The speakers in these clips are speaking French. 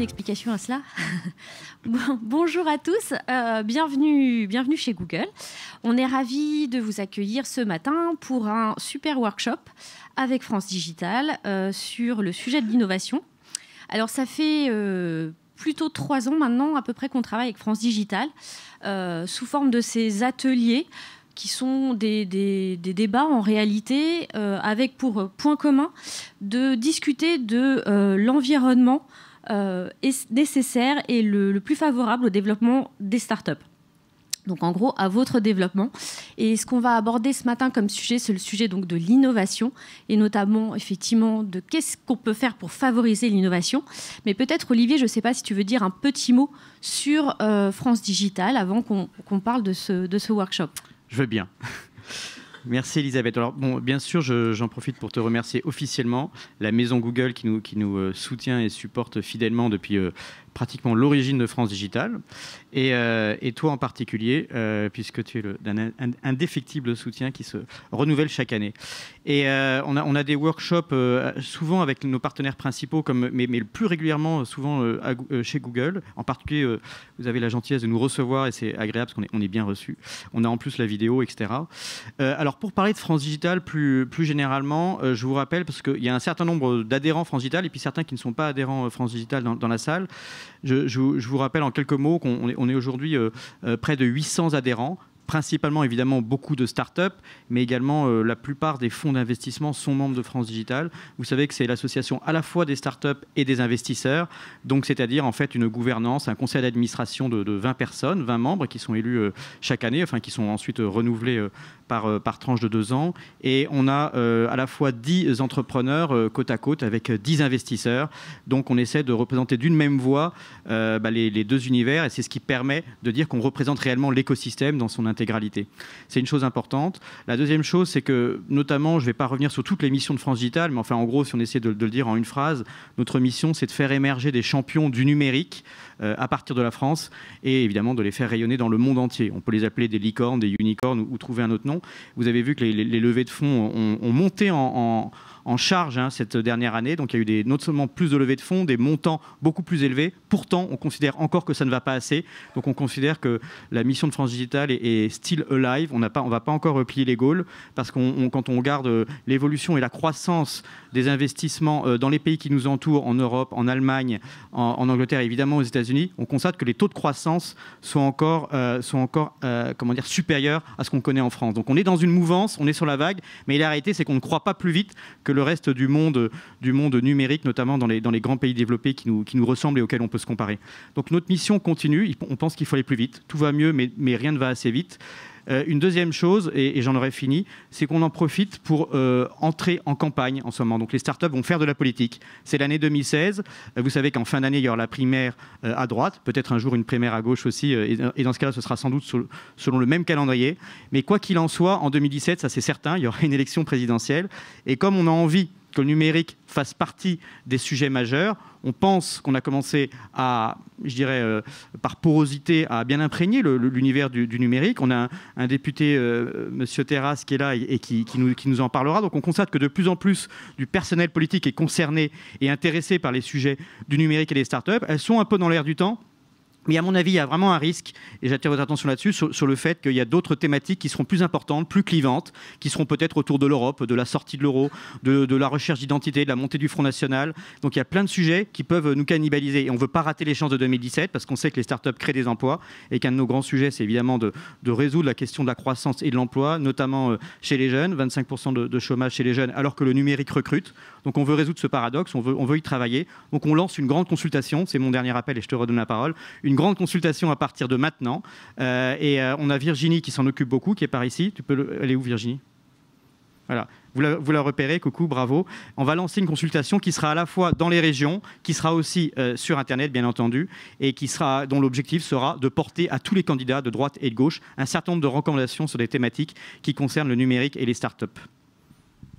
explication à cela. bonjour à tous, euh, bienvenue, bienvenue chez Google. On est ravis de vous accueillir ce matin pour un super workshop avec France Digital euh, sur le sujet de l'innovation. Alors ça fait euh, plutôt trois ans maintenant à peu près qu'on travaille avec France Digital sous forme de ces ateliers qui sont des, débats en réalité avec pour point commun de discuter de l'environnement euh, est nécessaire et le, plus favorable au développement des startups. Donc en gros, à votre développement. Et ce qu'on va aborder ce matin comme sujet, c'est le sujet donc de l'innovation et notamment effectivement de qu'est-ce qu'on peut faire pour favoriser l'innovation. Mais peut-être Olivier, je ne sais pas si tu veux dire un petit mot sur euh, France Digital avant qu'on parle de ce, de ce workshop. Je veux bien. Merci Elisabeth. Alors bon, bien sûr, j'en profite pour te remercier officiellement, la maison Google qui nous euh, soutient et supporte fidèlement depuis euh, pratiquement l'origine de France Digital, et, euh, et toi en particulier, euh, puisque tu es d'un indéfectible soutien qui se renouvelle chaque année. Et euh, on, a, on, a, des workshops souvent avec nos partenaires principaux, comme, mais, mais plus régulièrement souvent chez Google. En particulier, vous avez la gentillesse de nous recevoir, et c'est agréable parce qu'on est, bien reçu. On a en plus la vidéo, etc. alors pour parler de France Digital plus, plus généralement, je vous rappelle, parce qu'il y a un certain nombre d'adhérents France Digital, et puis certains qui ne sont pas adhérents France Digital dans la salle. Je, vous rappelle en quelques mots qu'on est, aujourd'hui euh, euh, près de 800 adhérents principalement évidemment beaucoup de start-up, mais également euh, la plupart des fonds d'investissement sont membres de France Digital. Vous savez que c'est l'association à la fois des start-up et des investisseurs, donc c'est-à-dire en fait une gouvernance, un conseil d'administration de, 20 personnes, 20 membres qui sont élus chaque année, enfin qui sont ensuite renouvelés euh, par, tranche de deux ans. Et on a euh, à la fois dix entrepreneurs euh, côte à côte avec dix investisseurs. Donc on essaie de représenter d'une même voix bah, les, deux univers et c'est ce qui permet de dire qu'on représente réellement l'écosystème dans son intégralité. C'est une chose importante. La deuxième chose, c'est que notamment, je ne vais pas revenir sur toutes les missions de France Digital, mais enfin en gros, si on essaie de le dire en une phrase, notre mission, c'est de faire émerger des champions du numérique. Euh, à partir de la France et évidemment de les faire rayonner dans le monde entier. On peut les appeler des licornes, des unicornes ou, trouver un autre nom. Vous avez vu que les, levées de fonds ont, monté en en charge hein, cette dernière année. Donc il y a eu des, non seulement plus de levées de fonds, des montants beaucoup plus élevés. Pourtant, on considère encore que ça ne va pas assez. Donc on considère que la mission de France Digital est, still alive. On ne va pas encore replier les Gaules parce qu'on quand on regarde euh, l'évolution et la croissance des investissements euh, dans les pays qui nous entourent, en Europe, en Allemagne, en, Angleterre et évidemment aux États-Unis, on constate que les taux de croissance sont encore, euh, sont encore comment dire, supérieurs à ce qu'on connaît en France. Donc on est dans une mouvance, on est sur la vague, mais la réalité c'est qu'on ne croit pas plus vite que le le reste du monde, du monde numérique, notamment dans les, grands pays développés qui nous, ressemblent et auxquels on peut se comparer. Donc notre mission continue, on pense qu'il faut aller plus vite, tout va mieux, mais rien ne va assez vite. Euh, une deuxième chose, et, j'en aurais fini, c'est qu'on en profite pour euh, entrer en campagne en ce moment. Donc les startups vont faire de la politique. C'est l'année 2016. Euh, vous savez qu'en fin d'année, il y aura la primaire à droite, peut-être un jour une primaire à gauche aussi, et, dans ce cas-là, ce sera sans doute selon le même calendrier. Mais quoi qu'il en soit, en 2017, ça c'est certain, il y aura une élection présidentielle. Et comme on a envie que le numérique fasse partie des sujets majeurs. On pense qu'on a commencé à, je dirais, euh, par porosité, à bien imprégner l'univers du, numérique. On a un, député, euh, monsieur M. Terrasse, qui est là et, qui, nous, en parlera. Donc on constate que de plus en plus du personnel politique est concerné et intéressé par les sujets du numérique et des startups. Elles sont un peu dans l'air du temps. Mais à mon avis, il y a vraiment un risque, et j'attire votre attention là-dessus, sur, le fait qu'il y a d'autres thématiques qui seront plus importantes, plus clivantes, qui seront peut-être autour de l'Europe, de la sortie de l'euro, de, la recherche d'identité, de la montée du Front National. Donc il y a plein de sujets qui peuvent nous cannibaliser. Et on ne veut pas rater les chances de 2017, parce qu'on sait que les startups créent des emplois, et qu'un de nos grands sujets, c'est évidemment de, résoudre la question de la croissance et de l'emploi, notamment euh, chez les jeunes, 25% de chômage chez les jeunes, alors que le numérique recrute. Donc on veut résoudre ce paradoxe, on veut, y travailler. Donc on lance une grande consultation, c'est mon dernier appel et je te redonne la parole, une grande consultation à partir de maintenant. Euh, et euh, on a Virginie qui s'en occupe beaucoup, qui est par ici. Tu peux aller où Virginie voilà. Vous la, repérez, coucou, bravo. On va lancer une consultation qui sera à la fois dans les régions, qui sera aussi euh, sur Internet, bien entendu, et qui sera, dont l'objectif sera de porter à tous les candidats de droite et de gauche un certain nombre de recommandations sur des thématiques qui concernent le numérique et les startups.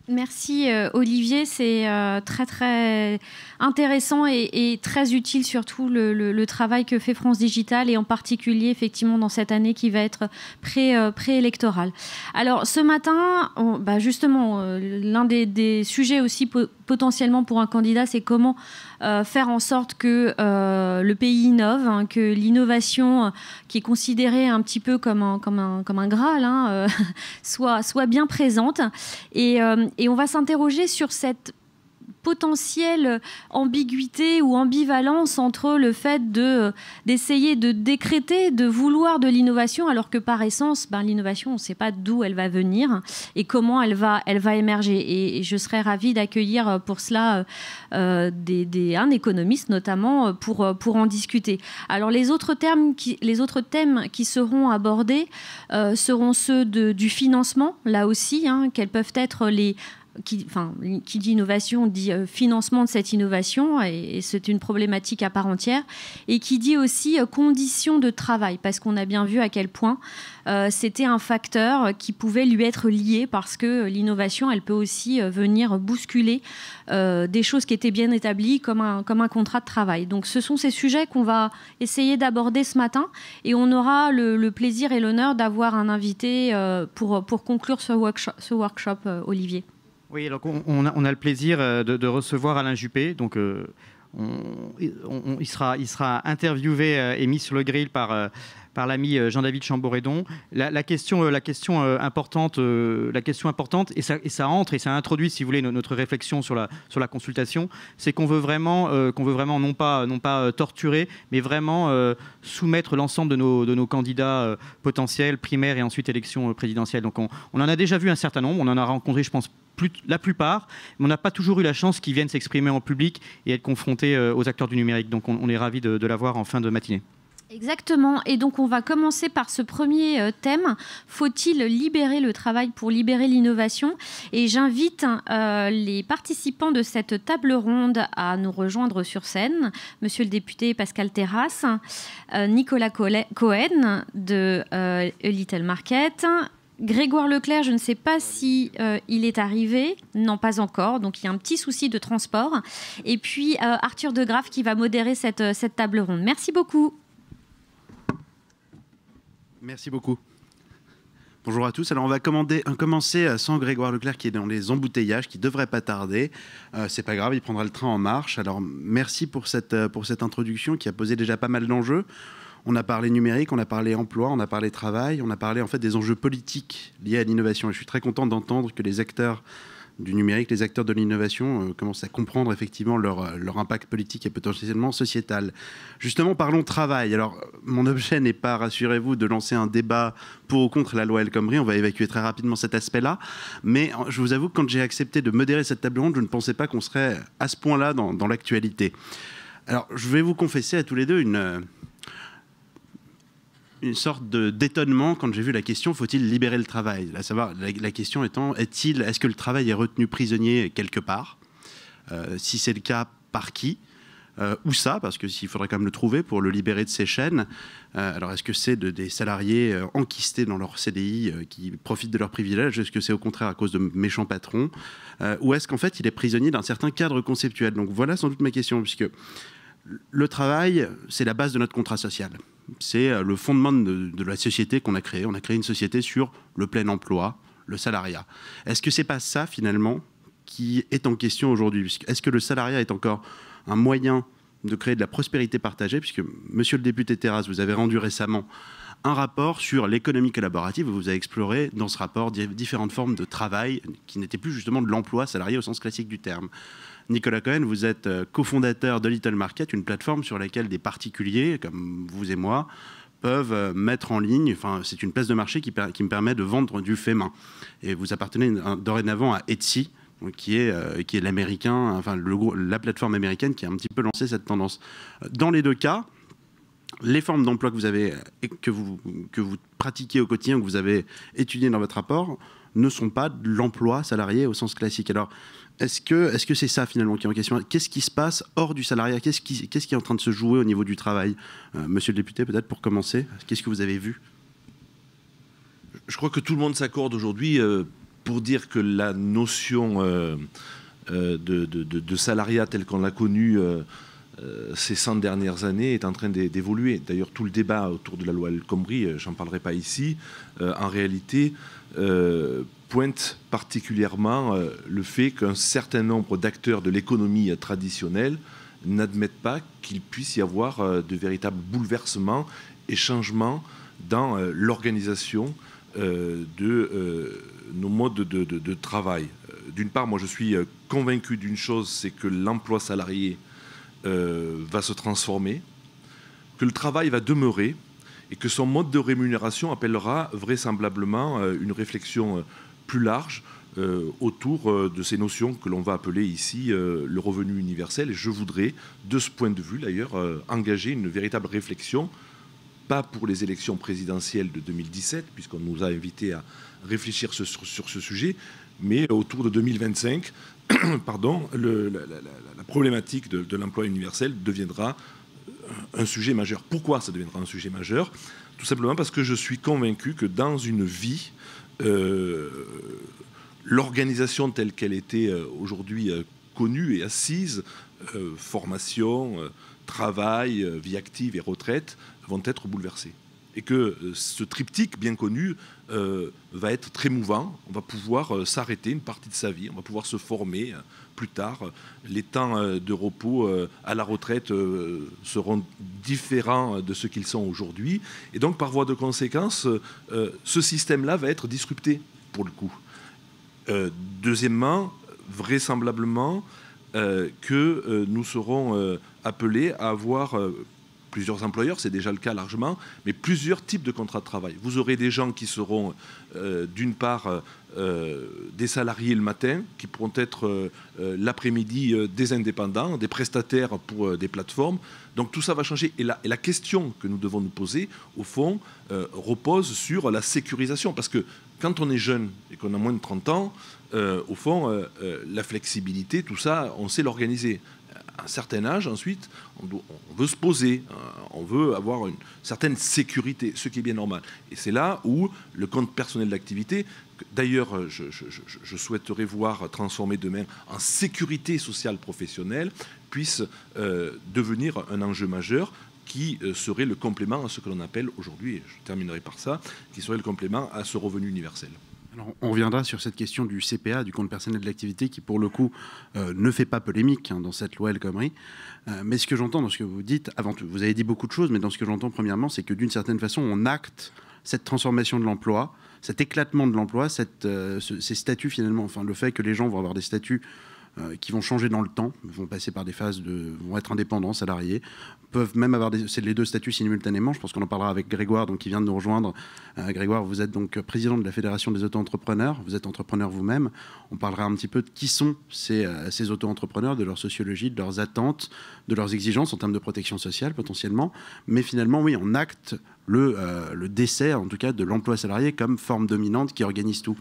Merci euh, Olivier, c'est euh, très très intéressant et, très utile surtout le, travail que fait France Digital et en particulier effectivement dans cette année qui va être pré, euh, préélectorale. Alors ce matin, on, bah, justement, l'un des, sujets aussi potentiellement pour un candidat, c'est comment euh, faire en sorte que euh, le pays innove, hein, que l'innovation, euh, qui est considérée un petit peu comme un, comme un, comme un Graal, hein, soit, soit bien présente. Et, et on va s'interroger sur cette potentielle ambiguïté ou ambivalence entre le fait euh, d'essayer de décréter, de vouloir de l'innovation, alors que par essence, ben, l'innovation, on ne sait pas d'où elle va venir et comment elle va, elle va émerger. Et, je serais ravie d'accueillir euh, pour cela euh, des, un économiste notamment pour, pour en discuter. Alors les autres, termes les autres thèmes qui seront abordés seront ceux du financement, là aussi, hein, quels peuvent être les qui, enfin, qui dit innovation dit euh, financement de cette innovation, et, c'est une problématique à part entière, et qui dit aussi euh, conditions de travail, parce qu'on a bien vu à quel point euh, c'était un facteur qui pouvait lui être lié, parce que l'innovation, elle peut aussi venir bousculer des choses qui étaient bien établies, comme un, comme un contrat de travail. Donc ce sont ces sujets qu'on va essayer d'aborder ce matin, et on aura le, plaisir et l'honneur d'avoir un invité pour, pour conclure ce, workshop, ce workshop Olivier. Oui, donc on, a, le plaisir euh, de, recevoir Alain Juppé. Donc, euh, il, sera, il, sera, interviewé euh, et mis sur le grill par par l'ami euh, Jean-David Chamboredon. La, question, euh, euh, importante, la question importante, et ça, entre et ça introduit, si vous voulez, notre réflexion sur la, sur la consultation, c'est qu'on veut vraiment, qu'on veut vraiment non pas, non pas torturer, mais vraiment soumettre l'ensemble de nos, de nos candidats potentiels, primaires et ensuite élections présidentielles. Donc on, on en a déjà vu un certain nombre, on en a rencontré, je pense, la plupart, mais on n'a pas toujours eu la chance qu'ils viennent s'exprimer en public et être confrontés aux acteurs du numérique. Donc on, est ravis de, de l'avoir en fin de matinée. Exactement. Et donc, on va commencer par ce premier euh, thème. Faut-il libérer le travail pour libérer l'innovation Et j'invite euh, les participants de cette table ronde à nous rejoindre sur scène. Monsieur le député Pascal Terrasse, euh, Nicolas Cohen de Little Market, Grégoire Leclerc, je ne sais pas si il est arrivé, non pas encore, donc il y a un petit souci de transport. Et puis Arthur De Graaf qui va modérer cette table ronde. Merci beaucoup. Merci beaucoup. Bonjour à tous. Alors, on va euh, commencer euh, sans Grégoire Leclerc qui est dans les embouteillages, qui devrait pas tarder. Euh, c'est pas grave, il prendra le train en marche. Alors, merci pour cette, pour cette introduction qui a posé déjà pas mal d'enjeux. On a parlé numérique, on a parlé emploi, on a parlé travail, on a parlé en fait des enjeux politiques liés à l'innovation. Et je suis très content d'entendre que les acteurs du numérique, les acteurs de l'innovation euh, commencent à comprendre effectivement leur, euh, leur, impact politique et potentiellement sociétal. Justement, parlons travail. Alors, mon objet n'est pas, rassurez-vous, de lancer un débat pour ou contre la loi El Khomri. On va évacuer très rapidement cet aspect-là. Mais euh, je vous avoue que quand j'ai accepté de modérer cette table ronde, je ne pensais pas qu'on serait à ce point-là dans, dans l'actualité. Alors, je vais vous confesser à tous les deux une une sorte d'étonnement quand j'ai vu la question faut-il libérer le travail savoir, la, question étant est-il, est-ce que le travail est retenu prisonnier quelque part euh, Si c'est le cas, par qui euh, Ou ça Parce qu'il faudrait quand même le trouver pour le libérer de ses chaînes. Euh, alors, est-ce que c'est de, des salariés enquistés dans leur CDI qui profitent de leurs privilèges Est-ce que c'est au contraire à cause de méchants patrons Ou est-ce qu'en fait, il est prisonnier d'un certain cadre conceptuel Donc, voilà sans doute ma question, puisque le travail, c'est la base de notre contrat social c'est euh, le fondement de, la société qu'on a créée. On a créé une société sur le plein emploi, le salariat. Est-ce que c'est pas ça finalement qui est en question aujourd'hui Est-ce que le salariat est encore un moyen de créer de la prospérité partagée Puisque, monsieur le député Terrasse, vous avez rendu récemment un rapport sur l'économie collaborative. Vous avez exploré dans ce rapport différentes formes de travail qui n'étaient plus justement de l'emploi salarié au sens classique du terme. Nicolas Cohen, vous êtes euh, cofondateur de Little Market, une plateforme sur laquelle des particuliers comme vous et moi peuvent euh, mettre en ligne, enfin c'est une place de marché qui, me permet de vendre du fait main. Et vous appartenez dorénavant à Etsy, qui est, euh, qui est l'américain, enfin le, la plateforme américaine qui a un petit peu lancé cette tendance. Dans les deux cas, les formes d'emploi que vous avez, que vous, que vous pratiquez au quotidien, que vous avez étudiées dans votre rapport, ne sont pas de l'emploi salarié au sens classique. Alors, est-ce que c'est ça finalement qui est en question Qu'est-ce qui se passe hors du salariat Qu'est-ce qui, est en train de se jouer au niveau du travail euh, Monsieur le député, peut-être pour commencer, qu'est-ce que vous avez vu Je crois que tout le monde s'accorde aujourd'hui euh, pour dire que la notion euh, de, salariat telle qu'on l'a connue ces 100 dernières années est en train d'évoluer. D'ailleurs, tout le débat autour de la loi El Khomri, j'en parlerai pas ici, en réalité pointe particulièrement euh, le fait qu'un certain nombre d'acteurs de l'économie traditionnelle n'admettent pas qu'il puisse y avoir euh, de véritables bouleversements et changements dans euh, l'organisation de nos modes de, travail. D'une part, moi je suis convaincu d'une chose, c'est que l'emploi salarié va se transformer, que le travail va demeurer et que son mode de rémunération appellera vraisemblablement une réflexion plus large euh, autour euh, de ces notions que l'on va appeler ici euh, le revenu universel. Et je voudrais, de ce point de vue d'ailleurs, engager une véritable réflexion, pas pour les élections présidentielles de 2017, puisqu'on nous a invités à réfléchir sur, ce sujet, mais autour de 2025, pardon, la, problématique de l'emploi universel deviendra un sujet majeur. Pourquoi ça deviendra un sujet majeur Tout simplement parce que je suis convaincu que dans une vie, euh, l'organisation telle qu'elle était euh, aujourd'hui euh, connue et assise, formation, travail, vie active et retraite, vont être bouleversées. Et que ce triptyque bien connu va être très mouvant. On va pouvoir s'arrêter une partie de sa vie, on va pouvoir se former, plus tard. Les temps euh, de repos euh, à la retraite euh, seront différents de ce qu'ils sont aujourd'hui. Et donc, par voie de conséquence, ce système-là va être disrupté, pour le coup. Deuxièmement, vraisemblablement, que nous serons appelés à avoir plusieurs employeurs, c'est déjà le cas largement, mais plusieurs types de contrats de travail. Vous aurez des gens qui seront euh, d'une part euh, euh, des salariés le matin, qui pourront être l'après-midi des indépendants, des prestataires pour des plateformes. Donc tout ça va changer. Et la, et la, question que nous devons nous poser, au fond, repose sur la sécurisation. Parce que quand on est jeune et qu'on a moins de 30 ans, au fond, la flexibilité, tout ça, on sait l'organiser un certain âge, ensuite, on, veut se poser, euh, on veut avoir une certaine sécurité, ce qui est bien normal. Et c'est là où le compte personnel d'activité, d'ailleurs, euh, je, souhaiterais voir transformé demain en sécurité sociale professionnelle, puisse euh, devenir un enjeu majeur qui serait le complément à ce que l'on appelle aujourd'hui, et je terminerai par ça, qui serait le complément à ce revenu universel on reviendra sur cette question du CPA, du compte personnel de l'activité, qui pour le coup euh, ne fait pas polémique hein, dans cette loi El Khomri. Euh, mais ce que j'entends dans ce que vous dites, avant tout, vous avez dit beaucoup de choses, mais dans ce que j'entends premièrement, c'est que d'une certaine façon, on acte cette transformation de l'emploi, cet éclatement de l'emploi, euh, ces statuts finalement, enfin le fait que les gens vont avoir des statuts euh, qui vont changer dans le temps, vont passer par des phases de, vont être indépendants, salariés, peuvent même avoir les deux statuts simultanément. Je pense qu'on en parlera avec Grégoire, donc qui vient de nous rejoindre. Euh, Grégoire, vous êtes donc président de la Fédération des auto-entrepreneurs. Vous êtes entrepreneur vous-même. On parlera un petit peu de qui sont ces, euh, auto-entrepreneurs, de leur sociologie, de leurs attentes, de leurs exigences en termes de protection sociale potentiellement. Mais finalement, oui, on acte le, le décès, en tout cas, de l'emploi salarié comme forme dominante qui organise tout.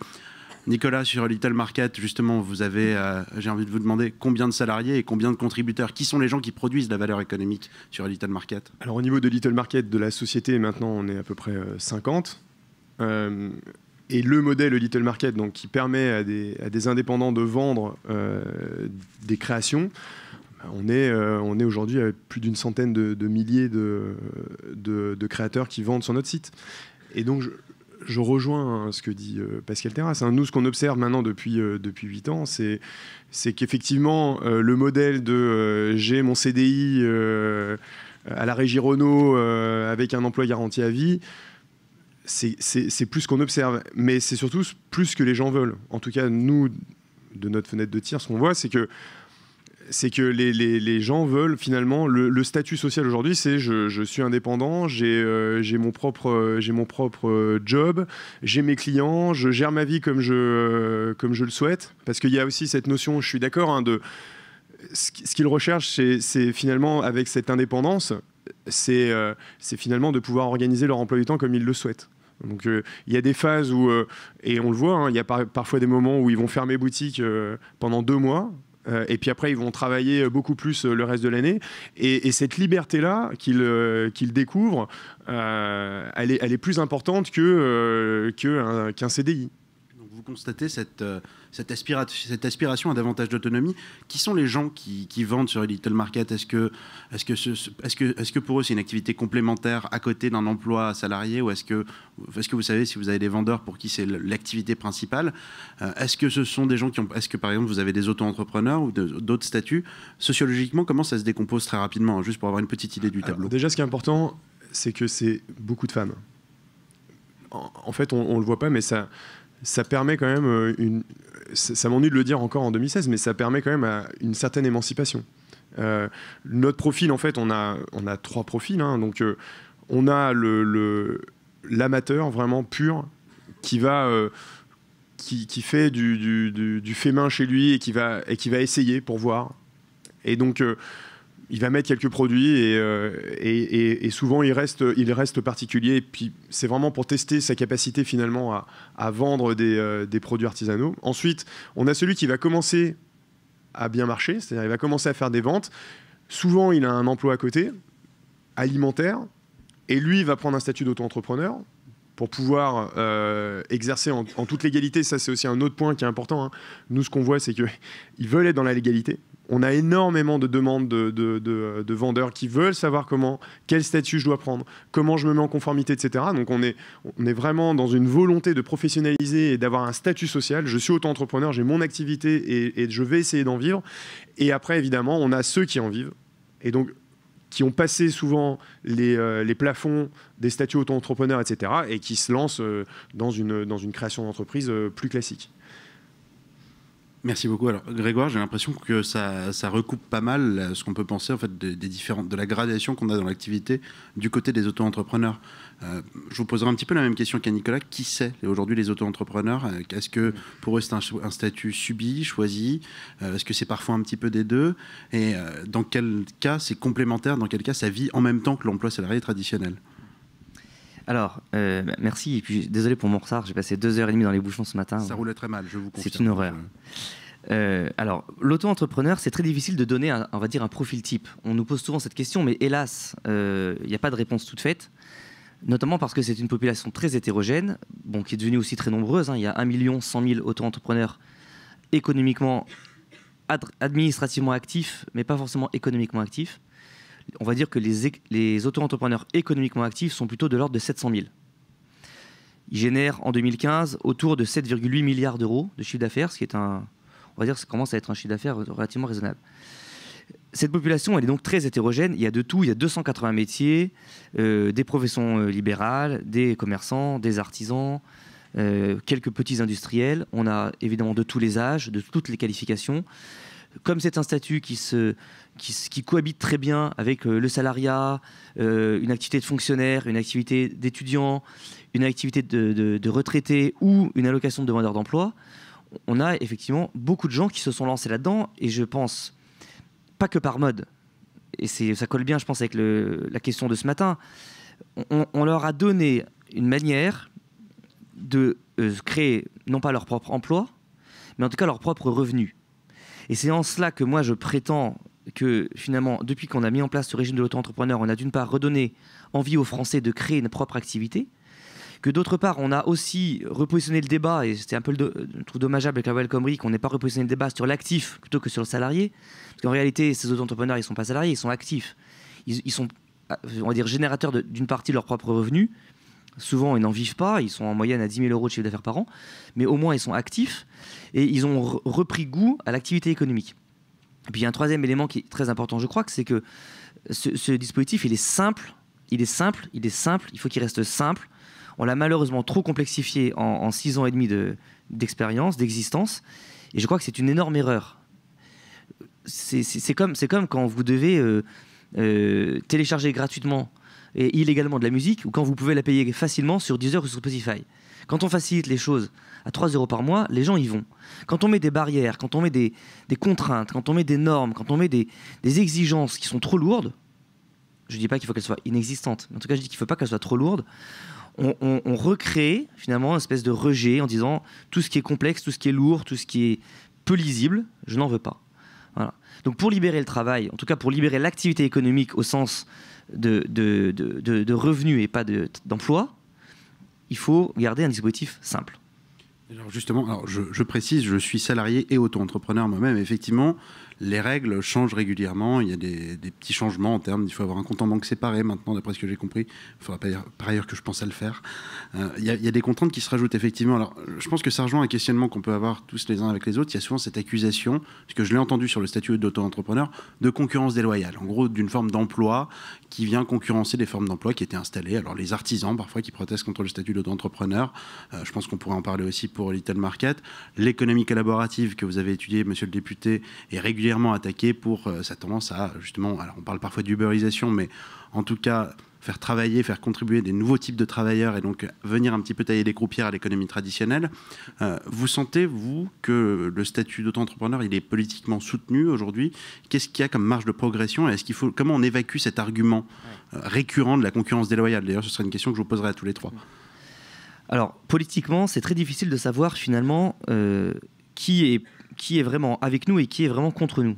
Nicolas, sur Little Market, justement, vous avez, euh, j'ai envie de vous demander combien de salariés et combien de contributeurs Qui sont les gens qui produisent la valeur économique sur Little Market Alors, au niveau de Little Market, de la société, maintenant, on est à peu près 50. Euh, euh, et le modèle Little Market, donc, qui permet à des, indépendants de vendre des créations, bah, on est, aujourd'hui à plus d'une centaine de, milliers de, de, créateurs qui vendent sur notre site. Et donc, je, je rejoins hein, ce que dit euh, Pascal Terrasse. Hein. Nous, ce qu'on observe maintenant depuis, euh, depuis 8 ans, c'est, c'est qu'effectivement, euh, le modèle de j'ai mon CDI à la régie Renault avec un emploi garanti à vie, c'est, c'est, c'est plus ce qu'on observe. Mais c'est surtout plus que les gens veulent. En tout cas, nous, de notre fenêtre de tir, ce qu'on voit, c'est que c'est que les, gens veulent finalement le, statut social aujourd'hui, c'est je, suis indépendant, j'ai mon euh, propre j'ai mon propre euh, euh, job, j'ai mes clients, je gère ma vie comme je comme je le souhaite, parce qu'il y a aussi cette notion, je suis d'accord, hein, de ce qu'ils recherchent, c'est finalement avec cette indépendance, c'est finalement de pouvoir organiser leur emploi du temps comme ils le souhaitent. Donc il y a des phases où, et on le voit, hein, il y a parfois des moments où ils vont fermer boutique pendant deux mois euh, et puis après, ils vont travailler beaucoup plus euh, le reste de l'année. Et, cette liberté-là qu'ils euh, qu'ils découvrent, elle est, plus importante qu'un que, CDI constater cette, euh, cette, aspira cette aspiration à davantage d'autonomie. Qui sont les gens qui, qui vendent sur Little Market Est-ce que, est que, est -ce que, est -ce que pour eux, c'est une activité complémentaire à côté d'un emploi salarié Ou est-ce que, est que vous savez si vous avez des vendeurs pour qui c'est l'activité principale euh, Est-ce que ce sont des gens qui ont. Est-ce que par exemple, vous avez des auto-entrepreneurs ou d'autres statuts Sociologiquement, comment ça se décompose très rapidement hein, Juste pour avoir une petite idée du tableau. déjà, ce qui est important, c'est que c'est beaucoup de femmes en fait, on, ne le voit pas, mais ça, ça permet quand même euh, une. Ça, m'ennuie de le dire encore en 2016, mais ça permet quand même une certaine émancipation. Euh, notre profil, en fait, on a, on a trois profils. Hein. donc, euh, on a l'amateur le, l'amateur vraiment pur qui va. qui, qui, fait du, du, fait main chez lui et qui va, et qui va essayer pour voir. Et donc, il va mettre quelques produits et, euh, souvent il reste, particulier. puis c'est vraiment pour tester sa capacité finalement à, vendre euh, des, produits artisanaux. Ensuite, on a celui qui va commencer à bien marcher, c'est-à-dire il va commencer à faire des ventes. Souvent, il a un emploi à côté, alimentaire, et lui il va prendre un statut d'auto-entrepreneur pour pouvoir euh, exercer en, toute légalité. Ça, c'est aussi un autre point qui est important. Hein. Nous, ce qu'on voit, c'est qu'ils veulent être dans la légalité on a énormément de demandes de, vendeurs qui veulent savoir comment, quel statut je dois prendre, comment je me mets en conformité, etc. Donc on est, vraiment dans une volonté de professionnaliser et d'avoir un statut social. Je suis auto-entrepreneur, j'ai mon activité et, je vais essayer d'en vivre. Et après, évidemment, on a ceux qui en vivent. Et donc, qui ont passé souvent les, euh, les plafonds des statuts auto-entrepreneurs, etc., et qui se lancent euh, dans, une, dans une création d'entreprise euh, plus classique. Merci beaucoup. Alors, Grégoire, j'ai l'impression que ça, recoupe pas mal euh, ce qu'on peut penser en fait, des, différentes, de la gradation qu'on a dans l'activité du côté des auto-entrepreneurs. Euh, je vous poserai un petit peu la même question qu'à Nicolas. Qui c'est aujourd'hui les auto-entrepreneurs euh, Est-ce que pour eux c'est un, statut subi, choisi Est-ce que c'est parfois un petit peu des deux Et dans quel cas c'est complémentaire Dans quel cas ça vit en même temps que l'emploi salarié traditionnel alors, euh, merci. Et puis, désolé pour mon retard. J'ai passé deux heures et demie dans les bouchons ce matin. Ça roulait très mal, je vous confirme. C'est une horreur. Euh, alors, l'auto-entrepreneur, c'est très difficile de donner, un, on va dire, un profil type. On nous pose souvent cette question, mais hélas, euh, il n'y a pas de réponse toute faite. Notamment parce que c'est une population très hétérogène, bon, qui est devenue aussi très nombreuse. Hein. Il y a 1 million 100 000 auto-entrepreneurs économiquement, administrativement actifs, mais pas forcément économiquement actifs on va dire que les, auto-entrepreneurs économiquement actifs sont plutôt de l'ordre de 700 000. Ils génèrent en 2015 autour de 7,8 milliards d'euros de chiffre d'affaires, ce qui est un, on va dire, ça commence à être un chiffre d'affaires relativement raisonnable. Cette population, elle est donc très hétérogène. Il y a de tout. Il y a 280 métiers, euh, des professions euh, libérales, des commerçants, des artisans, euh, quelques petits industriels. On a évidemment de tous les âges, de toutes les qualifications. Comme c'est un statut qui se qui, cohabitent très bien avec euh, le salariat, euh, une activité de fonctionnaire, une activité d'étudiant, une activité de, retraité ou une allocation de demandeur d'emploi, on a effectivement beaucoup de gens qui se sont lancés là-dedans et je pense pas que par mode. Et ça colle bien, je pense, avec la question de ce matin. On, leur a donné une manière de euh, créer non pas leur propre emploi, mais en tout cas leur propre revenu. Et c'est en cela que moi je prétends que finalement, depuis qu'on a mis en place ce régime de l'auto-entrepreneur, on a d'une part redonné envie aux Français de créer une propre activité, que d'autre part, on a aussi repositionné le débat, et c'était un peu le, dommageable avec la Welcome Week, qu'on n'ait pas repositionné le débat sur l'actif plutôt que sur le salarié, parce qu'en réalité, ces auto-entrepreneurs, ils ne sont pas salariés, ils sont actifs. Ils, ils sont, euh, on va dire, générateurs d'une partie de leurs propres revenus. Souvent, ils n'en vivent pas, ils sont en moyenne à 10 000 euros de chiffre d'affaires par an, mais au moins, ils sont actifs, et ils ont repris goût à l'activité économique. Et puis il y a un troisième élément qui est très important, je crois, que c'est que ce, dispositif, il est simple, il est simple, il est simple, il faut qu'il reste simple. On l'a malheureusement trop complexifié en, six ans et demi d'expérience, d'existence, et je crois que c'est une énorme erreur. C'est comme, comme quand vous devez euh, euh, télécharger gratuitement et illégalement de la musique, ou quand vous pouvez la payer facilement sur Deezer ou sur Spotify. Quand on facilite les choses à 3 euros par mois, les gens y vont. Quand on met des barrières, quand on met des, contraintes, quand on met des normes, quand on met des, exigences qui sont trop lourdes, je ne dis pas qu'il faut qu'elles soient inexistantes, mais en tout cas je dis qu'il ne faut pas qu'elles soient trop lourdes, on, recrée finalement une espèce de rejet en disant tout ce qui est complexe, tout ce qui est lourd, tout ce qui est peu lisible, je n'en veux pas. Donc pour libérer le travail, en tout cas pour libérer l'activité économique au sens de revenus et pas d'emploi, il faut garder un dispositif simple. Alors justement, alors je, précise, je suis salarié et auto-entrepreneur moi-même. Effectivement, les règles changent régulièrement. Il y a des, petits changements en termes. Il faut avoir un compte en banque séparé maintenant, d'après ce que j'ai compris. Il faudra pas dire, par ailleurs que je pense à le faire. Euh, il, y a, des contraintes qui se rajoutent effectivement. Alors, je pense que ça rejoint un questionnement qu'on peut avoir tous les uns avec les autres. Il y a souvent cette accusation, ce que je l'ai entendu sur le statut d'auto-entrepreneur, de concurrence déloyale. En gros, d'une forme d'emploi qui vient concurrencer des formes d'emploi qui étaient installées. Alors les artisans, parfois, qui protestent contre le statut d'entrepreneur. Euh, je pense qu'on pourrait en parler aussi pour Little Market. L'économie collaborative que vous avez étudiée, monsieur le député, est régulièrement attaquée pour euh, sa tendance à, justement, alors on parle parfois d'uberisation, mais en tout cas faire travailler, faire contribuer des nouveaux types de travailleurs et donc venir un petit peu tailler les croupières à l'économie traditionnelle. Euh, vous sentez, vous, que le statut d'auto-entrepreneur, il est politiquement soutenu aujourd'hui Qu'est-ce qu'il y a comme marge de progression est-ce qu'il faut, Comment on évacue cet argument euh, récurrent de la concurrence déloyale D'ailleurs, ce serait une question que je vous poserai à tous les trois. Alors, politiquement, c'est très difficile de savoir finalement euh, qui, est, qui est vraiment avec nous et qui est vraiment contre nous.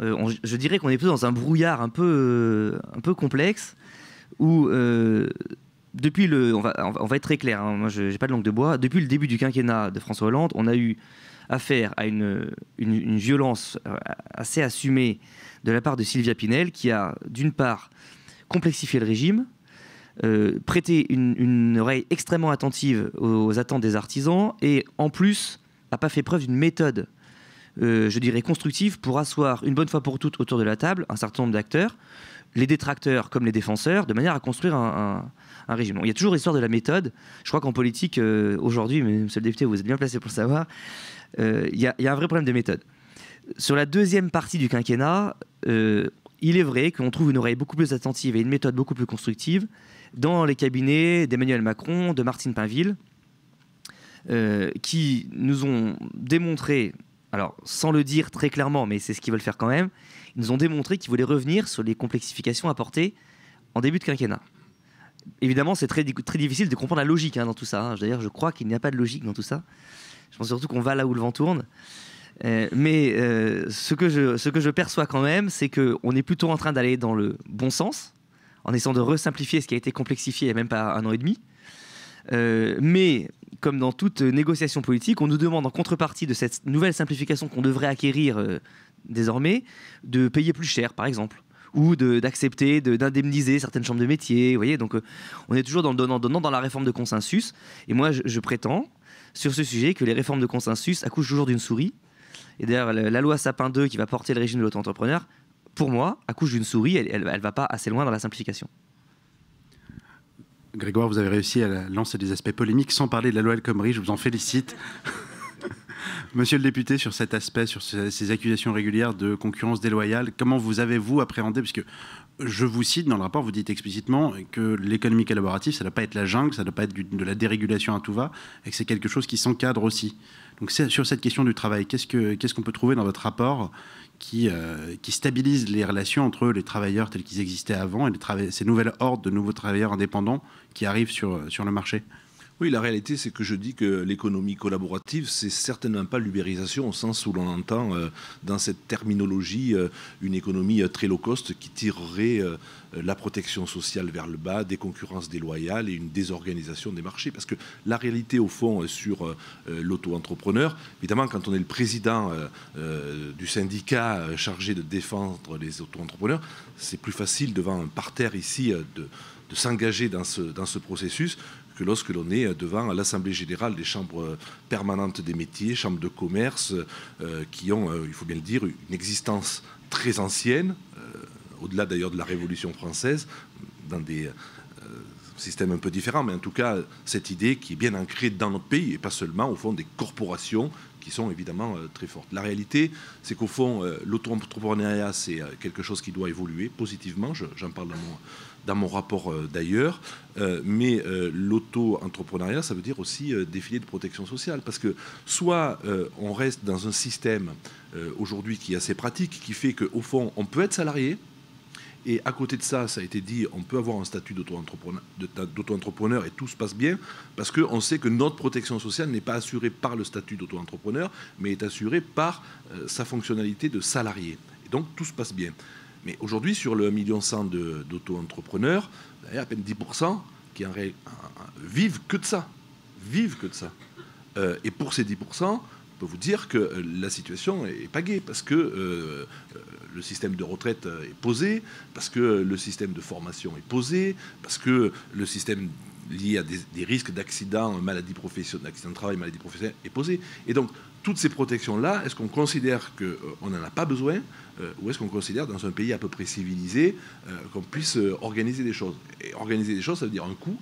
je dirais qu'on est plutôt dans un brouillard un peu, un peu complexe où euh, depuis le, on va, être très clair, hein, moi je n'ai pas de langue de bois, depuis le début du quinquennat de François Hollande, on a eu affaire à une, violence euh, assez assumée de la part de Sylvia Pinel, qui a d'une part complexifié le régime, euh, prêté une, oreille extrêmement attentive aux, attentes des artisans, et en plus n'a pas fait preuve d'une méthode, je dirais, constructive pour asseoir une bonne fois pour toutes autour de la table un certain nombre d'acteurs les détracteurs comme les défenseurs, de manière à construire un, régime. il y a toujours l'histoire de la méthode. Je crois qu'en politique, euh, aujourd'hui, monsieur le député, vous êtes bien placé pour le savoir, euh, il, y a, un vrai problème de méthode. Sur la deuxième partie du quinquennat, euh, il est vrai qu'on trouve une oreille beaucoup plus attentive et une méthode beaucoup plus constructive dans les cabinets d'Emmanuel Macron, de Martine Pinville, qui nous ont démontré, alors sans le dire très clairement, mais c'est ce qu'ils veulent faire quand même, nous ont démontré qu'ils voulaient revenir sur les complexifications apportées en début de quinquennat. Évidemment, c'est très, difficile de comprendre la logique hein, dans tout ça. Hein. D'ailleurs, je crois qu'il n'y a pas de logique dans tout ça. Je pense surtout qu'on va là où le vent tourne. Euh, mais euh, ce, que je, perçois quand même, c'est qu'on est plutôt en train d'aller dans le bon sens, en essayant de resimplifier ce qui a été complexifié il n'y a même pas un an et demi. Euh, mais comme dans toute négociation politique, on nous demande en contrepartie de cette nouvelle simplification qu'on devrait acquérir désormais de payer plus cher, par exemple ou d'accepter d'indemniser certaines chambres de métier. Vous voyez, donc euh, on est toujours dans le donnant-donnant dans la réforme de consensus. Et moi, je, je, prétends sur ce sujet que les réformes de consensus accouchent toujours d'une souris. Et d'ailleurs, la loi Sapin 2 qui va porter le régime de l'auto-entrepreneur, pour moi, accouche d'une souris. Elle ne va pas assez loin dans la simplification. Grégoire, vous avez réussi à lancer des aspects polémiques sans parler de la loi El Khomri. Je vous en félicite. Monsieur le député, sur cet aspect, sur ces accusations régulières de concurrence déloyale, comment vous avez-vous appréhendé Puisque je vous cite dans le rapport, vous dites explicitement que l'économie collaborative, ça ne doit pas être la jungle, ça ne doit pas être de la dérégulation à tout va, et que c'est quelque chose qui s'encadre aussi. Donc sur cette question du travail, qu'est-ce qu'on peut trouver dans votre rapport euh, qui, stabilise les relations entre les travailleurs tels qu'ils existaient avant et ces nouvelles hordes de nouveaux travailleurs indépendants qui arrivent sur le marché oui, la réalité, c'est que je dis que l'économie collaborative, c'est certainement pas l'ubérisation au sens où l'on entend euh, dans cette terminologie euh, une économie euh, très low cost qui tirerait la protection sociale vers le bas, des concurrences déloyales et une désorganisation des marchés. Parce que la réalité, au fond, sur l'auto-entrepreneur, évidemment, quand on est le président du syndicat chargé de défendre les auto-entrepreneurs, c'est plus facile devant un parterre ici de s'engager dans ce processus que lorsque l'on est euh, devant l'Assemblée générale des chambres euh, permanentes des métiers, chambres de commerce, euh, qui ont, il faut bien le dire, une existence très ancienne, au-delà d'ailleurs de la Révolution française, dans des système un peu différent, mais en tout cas, cette idée qui est bien ancrée dans notre pays et pas seulement au fond des corporations qui sont évidemment euh, très fortes. La réalité, c'est qu'au fond, euh, l'auto-entrepreneuriat, c'est euh, quelque chose qui doit évoluer positivement. J'en parle dans mon, dans mon rapport d'ailleurs. mais l'auto-entrepreneuriat, ça veut dire aussi des filets de protection sociale. Parce que soit on reste dans un système aujourd'hui qui est assez pratique, qui fait qu'au fond, on peut être salarié, et à côté de ça, ça a été dit, on peut avoir un statut d'auto-entrepreneur et tout se passe bien, parce qu'on sait que notre protection sociale n'est pas assurée par le statut d'auto-entrepreneur, mais est assurée par euh, sa fonctionnalité de salarié. Et donc tout se passe bien. Mais aujourd'hui, sur le 1,1 million d'auto-entrepreneurs, il y a à peine 10% qui en réalité, vivent que de ça. Vivent que de ça. Euh, et pour ces 10%, vous dire que euh, la situation est paguée, parce que euh, euh, le système de retraite est posé, parce que le système de formation est posé, parce que le système lié à des, risques d'accidents, maladies professionnelles, accidents de travail, maladie professionnelles est posé. Et donc, toutes ces protections-là, est-ce qu'on considère qu'on n'en a pas besoin ou est-ce qu'on considère dans un pays à peu près civilisé qu'on puisse organiser des choses Et organiser des choses, ça veut dire un coût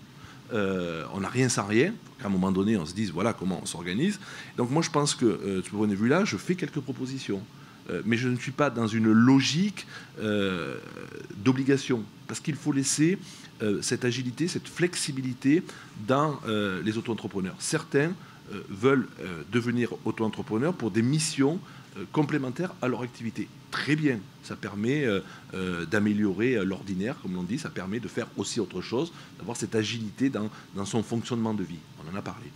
euh, on n'a rien sans rien. À un moment donné, on se dise voilà comment on s'organise. Donc moi, je pense que euh, de point de vue-là, je fais quelques propositions, euh, mais je ne suis pas dans une logique d'obligation, parce qu'il faut laisser cette agilité, cette flexibilité dans les auto-entrepreneurs. Certains veulent devenir auto-entrepreneurs pour des missions euh, complémentaires à leur activité. Très bien, ça permet euh, euh, d'améliorer l'ordinaire, comme l'on dit, ça permet de faire aussi autre chose, d'avoir cette agilité dans, dans, son fonctionnement de vie, on en a parlé.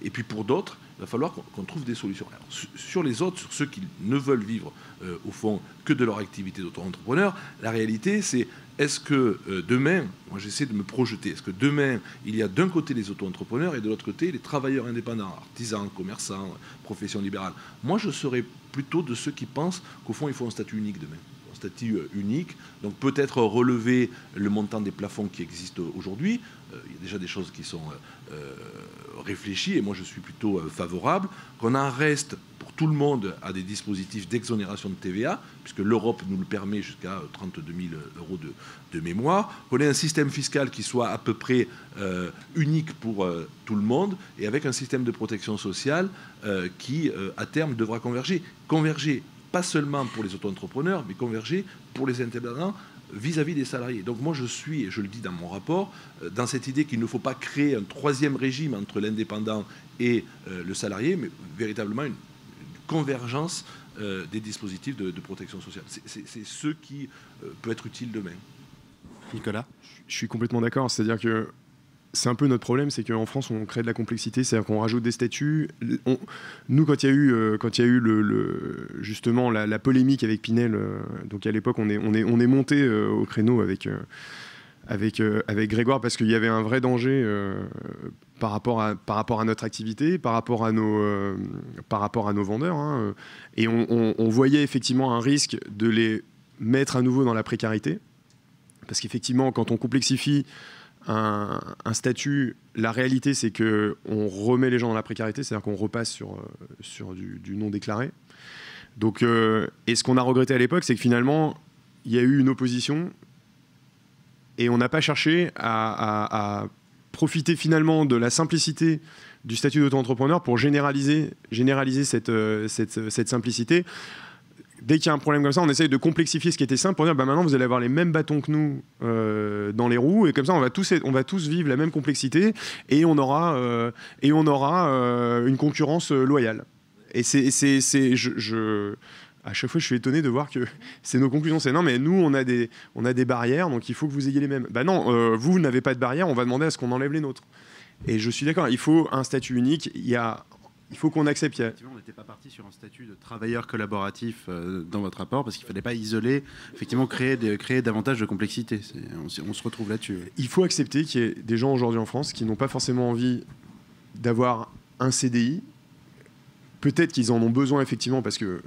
et puis pour d'autres, il va falloir qu'on trouve des solutions. sur les autres, sur ceux qui ne veulent vivre euh, au fond que de leur activité d'auto-entrepreneur, la réalité c'est est-ce que euh, demain, moi j'essaie de me projeter, est-ce que demain il y a d'un côté les auto-entrepreneurs et de l'autre côté les travailleurs indépendants, artisans, commerçants, profession libérale. Moi je serais plutôt de ceux qui pensent qu'au fond il faut un statut unique demain Un statut euh, unique, donc peut-être relever le montant des plafonds qui existent aujourd'hui, euh, il y a déjà des choses qui sont euh, euh, réfléchies, et moi je suis plutôt favorable, qu'on en reste pour tout le monde à des dispositifs d'exonération de TVA, puisque l'Europe nous le permet jusqu'à 32 000 euros de, mémoire, qu'on ait un système fiscal qui soit à peu près unique pour tout le monde, et avec un système de protection sociale qui, à terme, devra converger. Converger pas seulement pour les auto-entrepreneurs, mais converger pour les intervenants, vis-à-vis des salariés. Donc moi je suis, et je le dis dans mon rapport, euh, dans cette idée qu'il ne faut pas créer un troisième régime entre l'indépendant et euh, le salarié, mais véritablement une convergence euh, des dispositifs de protection sociale. C'est ce qui peut être utile demain. Nicolas Je suis complètement d'accord, c'est-à-dire que c'est un peu notre problème, c'est qu'en France, on crée de la complexité, c'est-à-dire qu'on rajoute des statuts. nous, quand il y a eu, euh, quand il y a eu le, justement la, polémique avec Pinel, euh, donc à l'époque, on est, on est, on est monté euh, au créneau avec, avec, avec Grégoire parce qu'il y avait un vrai danger par, rapport à, par rapport à notre activité, par rapport à nos, par rapport à nos vendeurs. Hein, et on, on voyait effectivement un risque de les mettre à nouveau dans la précarité. Parce qu'effectivement, quand on complexifie, un, statut. La réalité, c'est que on remet les gens dans la précarité, c'est-à-dire qu'on repasse sur, euh, sur du, non déclaré. Donc, euh, et ce qu'on a regretté à l'époque, c'est que finalement, il y a eu une opposition et on n'a pas cherché à, profiter finalement de la simplicité du statut d'auto-entrepreneur pour généraliser, généraliser cette, euh, cette, cette, simplicité dès qu'il y a un problème comme ça, on essaye de complexifier ce qui était simple pour dire bah maintenant vous allez avoir les mêmes bâtons que nous euh, dans les roues et comme ça on va tous on va tous vivre la même complexité et on aura euh, et on aura euh, une concurrence loyale. Et c'est c'est je, je à chaque fois, je suis étonné de voir que c'est nos conclusions. C'est non, mais nous, on a, des, on a des barrières, donc il faut que vous ayez les mêmes. Bah non, vous, vous n'avez pas de barrières, on va demander à ce qu'on enlève les nôtres. Et je suis d'accord, il faut un statut unique. Il y a il faut qu'on accepte. Effectivement, on n'était pas parti sur un statut de travailleur collaboratif euh, dans votre rapport parce qu'il ne fallait pas isoler, effectivement, créer, créer davantage de complexité. On, se retrouve là-dessus. Il faut accepter qu'il y ait des gens aujourd'hui en France qui n'ont pas forcément envie d'avoir un CDI Peut-être qu'ils en ont besoin effectivement parce que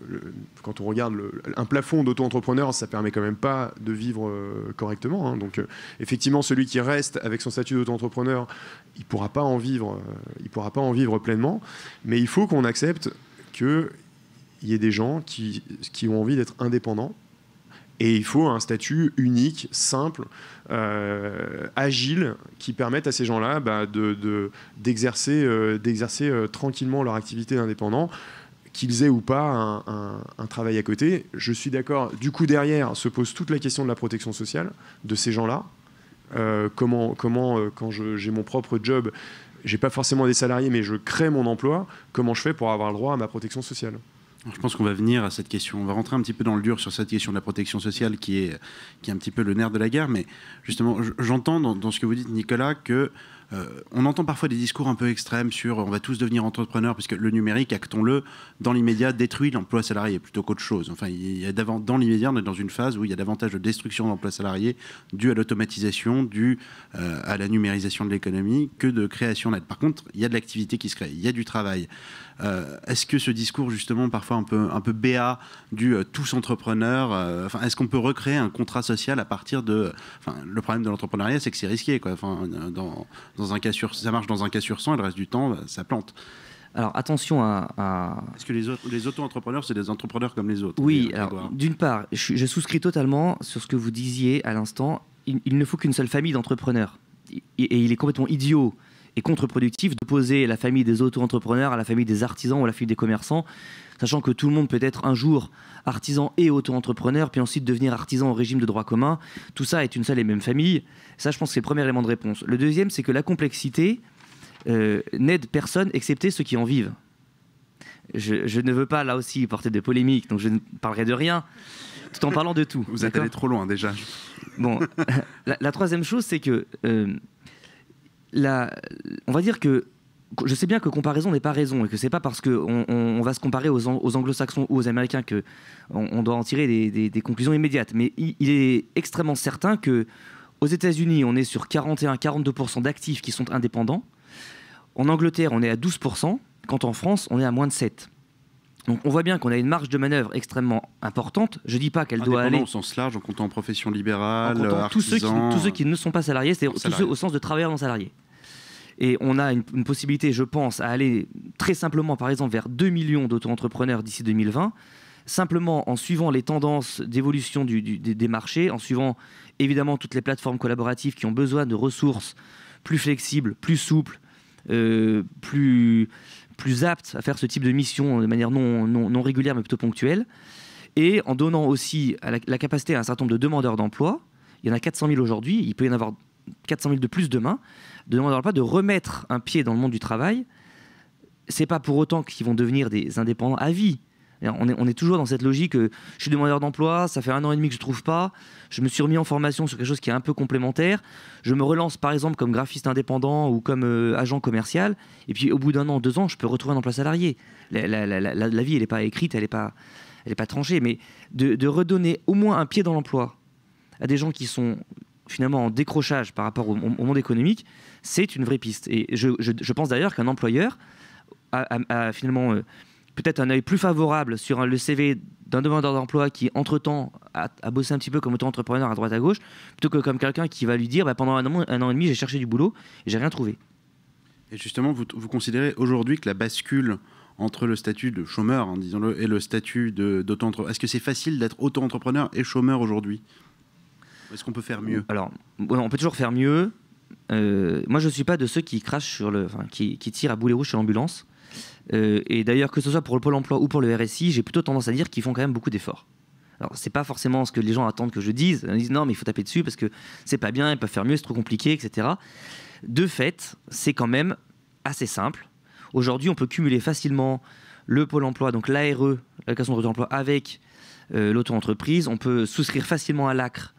quand on regarde un plafond d'auto-entrepreneur, ça permet quand même pas de vivre euh, correctement. Hein. Donc euh, effectivement, celui qui reste avec son statut d'auto-entrepreneur, il pourra pas en vivre, euh, il pourra pas en vivre pleinement. Mais il faut qu'on accepte qu'il y ait des gens qui, qui ont envie d'être indépendants et il faut un statut unique, simple, euh, agile, qui permette à ces gens-là bah, d'exercer euh, de, euh, tranquillement leur activité d'indépendant qu'ils aient ou pas un, travail à côté. Je suis d'accord. Du coup, derrière se pose toute la question de la protection sociale de ces gens-là. comment, comment quand j'ai mon propre job, j'ai pas forcément des salariés, mais je crée mon emploi, comment je fais pour avoir le droit à ma protection sociale je pense qu'on va venir à cette question, on va rentrer un petit peu dans le dur sur cette question de la protection sociale qui est, qui est un petit peu le nerf de la guerre, mais justement, j'entends dans, ce que vous dites, Nicolas, que euh, on entend parfois des discours un peu extrêmes sur on va tous devenir entrepreneurs puisque le numérique, actons-le, dans l'immédiat détruit l'emploi salarié plutôt qu'autre chose. Enfin, il y a dans l'immédiat, on est dans une phase où il y a davantage de destruction d'emploi salariés salarié due à l'automatisation, due euh, à la numérisation de l'économie que de création nette. Par contre, il y a de l'activité qui se crée, il y a du travail. Euh, est-ce que ce discours, justement, parfois un peu, un peu béat du euh, tous entrepreneurs, euh, est-ce qu'on peut recréer un contrat social à partir de. le problème de l'entrepreneuriat, c'est que c'est risqué, quoi. dans, un cas ça marche dans un cas sur 100, et le reste du temps, bah, ça plante. Alors attention à. est Est-ce que les, les auto-entrepreneurs, c'est des entrepreneurs comme les autres. Oui, d'une part, je, souscris totalement sur ce que vous disiez à l'instant. Il, ne faut qu'une seule famille d'entrepreneurs. et, il est complètement idiot et contre-productif d'opposer la famille des auto-entrepreneurs à la famille des artisans ou à la famille des commerçants, sachant que tout le monde peut être un jour artisan et auto-entrepreneur, puis ensuite devenir artisan au régime de droit commun. Tout ça est une seule et même famille. Ça, je pense, c'est le premier élément de réponse. Le deuxième, c'est que la complexité euh, n'aide personne excepté ceux qui en vivent. Je, ne veux pas là aussi porter de polémique, donc je ne parlerai de rien, tout en parlant de tout. Vous êtes allé trop loin déjà. Bon, la, troisième chose, c'est que euh, on va dire que je sais bien que comparaison n'est pas raison et que c'est pas parce qu'on va se comparer aux, anglo-saxons ou aux américains que on, doit en tirer des, conclusions immédiates. Mais il, est extrêmement certain que aux États-Unis, on est sur 41-42% d'actifs qui sont indépendants. En Angleterre, on est à 12%, quand en France, on est à moins de 7%. Donc on voit bien qu'on a une marge de manœuvre extrêmement importante. Je ne dis pas qu'elle doit aller. au sens large, en comptant en profession libérale, en tous, ceux qui, tous ceux qui ne sont pas salariés, c'est tous ceux au sens de travailleurs non salariés. Et on a une, possibilité, je pense, à aller très simplement, par exemple, vers 2 millions d'auto-entrepreneurs d'ici 2020, simplement en suivant les tendances d'évolution des, marchés, en suivant évidemment toutes les plateformes collaboratives qui ont besoin de ressources plus flexibles, plus souples, euh, plus, plus aptes à faire ce type de mission de manière non, régulière mais plutôt ponctuelle, et en donnant aussi la, capacité à un certain nombre de demandeurs d'emploi, il y en a 400 000 aujourd'hui, il peut y en avoir 400 000 de plus demain, de demandeurs d'emploi, de remettre un pied dans le monde du travail. C'est pas pour autant qu'ils vont devenir des indépendants à vie, on est, toujours dans cette logique, que euh, je suis demandeur d'emploi, ça fait un an et demi que je ne trouve pas, je me suis remis en formation sur quelque chose qui est un peu complémentaire, je me relance par exemple comme graphiste indépendant ou comme euh, agent commercial, et puis au bout d'un an, deux ans, je peux retrouver un emploi salarié. La, vie, elle n'est pas écrite, elle n'est pas, pas tranchée, mais de, redonner au moins un pied dans l'emploi à des gens qui sont finalement en décrochage par rapport au, monde économique, c'est une vraie piste. Et je, pense d'ailleurs qu'un employeur a, finalement... Euh, peut-être un œil plus favorable sur le CV d'un demandeur d'emploi qui, entre-temps, a, bossé un petit peu comme auto-entrepreneur à droite à gauche, plutôt que comme quelqu'un qui va lui dire bah, pendant un an, et demi, j'ai cherché du boulot et j'ai rien trouvé. Et justement, vous, considérez aujourd'hui que la bascule entre le statut de chômeur, hein, disons-le, et le statut d'auto-entrepreneur, est-ce que c'est facile d'être auto-entrepreneur et chômeur aujourd'hui Est-ce qu'on peut faire mieux Alors, on peut toujours faire mieux. Euh, moi, je ne suis pas de ceux qui crachent sur le, qui, qui tirent à boulet rouge sur l'ambulance. Euh, et d'ailleurs, que ce soit pour le Pôle emploi ou pour le RSI, j'ai plutôt tendance à dire qu'ils font quand même beaucoup d'efforts. Alors, c'est pas forcément ce que les gens attendent que je dise. Ils disent non, mais il faut taper dessus parce que c'est pas bien, ils peuvent faire mieux, c'est trop compliqué, etc. De fait, c'est quand même assez simple. Aujourd'hui, on peut cumuler facilement le Pôle emploi, donc l'ARE, l'allocation de retour emploi, avec euh, l'auto-entreprise. On peut souscrire facilement à l'ACRE.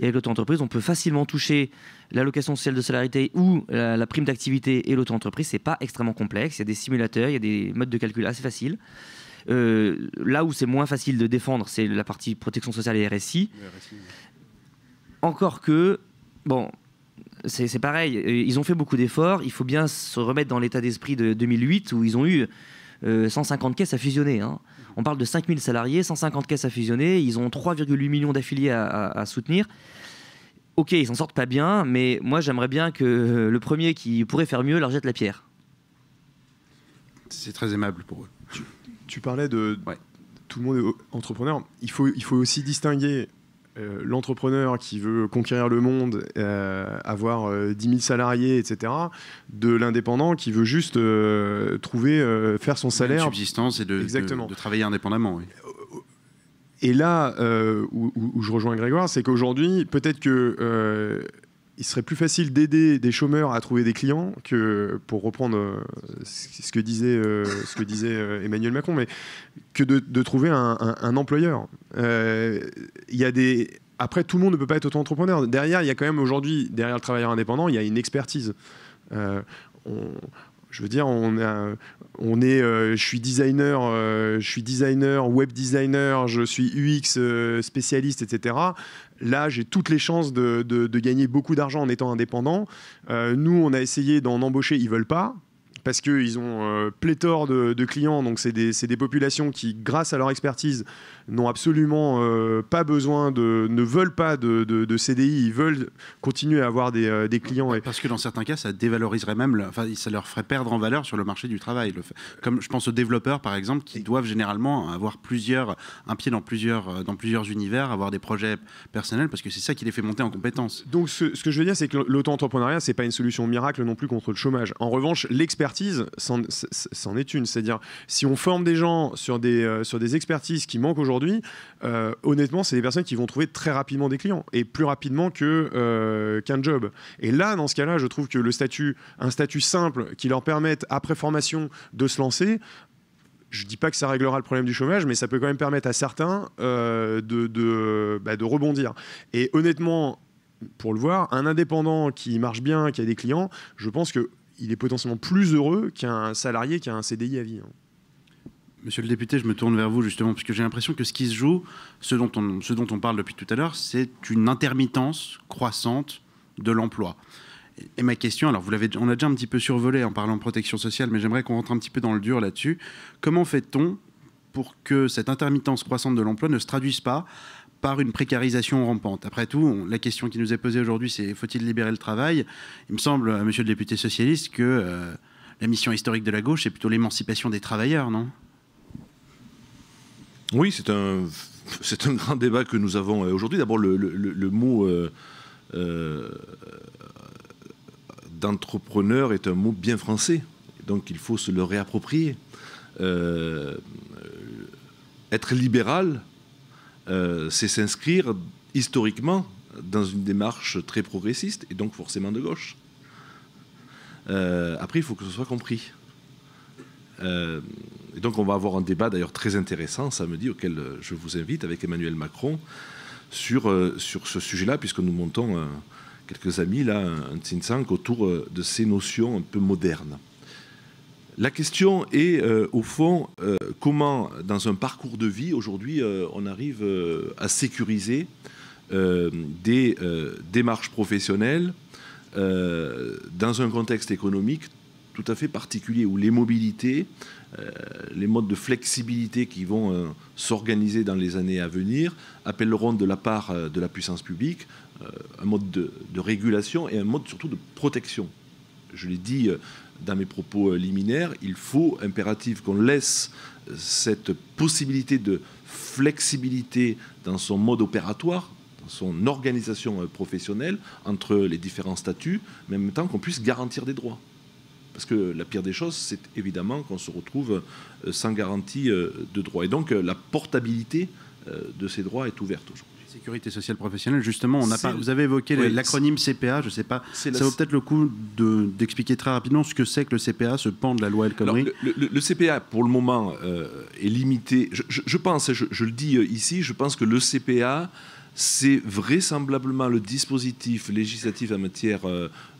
Et avec l'auto-entreprise, on peut facilement toucher l'allocation sociale de salarité ou la, prime d'activité et l'auto-entreprise, c'est pas extrêmement complexe. Il y a des simulateurs, il y a des modes de calcul assez faciles. Euh, là où c'est moins facile de défendre, c'est la partie protection sociale et RSI. Encore que, bon, c'est pareil, euh, ils ont fait beaucoup d'efforts. Il faut bien se remettre dans l'état d'esprit de 2008 où ils ont eu 150 euh, caisses à fusionner. Hein. On parle de 5000 salariés, 150 caisses à fusionner. Ils ont 3,8 millions d'affiliés à, soutenir ok, ils s'en sortent pas bien, mais moi j'aimerais bien que le premier qui pourrait faire mieux leur jette la pierre. C'est très aimable pour eux. Tu, parlais de tout le monde est entrepreneur. Il faut, il faut aussi distinguer euh, l'entrepreneur qui veut conquérir le monde, euh, avoir 10 euh, 000 salariés, etc., de l'indépendant qui veut juste trouver, faire son salaire. de subsistance et de, Exactement. de, travailler indépendamment. Oui et là euh, où, je rejoins Grégoire, c'est qu'aujourd'hui, peut-être que euh, il serait plus facile d'aider des chômeurs à trouver des clients que, pour reprendre euh, ce que disait, Emmanuel Macron, mais que de, trouver un, employeur. Il y des après, tout le monde ne peut pas être auto-entrepreneur. Derrière, il y a quand même aujourd'hui, derrière le travailleur indépendant, il y a une expertise. on, je veux dire, on, est, euh, je suis designer, euh, je suis designer, web designer, je suis UX euh, spécialiste, etc. Là, j'ai toutes les chances de, gagner beaucoup d'argent en étant indépendant. nous, on a essayé d'en embaucher, ils veulent pas parce qu'ils ont pléthore de, clients, donc c'est des, populations qui, grâce à leur expertise, n'ont absolument euh, pas besoin de, ne veulent pas de, CDI, ils veulent continuer à avoir des, euh, clients. Parce que dans certains cas, ça dévaloriserait même, enfin, ça leur ferait perdre en valeur sur le marché du travail. comme je pense aux développeurs, par exemple, qui doivent généralement avoir plusieurs, un pied dans plusieurs, euh, dans plusieurs univers, avoir des projets personnels, parce que c'est ça qui les fait monter en compétences. Donc ce, que je veux dire, c'est que l'auto-entrepreneuriat, c'est pas une solution miracle non plus contre le chômage. En revanche, l'expertise, c'en est une. C'est-à-dire, si on forme des gens sur des, sur des expertises qui manquent aujourd'hui, aujourd'hui, euh, honnêtement, c'est des personnes qui vont trouver très rapidement des clients et plus rapidement euh, qu'un job. Et là, dans ce cas-là, je trouve que le statut, un statut simple qui leur permette après formation de se lancer, je ne dis pas que ça réglera le problème du chômage, mais ça peut quand même permettre à certains euh, bah, de, rebondir. Et honnêtement, pour le voir, un indépendant qui marche bien, qui a des clients, je pense qu'il est potentiellement plus heureux qu'un salarié qui a un CDI à vie. Hein. Monsieur le député, je me tourne vers vous justement, parce que j'ai l'impression que ce qui se joue, ce dont on, parle depuis tout à l'heure, c'est une intermittence croissante de l'emploi. Et ma question, alors vous l'avez, on a déjà un petit peu survolé en parlant de protection sociale, mais j'aimerais qu'on rentre un petit peu dans le dur là-dessus. Comment fait-on pour que cette intermittence croissante de l'emploi ne se traduise pas par une précarisation rampante Après tout, la question qui nous est posée aujourd'hui, c'est faut-il libérer le travail Il me semble, euh, monsieur le député socialiste, que euh, la mission historique de la gauche, est plutôt l'émancipation des travailleurs, non oui, c'est un, un grand débat que nous avons euh, aujourd'hui. D'abord, le, le, mot euh, euh, d'entrepreneur est un mot bien français, donc il faut se le réapproprier. être libéral, c'est s'inscrire historiquement dans une démarche très progressiste et donc forcément de gauche. après, il faut que ce soit compris. Et donc on va avoir un débat d'ailleurs très intéressant ça me dit, auquel euh, je vous invite avec Emmanuel Macron sur, euh, sur ce sujet-là, puisque nous montons euh, quelques amis là, un think autour de ces notions un peu modernes. La question est, au fond, comment, dans un parcours de vie, aujourd'hui, on arrive à sécuriser des démarches professionnelles dans un contexte économique tout à fait particulier où les mobilités euh, les modes de flexibilité qui vont euh, s'organiser dans les années à venir appelleront de la part euh, de la puissance publique un mode de, régulation et un mode surtout de protection. Je l'ai dit dans mes propos liminaires, il faut impératif qu'on laisse cette possibilité de flexibilité dans son mode opératoire, dans son organisation professionnelle entre les différents statuts, mais en même temps qu'on puisse garantir des droits. Parce que la pire des choses, c'est évidemment qu'on se retrouve euh, sans garantie euh, de droit. Et donc euh, la portabilité de ces droits est ouverte aujourd'hui. Sécurité sociale professionnelle, justement, on vous avez évoqué l'acronyme CPA, je ne sais pas, ça vaut peut-être le coup d'expliquer très rapidement ce que c'est que le CPA, ce pan de la loi El Khomri. le, CPA, pour le moment, est limité. Je, pense, je, le dis ici, je pense que le CPA, c'est vraisemblablement le dispositif législatif en matière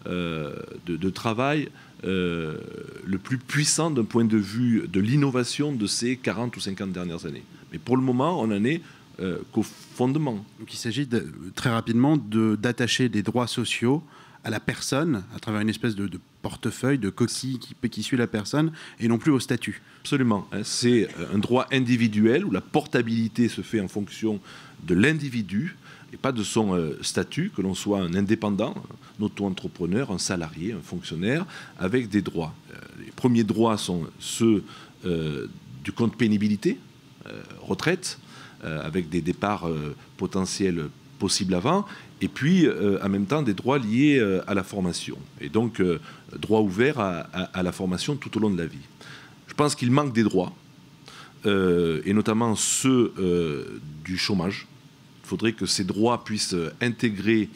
de, travail euh, le plus puissant d'un point de vue de l'innovation de ces 40 ou 50 dernières années. Mais pour le moment, on en est euh, qu'au fondement. Donc il s'agit très rapidement d'attacher des droits sociaux à la personne à travers une espèce de, portefeuille, de coquille qui, qui, suit la personne et non plus au statut. Absolument. Hein. C'est euh, un droit individuel où la portabilité se fait en fonction de l'individu pas de son euh, statut, que l'on soit un indépendant, un auto-entrepreneur, un salarié, un fonctionnaire, avec des droits. Euh, les premiers droits sont ceux euh, du compte pénibilité, retraite, avec des départs potentiels possibles avant, et puis en même temps des droits liés à la formation, et donc droit ouvert à, la formation tout au long de la vie. Je pense qu'il manque des droits, et notamment ceux du chômage, il faudrait que ces droits puissent euh, intégrer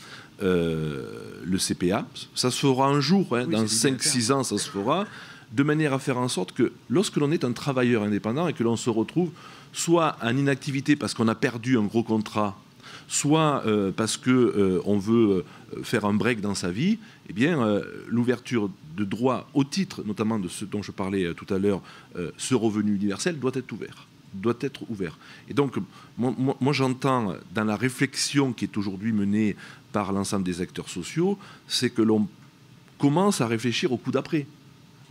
euh, le CPA. Ça se fera un jour, hein, dans 5-6 ans, ça se fera, de manière à faire en sorte que lorsque l'on est un travailleur indépendant et que l'on se retrouve soit en inactivité parce qu'on a perdu un gros contrat, soit euh, parce qu'on veut faire un break dans sa vie, eh bien, l'ouverture de droits au titre, notamment de ce dont je parlais tout à l'heure, ce revenu universel, doit être ouvert doit être ouvert. Et donc, moi, j'entends dans la réflexion qui est aujourd'hui menée par l'ensemble des acteurs sociaux, c'est que l'on commence à réfléchir au coup d'après.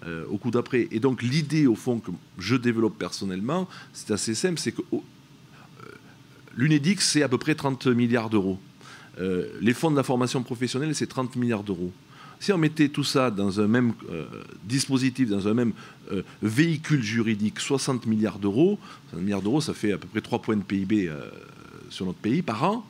Euh, au coup d'après. Et donc l'idée, au fond, que je développe personnellement, c'est assez simple, c'est que euh, l'UNEDIC, c'est à peu près 30 milliards d'euros. Euh, les fonds de la formation professionnelle, c'est 30 milliards d'euros. Si on mettait tout ça dans un même euh, dispositif, dans un même euh, véhicule juridique, 60 milliards d'euros, 60 milliards d'euros, ça fait à peu près 3 points de PIB euh, sur notre pays par an,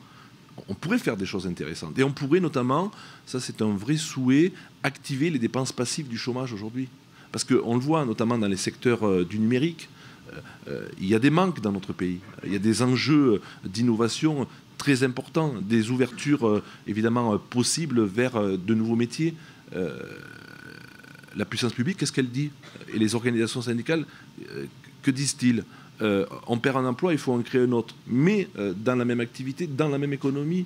on pourrait faire des choses intéressantes. Et on pourrait notamment, ça c'est un vrai souhait, activer les dépenses passives du chômage aujourd'hui. Parce qu'on le voit notamment dans les secteurs du numérique, il y a des manques dans notre pays. Il y a des enjeux d'innovation très important, des ouvertures euh, évidemment euh, possibles vers euh, de nouveaux métiers. la puissance publique, qu'est-ce qu'elle dit Et les organisations syndicales, que disent-ils on perd un emploi, il faut en créer un autre. Mais dans la même activité, dans la même économie,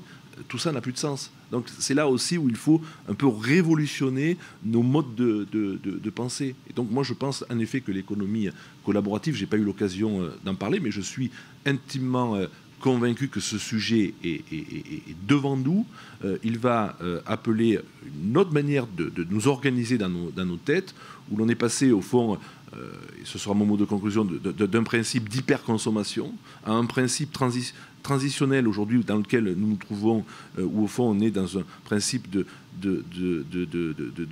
tout ça n'a plus de sens. Donc c'est là aussi où il faut un peu révolutionner nos modes de, de, pensée. Et donc moi je pense en effet que l'économie collaborative, j'ai pas eu l'occasion d'en parler, mais je suis intimement convaincu que ce sujet est, devant nous. Euh, il va euh, appeler une autre manière de, nous organiser dans nos, têtes, où l'on est passé au fond, euh, et ce sera mon mot de conclusion, d'un principe d'hyperconsommation à un principe transitionnel aujourd'hui dans lequel nous nous trouvons, où au fond on est dans un principe de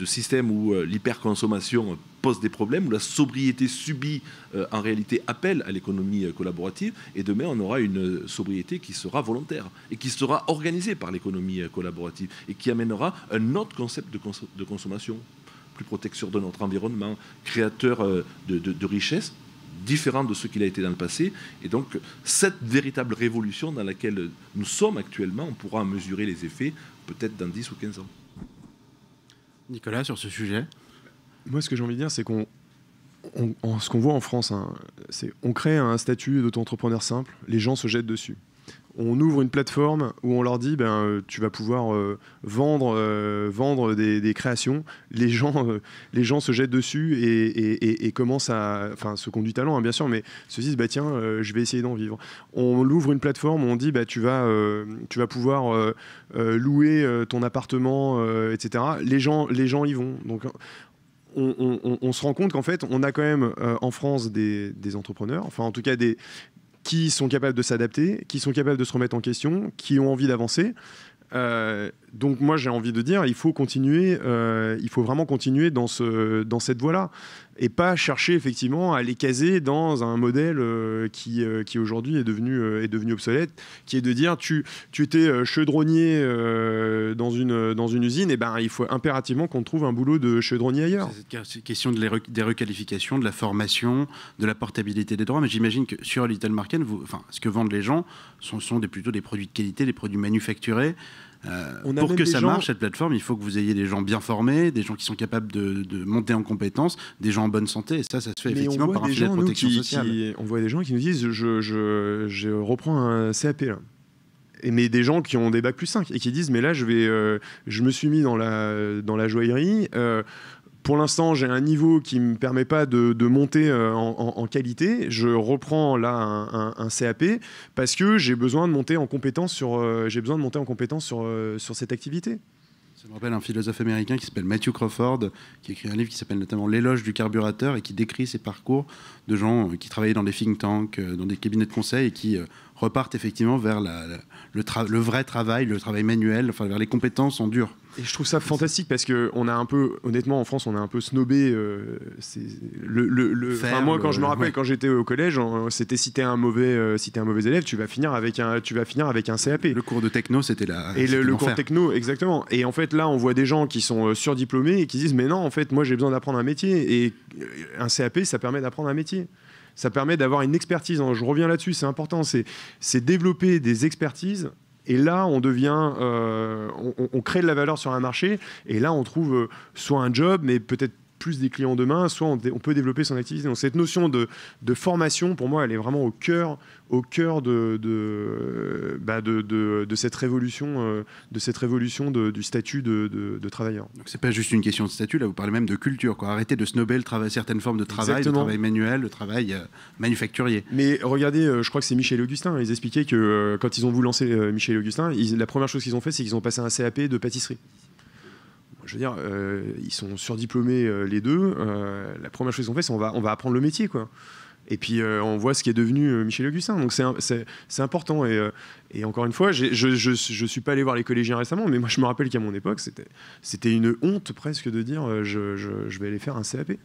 système où l'hyperconsommation pose des problèmes, où la sobriété subie euh, en réalité appelle à l'économie euh, collaborative, et demain on aura une euh, sobriété qui sera volontaire et qui sera organisée par l'économie collaborative et qui amènera un autre concept de, de consommation, plus protecteur de notre environnement, créateur de, de richesses différent de ce qu'il a été dans le passé. Et donc, cette véritable révolution dans laquelle nous sommes actuellement, on pourra mesurer les effets peut-être dans 10 ou 15 ans. Nicolas, sur ce sujet moi, ce que j'ai envie de dire, c'est qu'on ce qu'on voit en France, hein, c'est on crée un statut d'auto-entrepreneur simple, les gens se jettent dessus. On ouvre une plateforme où on leur dit ben, euh, tu vas pouvoir euh, vendre, euh, vendre des, créations. Les gens, les gens se jettent dessus et, commencent à. Enfin, se qui du talent, bien sûr, mais se disent bah, tiens, je vais essayer d'en vivre. On ouvre une plateforme où on dit ben, tu, vas, tu vas pouvoir louer ton appartement, etc. Les gens, les gens y vont. Donc, on, se rend compte qu'en fait, on a quand même euh, en France des, entrepreneurs, enfin en tout cas des qui sont capables de s'adapter, qui sont capables de se remettre en question, qui ont envie d'avancer. Euh, donc moi j'ai envie de dire, il faut continuer, euh, il faut vraiment continuer dans, ce, dans cette voie-là et pas chercher effectivement à les caser dans un modèle euh, qui, euh, qui aujourd'hui est devenu, euh, est devenu obsolète, qui est de dire tu, tu étais chaudronnier dans, une, dans une usine, et ben il faut impérativement qu'on trouve un boulot de chaudronnier ailleurs. C'est Cette question de des requalifications, de la formation, de la portabilité des droits, mais j'imagine que sur Little Market, enfin, ce que vendent les gens sont, sont des, plutôt des produits de qualité, des produits manufacturés. Euh, pour que ça marche, cette plateforme, il faut que vous ayez des gens bien formés, des gens qui sont capables de, monter en compétences, des gens en bonne santé. Et ça, ça se fait effectivement par un filet de protection sociale. on voit des gens qui nous disent je, reprends un CAP mais des gens qui ont des bacs plus 5 et qui disent mais là je vais euh, je me suis mis dans la dans la joaillerie euh, pour l'instant, j'ai un niveau qui ne me permet pas de, monter euh, en, qualité. Je reprends là un, CAP parce que j'ai besoin de monter en compétence sur, euh, j'ai besoin de monter en compétence sur, euh, sur cette activité. Ça me rappelle un philosophe américain qui s'appelle Matthew Crawford, qui écrit un livre qui s'appelle notamment L'éloge du carburateur et qui décrit ses parcours de gens qui travaillaient dans des think tanks, dans des cabinets de conseil et qui repartent effectivement vers la, le, le, vrai travail, le travail manuel, enfin vers les compétences en dur. Et je trouve ça fantastique parce que on a un peu, honnêtement, en France, on a un peu snobé. Euh, le, le, moi, quand je me euh, rappelle, quand j'étais au collège, c'était si t'es un mauvais, euh, es un mauvais élève, tu vas finir avec un, tu vas finir avec un CAP. Le cours de techno, c'était là. Et le, cours de techno, exactement. Et en fait, là, on voit des gens qui sont surdiplômés et qui disent, mais non, en fait, moi, j'ai besoin d'apprendre un métier. Et un CAP, ça permet d'apprendre un métier ça permet d'avoir une expertise. Je reviens là-dessus, c'est important. C'est développer des expertises et là, on devient, euh, on, crée de la valeur sur un marché. Et là, on trouve euh, soit un job, mais peut-être plus des clients demain, soit on, peut développer son activité. Donc cette notion de, formation, pour moi, elle est vraiment au cœur, au cœur de, bah, euh, cette révolution, de cette révolution du statut de, travailleur. Donc c'est pas juste une question de statut, là vous parlez même de culture. Quoi. Arrêtez de snobber certaines formes de travail, le travail manuel, le travail euh, manufacturier. Mais regardez, euh, je crois que c'est Michel Augustin, ils expliquaient que quand ils ont voulu lancer Michel Augustin, la première chose qu'ils ont fait, c'est qu'ils ont passé un CAP de pâtisserie je veux dire, euh, ils sont surdiplômés euh, les deux. Euh, la première chose qu'ils ont fait, c'est on va, on va apprendre le métier, quoi. Et puis on voit ce qui est devenu Michel Augustin. Donc c'est important. Et, et, encore une fois, je ne suis pas allé voir les collégiens récemment, mais moi je me rappelle qu'à mon époque, c'était une honte presque de dire je, je, je vais aller faire un CAP.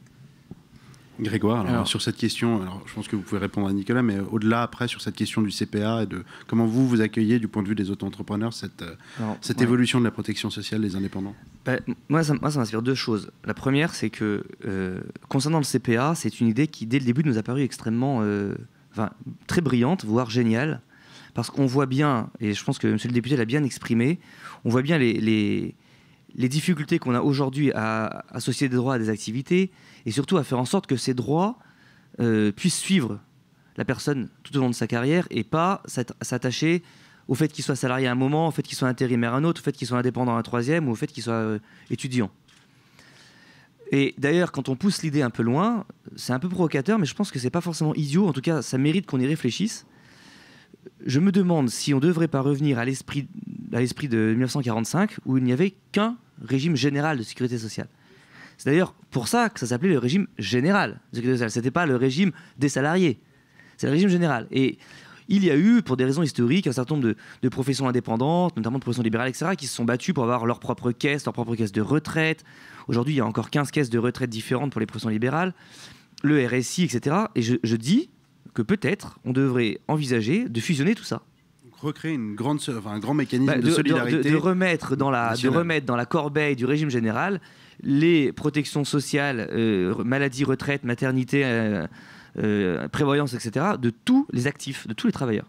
Grégoire, alors, sur cette question, alors, je pense que vous pouvez répondre à Nicolas, mais au-delà, après, sur cette question du CPA et de comment vous, vous accueillez du point de vue des auto-entrepreneurs cette, euh, cette évolution de la protection sociale des indépendants bah, Moi, ça, va m'inspire deux choses. La première, c'est que euh, concernant le CPA, c'est une idée qui, dès le début, nous a paru extrêmement, euh, très brillante, voire géniale, parce qu'on voit bien, et je pense que M. le député l'a bien exprimé, on voit bien les, les, les difficultés qu'on a aujourd'hui à associer des droits à des activités et surtout à faire en sorte que ces droits euh, puissent suivre la personne tout au long de sa carrière et pas s'attacher au fait qu'il soit salarié à un moment, au fait qu'il soit intérimaire à un autre, au fait qu'il soit indépendant à un troisième ou au fait qu'il soit euh, étudiant. Et d'ailleurs, quand on pousse l'idée un peu loin, c'est un peu provocateur, mais je pense que c'est pas forcément idiot. En tout cas, ça mérite qu'on y réfléchisse. Je me demande si on ne devrait pas revenir à l'esprit de 1945, où il n'y avait qu'un régime général de sécurité sociale. C'est d'ailleurs pour ça que ça s'appelait le régime général Ce n'était pas le régime des salariés. C'est le régime général. Et il y a eu, pour des raisons historiques, un certain nombre de, professions indépendantes, notamment de professions libérales, etc., qui se sont battues pour avoir leur propre caisse, leur propre caisse de retraite. Aujourd'hui, il y a encore 15 caisses de retraite différentes pour les professions libérales, le RSI, etc. Et je, dis que peut-être on devrait envisager de fusionner tout ça. recréer une grande, enfin, un grand bah, mécanisme de, solidarité. remettre dans la, de remettre dans la corbeille du régime général les protections sociales, euh, maladie, retraite, maternité, euh, euh, prévoyance, etc., de tous les actifs, de tous les travailleurs.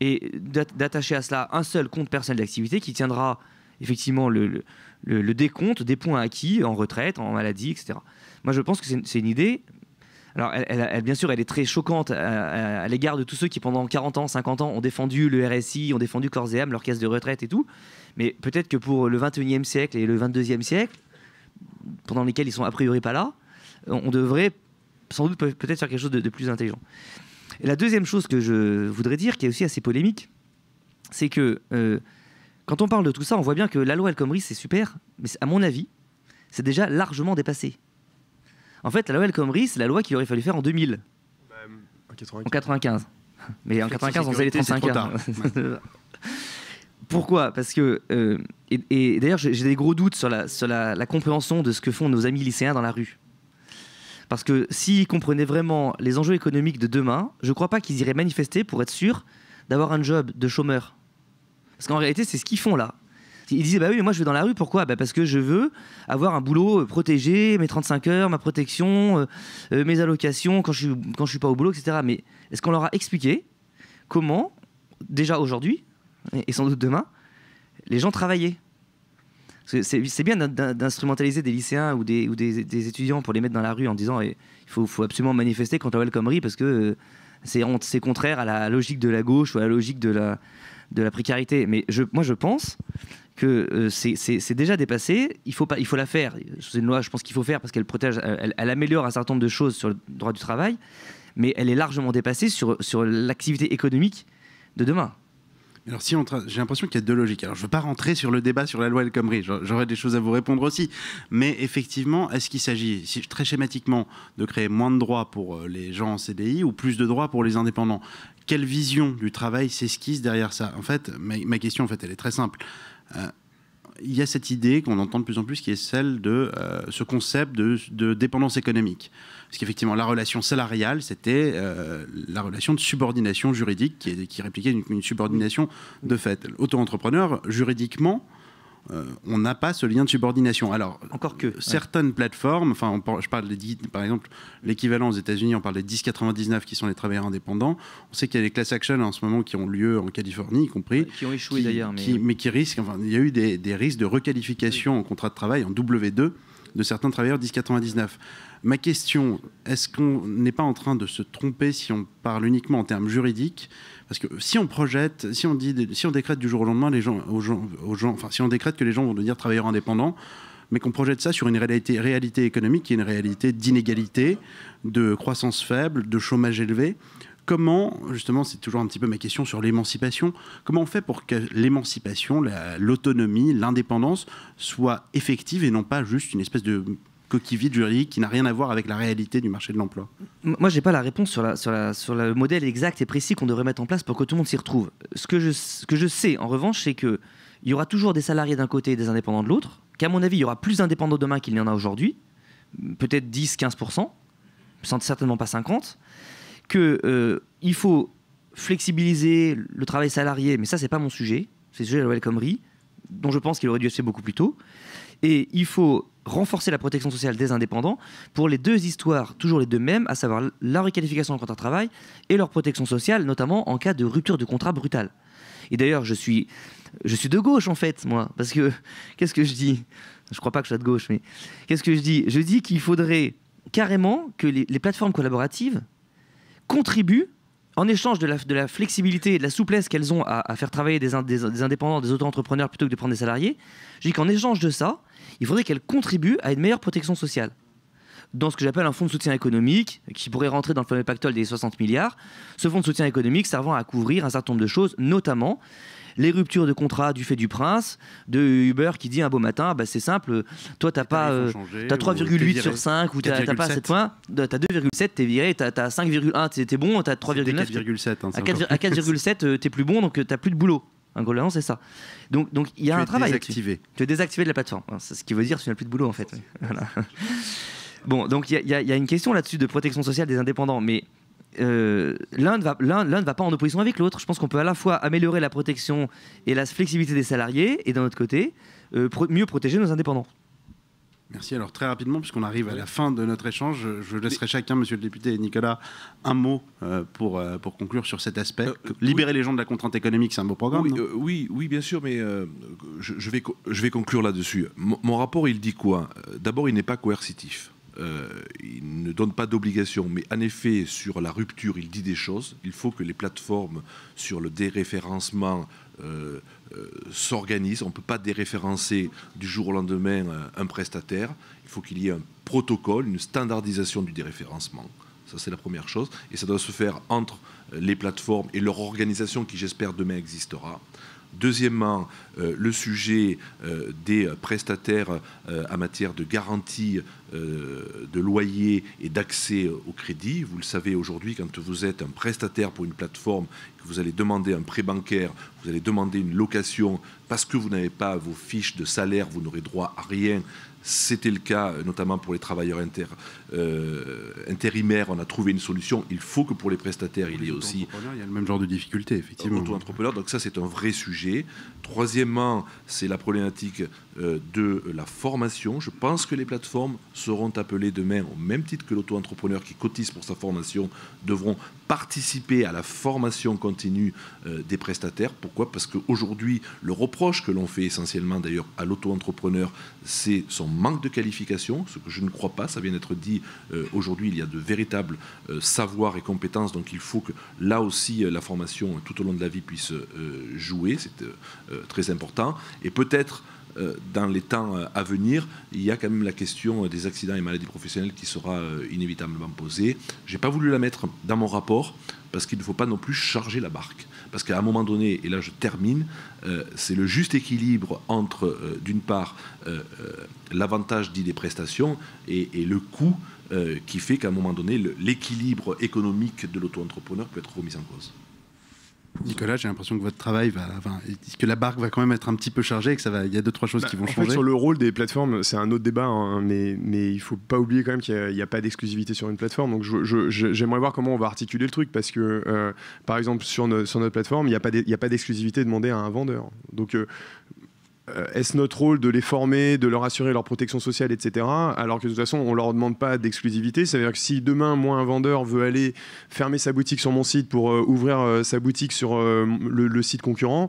Et d'attacher à cela un seul compte personnel d'activité qui tiendra effectivement le, décompte des points acquis en retraite, en maladie, etc. Moi, je pense que c'est une idée. Alors, elle, bien sûr, elle est très choquante à, l'égard de tous ceux qui, pendant 40 ans, 50 ans, ont défendu le RSI, ont défendu corps et leur caisse de retraite et tout. Mais peut-être que pour le 21e siècle et le 22e siècle, pendant lesquels ils sont a priori pas là, euh, on, devrait sans doute peut-être faire quelque chose de, plus intelligent. la deuxième chose que je voudrais dire, qui est aussi assez polémique, c'est que euh, quand on parle de tout ça, on voit bien que la loi El Khomri, c'est super, mais à mon avis, c'est déjà largement dépassé. En fait, la loi El Khomri, c'est la loi qu'il aurait fallu faire en 2000. en 95. En 95. Mais en 95, on faisait les 35 heures. Pourquoi Parce que, euh, et, d'ailleurs, j'ai des gros doutes sur, la, sur la, compréhension de ce que font nos amis lycéens dans la rue. Parce que s'ils comprenaient vraiment les enjeux économiques de demain, je ne crois pas qu'ils iraient manifester pour être sûrs d'avoir un job de chômeur. Parce qu'en réalité, c'est ce qu'ils font là. Ils disaient, bah oui, moi je vais dans la rue, pourquoi bah Parce que je veux avoir un boulot euh, protégé, mes 35 heures, ma protection, euh, mes allocations quand je ne quand je suis pas au boulot, etc. Mais est-ce qu'on leur a expliqué comment, déjà aujourd'hui, et sans doute demain, les gens travaillaient. C'est bien d'instrumentaliser des lycéens ou, des, ou des, étudiants pour les mettre dans la rue en disant eh, il faut, absolument manifester contre la Comrie parce que euh, c'est contraire à la logique de la gauche ou à la logique de la, de la précarité. Mais je, moi, je pense que euh, c'est déjà dépassé. Il faut, pas, il faut la faire. C'est une loi, je pense qu'il faut faire parce qu'elle protège, elle, elle, améliore un certain nombre de choses sur le droit du travail, mais elle est largement dépassée sur, sur l'activité économique de demain. Alors, si on j'ai l'impression qu'il y a deux logiques. Alors, je ne veux pas rentrer sur le débat sur la loi El Khomri. J'aurais des choses à vous répondre aussi. Mais effectivement, est-ce qu'il s'agit, si, très schématiquement, de créer moins de droits pour euh, les gens en CDI ou plus de droits pour les indépendants Quelle vision du travail s'esquisse derrière ça En fait, ma, question, en fait, elle est très simple. Euh, il y a cette idée qu'on entend de plus en plus qui est celle de euh, ce concept de, dépendance économique. Parce qu'effectivement, la relation salariale, c'était euh, la relation de subordination juridique qui, répliquait une, subordination de fait. auto entrepreneur juridiquement, euh, on n'a pas ce lien de subordination. Alors, encore que certaines plateformes, enfin, je parle par exemple, l'équivalent aux États-Unis, on parle des 1099 qui sont les travailleurs indépendants. On sait qu'il y a des class actions en ce moment qui ont lieu en Californie, y compris. qui ont échoué d'ailleurs. Mais... qui risquent, enfin, il y a eu des, risques de requalification en contrat de travail, en W2, de certains travailleurs 1099. Ma question, est-ce qu'on n'est pas en train de se tromper si on parle uniquement en termes juridiques parce que si on projette, si on, dit, si on décrète du jour au lendemain les gens, que les gens vont devenir travailleurs indépendants, mais qu'on projette ça sur une réalité, économique qui est une réalité d'inégalité, de croissance faible, de chômage élevé, comment, justement, c'est toujours un petit peu ma question sur l'émancipation, comment on fait pour que l'émancipation, l'autonomie, l'indépendance soient effectives et non pas juste une espèce de coquille vide juridique qui n'a rien à voir avec la réalité du marché de l'emploi Moi, j'ai pas la réponse sur, le modèle exact et précis qu'on devrait mettre en place pour que tout le monde s'y retrouve. Ce que, je, sais, en revanche, c'est qu'il y aura toujours des salariés d'un côté et des indépendants de l'autre, qu'à mon avis, il y aura plus d'indépendants demain qu'il n'y en a aujourd'hui, peut-être 10-15%, certainement pas 50%, qu'il euh, il faut flexibiliser le travail salarié, mais ça, n'est pas mon sujet, c'est le sujet de la loi dont je pense qu'il aurait dû se faire beaucoup plus tôt. Et il faut renforcer la protection sociale des indépendants pour les deux histoires, toujours les deux mêmes, à savoir la requalification en contrat de travail et leur protection sociale, notamment en cas de rupture de contrat brutale. Et d'ailleurs, je suis, je suis de gauche en fait, moi, parce que qu'est-ce que je dis Je crois pas que je sois de gauche, mais qu'est-ce que je dis Je dis qu'il faudrait carrément que les plateformes collaboratives contribuent en échange de la, flexibilité et de la souplesse qu'elles ont à, faire travailler des, des indépendants, des auto-entrepreneurs plutôt que de prendre des salariés, je dis qu'en échange de ça, il faudrait qu'elles contribuent à une meilleure protection sociale dans ce que j'appelle un fonds de soutien économique qui pourrait rentrer dans le fameux pactole des 60 milliards. Ce fonds de soutien économique servant à couvrir un certain nombre de choses, notamment les ruptures de contrat du fait du prince, de Uber qui dit un beau matin, bah, c'est simple, toi t'as pas, 3,8 euh, sur 5 ou t'as pas 7 points, as 2,7, tu es viré, tu as 5,1, es bon, as 3,9. 4,7. à 4,7, tu es plus bon, donc euh, tu n'as plus de boulot. Un hein, gros c'est ça. Donc, donc il y a tu un es travail. Désactivé. Tu es désactivé de la plateforme. Hein, c'est ce qui veut dire que tu n'as plus de boulot en fait. Bon, donc il y, y, a une question là-dessus de protection sociale des indépendants, mais euh, l'un ne, va pas en opposition avec l'autre. Je pense qu'on peut à la fois améliorer la protection et la flexibilité des salariés et d'un autre côté, euh, mieux protéger nos indépendants. Merci. Alors très rapidement, puisqu'on arrive à la fin de notre échange, je laisserai chacun, Monsieur le député et Nicolas, un mot euh, pour, conclure sur cet aspect. Libérer les gens de la contrainte économique, c'est un beau programme. Oui, oui, bien sûr, mais je, vais, conclure là-dessus. mon rapport, il dit quoi D'abord, il n'est pas coercitif. Euh, il ne donne pas d'obligation, mais en effet, sur la rupture, il dit des choses. Il faut que les plateformes sur le déréférencement euh, euh, s'organisent. On ne peut pas déréférencer du jour au lendemain un prestataire. Il faut qu'il y ait un protocole, une standardisation du déréférencement. Ça, c'est la première chose. Et ça doit se faire entre les plateformes et leur organisation qui, j'espère, demain existera. Deuxièmement, euh, le sujet euh, des prestataires euh, en matière de garantie de loyer et d'accès au crédit. Vous le savez aujourd'hui, quand vous êtes un prestataire pour une plateforme, que vous allez demander un prêt bancaire, vous allez demander une location, parce que vous n'avez pas vos fiches de salaire, vous n'aurez droit à rien c'était le cas euh, notamment pour les travailleurs euh, intérimaires. On a trouvé une solution. Il faut que pour les prestataires, il y ait aussi. Il y a le même genre de difficulté, effectivement. Auto-entrepreneur. Donc, ça, c'est un vrai sujet. Troisièmement, c'est la problématique euh, de la formation. Je pense que les plateformes seront appelées demain, au même titre que l'auto-entrepreneur qui cotise pour sa formation, devront participer à la formation continue euh, des prestataires. Pourquoi Parce qu'aujourd'hui, le reproche que l'on fait essentiellement d'ailleurs à l'auto-entrepreneur, c'est son manque de qualification, ce que je ne crois pas, ça vient d'être dit euh, aujourd'hui, il y a de véritables euh, savoirs et compétences, donc il faut que là aussi la formation tout au long de la vie puisse jouer, c'est très important. Et peut-être... Euh, dans les temps euh, à venir, il y a quand même la question euh, des accidents et maladies professionnelles qui sera inévitablement posée. Je n'ai pas voulu la mettre dans mon rapport parce qu'il ne faut pas non plus charger la barque. Parce qu'à un moment donné, et là je termine, c'est le juste équilibre entre, d'une part, l'avantage dit des prestations et, et le coût qui fait qu'à un moment donné, l'équilibre économique de l'auto-entrepreneur peut être remis en cause. Nicolas, j'ai l'impression que votre travail va, que la barque va quand même être un petit peu chargée, et que ça va, il y a deux trois choses bah, qui vont changer. sur le rôle des plateformes, c'est un autre débat, hein, mais mais il faut pas oublier quand même qu'il n'y a, pas d'exclusivité sur une plateforme. Donc j'aimerais voir comment on va articuler le truc parce que euh, par exemple sur, notre plateforme, il n'y a pas d'exclusivité demandée à un vendeur. Donc euh, euh, est-ce notre rôle de les former, de leur assurer leur protection sociale, etc. Alors que de toute façon, on ne leur demande pas d'exclusivité. C'est-à-dire que si demain, moi, un vendeur veut aller fermer sa boutique sur mon site pour euh, ouvrir euh, sa boutique sur le, site concurrent,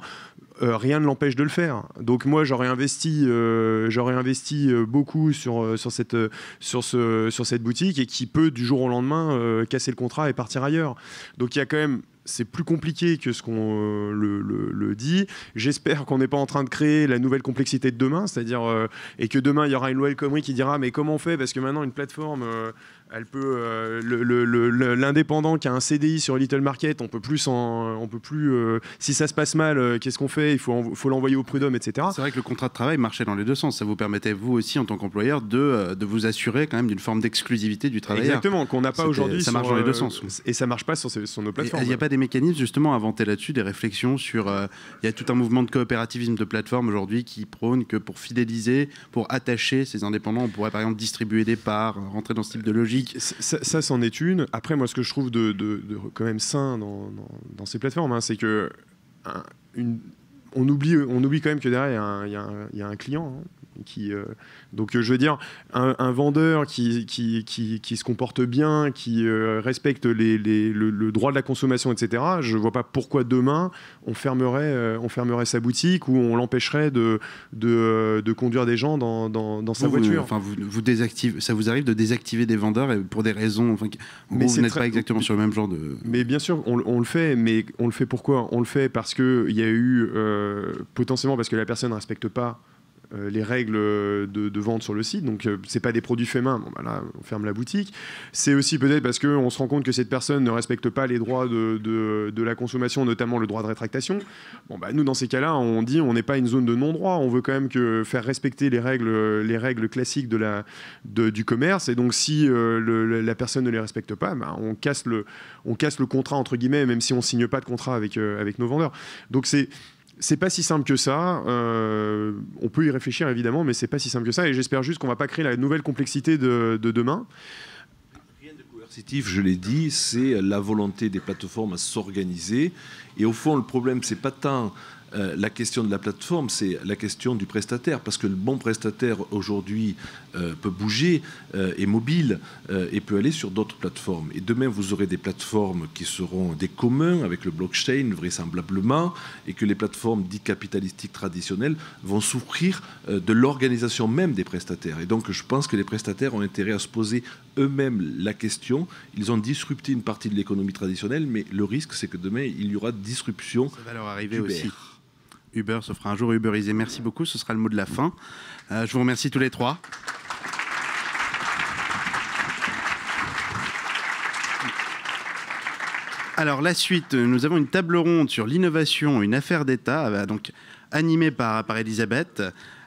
rien ne l'empêche de le faire. Donc moi, j'aurais investi, j'aurais investi beaucoup sur, sur, cette, sur, ce, sur cette boutique et qui peut, du jour au lendemain, casser le contrat et partir ailleurs. Donc il y a quand même c'est plus compliqué que ce qu'on euh, le, dit. J'espère qu'on n'est pas en train de créer la nouvelle complexité de demain, c'est-à-dire euh, et que demain il y aura une loi El Khomri qui dira mais comment on fait parce que maintenant une plateforme euh, elle peut euh, l'indépendant qui a un CDI sur Little Market, on peut plus on peut plus. Euh, si ça se passe mal, euh, qu'est-ce qu'on fait Il faut, l'envoyer au prud'homme, etc. C'est vrai que le contrat de travail marchait dans les deux sens. Ça vous permettait vous aussi en tant qu'employeur de, vous assurer quand même d'une forme d'exclusivité du travail. Exactement, qu'on n'a pas aujourd'hui. Ça marche dans les deux sens. Et ça marche pas sur, sur nos plateformes. Il n'y a pas des mécanismes justement inventés là-dessus, des réflexions sur. Il y a tout un mouvement de coopérativisme de plateforme aujourd'hui qui prône que pour fidéliser, pour attacher ces indépendants, on pourrait par exemple distribuer des parts, rentrer dans ce type de logique ça, c'en est une. Après, moi, ce que je trouve de, quand même sain dans, ces plateformes, hein, c'est que on oublie, on oublie quand même que derrière, il y, a un client. Hein. Qui, euh, donc, euh, je veux dire, un, vendeur qui, qui, qui, se comporte bien, qui euh, respecte le, droit de la consommation, etc., je ne vois pas pourquoi demain on fermerait, on fermerait sa boutique ou on l'empêcherait de, de, conduire des gens dans, sa voiture. enfin, vous, désactive, ça vous arrive de désactiver des vendeurs pour des raisons. Enfin, mais vous n'êtes pas exactement sur le même genre de. Mais bien sûr, on, on le fait, mais on le fait pourquoi On le fait parce qu'il y a eu potentiellement parce que la personne ne respecte pas euh, les règles de, vente sur le site. Donc, euh, c'est pas des produits faits main. Bah on ferme la boutique. C'est aussi peut-être parce qu'on se rend compte que cette personne ne respecte pas les droits de, la consommation, notamment le droit de rétractation. Bon, bah, nous, dans ces cas-là, on dit on n'est pas une zone de non-droit. On veut quand même que faire respecter les règles, les règles classiques de la, du commerce. Et donc, si euh, la personne ne les respecte pas, bah, on, casse le, on casse le contrat, entre guillemets, même si on signe pas de contrat avec, avec nos vendeurs. Donc, c'est c'est pas si simple que ça. Euh, on peut y réfléchir évidemment, mais c'est pas si simple que ça. Et j'espère juste qu'on va pas créer la nouvelle complexité de, de demain. Rien de coercitif, je l'ai dit, c'est la volonté des plateformes à s'organiser. Et au fond, le problème, c'est pas tant euh, la question de la plateforme, c'est la question du prestataire, parce que le bon prestataire aujourd'hui euh, peut bouger, euh, est mobile et peut aller sur d'autres plateformes. Et demain, vous aurez des plateformes qui seront des communs avec le blockchain, vraisemblablement, et que les plateformes dites capitalistiques traditionnelles vont souffrir de l'organisation même des prestataires. Et donc, je pense que les prestataires ont intérêt à se poser eux-mêmes la question. Ils ont disrupté une partie de l'économie traditionnelle, mais le risque, c'est que demain, il y aura disruption. Ça va arriver aussi. Uber se fera un jour Uberisé. Merci beaucoup, ce sera le mot de la fin. Euh, je vous remercie tous les trois. Alors la suite, nous avons une table ronde sur l'innovation, une affaire d'État, euh, donc animée par, par Elisabeth,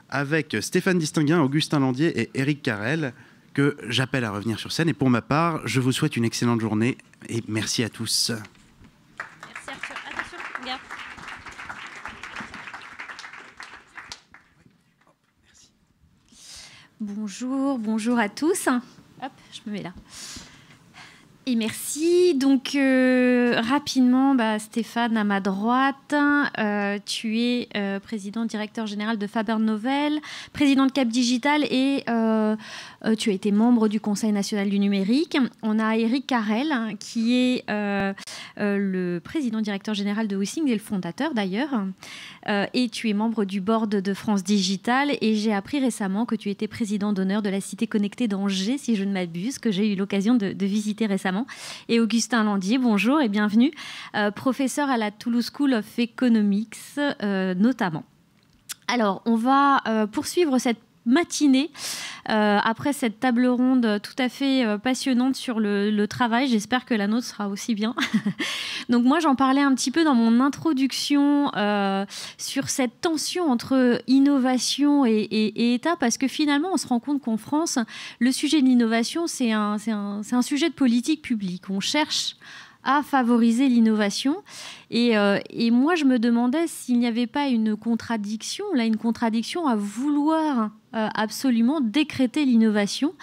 avec Stéphane Distinguin, Augustin Landier et Éric Carrel, que j'appelle à revenir sur scène. Et pour ma part, je vous souhaite une excellente journée et merci à tous. Bonjour, bonjour à tous. Hop, je me mets là. Et merci. Donc, euh, rapidement, bah, Stéphane, à ma droite, euh, tu es euh, président directeur général de Faber Novel, président de Cap Digital et tu as été membre du Conseil national du numérique. On a Eric Carrel, hein, qui est le président directeur général de Wissing et le fondateur d'ailleurs. et tu es membre du board de France Digital. Et j'ai appris récemment que tu étais président d'honneur de la Cité Connectée d'Angers, si je ne m'abuse, que j'ai eu l'occasion de visiter récemment et Augustin Landier, bonjour et bienvenue, euh, professeur à la Toulouse School of Economics euh, notamment. Alors, on va euh, poursuivre cette matinée. Euh, après cette table ronde tout à fait euh, passionnante sur le, travail, j'espère que la nôtre sera aussi bien. Donc moi j'en parlais un petit peu dans mon introduction euh, sur cette tension entre innovation et, État, parce que finalement on se rend compte qu'en France, le sujet de l'innovation, c'est un, un, un sujet de politique publique. On cherche à favoriser l'innovation. Et, et, moi, je me demandais s'il n'y avait pas une contradiction, là, une contradiction à vouloir euh, absolument décréter l'innovation.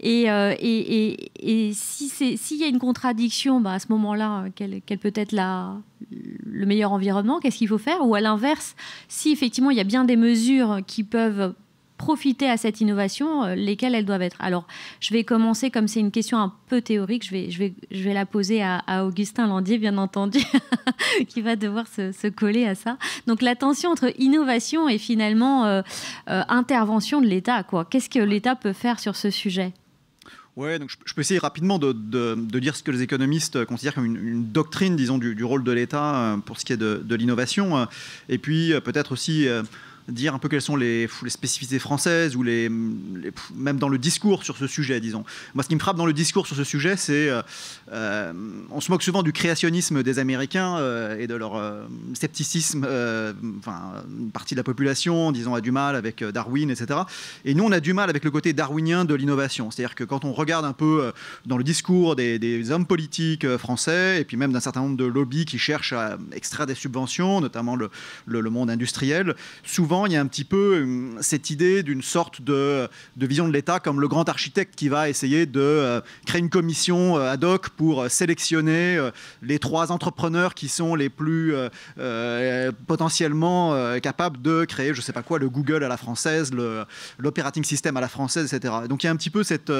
Et, euh, et, et, s'il y a une contradiction, bah, à ce moment-là, euh, quel, peut être la, le meilleur environnement Qu'est-ce qu'il faut faire Ou à l'inverse, si effectivement il y a bien des mesures qui peuvent profiter à cette innovation, euh, lesquelles elles doivent être. Alors, je vais commencer, comme c'est une question un peu théorique, je vais, je vais, je vais la poser à, Augustin Landier, bien entendu, qui va devoir se, coller à ça. Donc, la tension entre innovation et finalement euh, euh, intervention de l'État, quoi. Qu'est-ce que l'État peut faire sur ce sujet Ouais, donc je peux essayer rapidement de, dire ce que les économistes considèrent comme une, doctrine, disons, du, rôle de l'État pour ce qui est de l'innovation, et puis peut-être aussi dire un peu quelles sont les, spécificités françaises ou les, même dans le discours sur ce sujet, disons. Moi, ce qui me frappe dans le discours sur ce sujet, c'est euh, euh, on se moque souvent du créationnisme des Américains euh, et de leur scepticisme. enfin, une partie de la population, disons, a du mal avec Darwin, etc. Et nous, on a du mal avec le côté darwinien de l'innovation. C'est-à-dire que quand on regarde un peu dans le discours des, hommes politiques français et puis même d'un certain nombre de lobbies qui cherchent à extraire des subventions, notamment le, le monde industriel, souvent il y a un petit peu euh, cette idée d'une sorte de, vision de l'État comme le grand architecte qui va essayer de euh, créer une commission euh, ad hoc pour sélectionner les trois entrepreneurs qui sont les plus potentiellement capables de créer, je ne sais pas quoi, le Google à la française, l'operating system à la française, etc. Donc il y a un petit peu cette,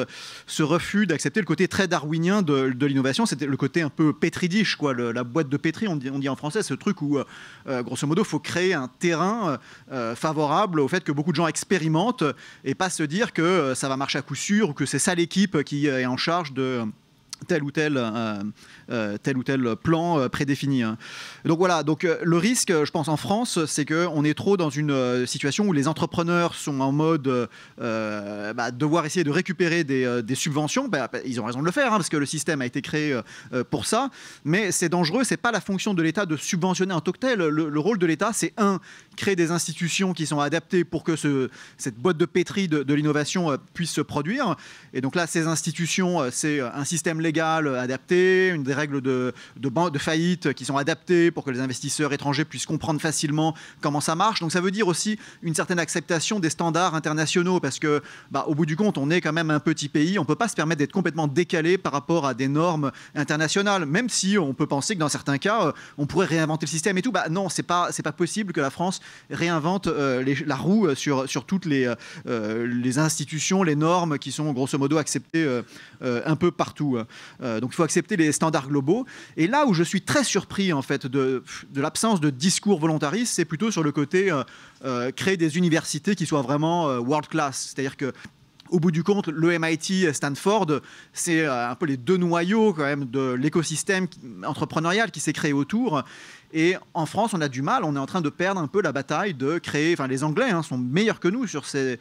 ce refus d'accepter le côté très darwinien de, l'innovation, c'était le côté un peu pétridiche, quoi, la boîte de pétri, on dit, on dit en français, ce truc où, grosso modo, il faut créer un terrain. Euh, favorable au fait que beaucoup de gens expérimentent et pas se dire que euh, ça va marcher à coup sûr ou que c'est ça l'équipe qui euh, est en charge de tel ou tel, euh, euh, tel, ou tel plan euh, prédéfini. Hein. Donc voilà, donc, le risque, je pense, en France, c'est qu'on est trop dans une situation où les entrepreneurs sont en mode bah, devoir essayer de récupérer des, des subventions. Bah, bah, ils ont raison de le faire, hein, parce que le système a été créé pour ça. Mais c'est dangereux, c'est pas la fonction de l'État de subventionner en tant que tel. Le, rôle de l'État, c'est un, créer des institutions qui sont adaptées pour que ce, cette boîte de pétri de, de l'innovation puisse se produire. Et donc là, ces institutions, c'est un système légal légales euh, adaptées, des règles de, de, faillite euh, qui sont adaptées pour que les investisseurs étrangers puissent comprendre facilement comment ça marche. Donc ça veut dire aussi une certaine acceptation des standards internationaux parce que, bah, au bout du compte, on est quand même un petit pays. On ne peut pas se permettre d'être complètement décalé par rapport à des normes internationales, même si on peut penser que dans certains cas, euh, on pourrait réinventer le système et tout. Bah, non, c'est pas c'est pas possible que la France réinvente la roue sur sur toutes les les institutions, les normes qui sont grosso modo acceptées un peu partout. Hein. Euh, donc il faut accepter les standards globaux. Et là où je suis très surpris en fait de, l'absence de discours volontariste, c'est plutôt sur le côté euh, euh, créer des universités qui soient vraiment world class, c'est-à-dire que au bout du compte, le MIT, Stanford, c'est un peu les deux noyaux même de l'écosystème entrepreneurial qui s'est créé autour. Et en France, on a du mal, on est en train de perdre un peu la bataille de créer, enfin les Anglais hein, sont meilleurs que nous sur cette,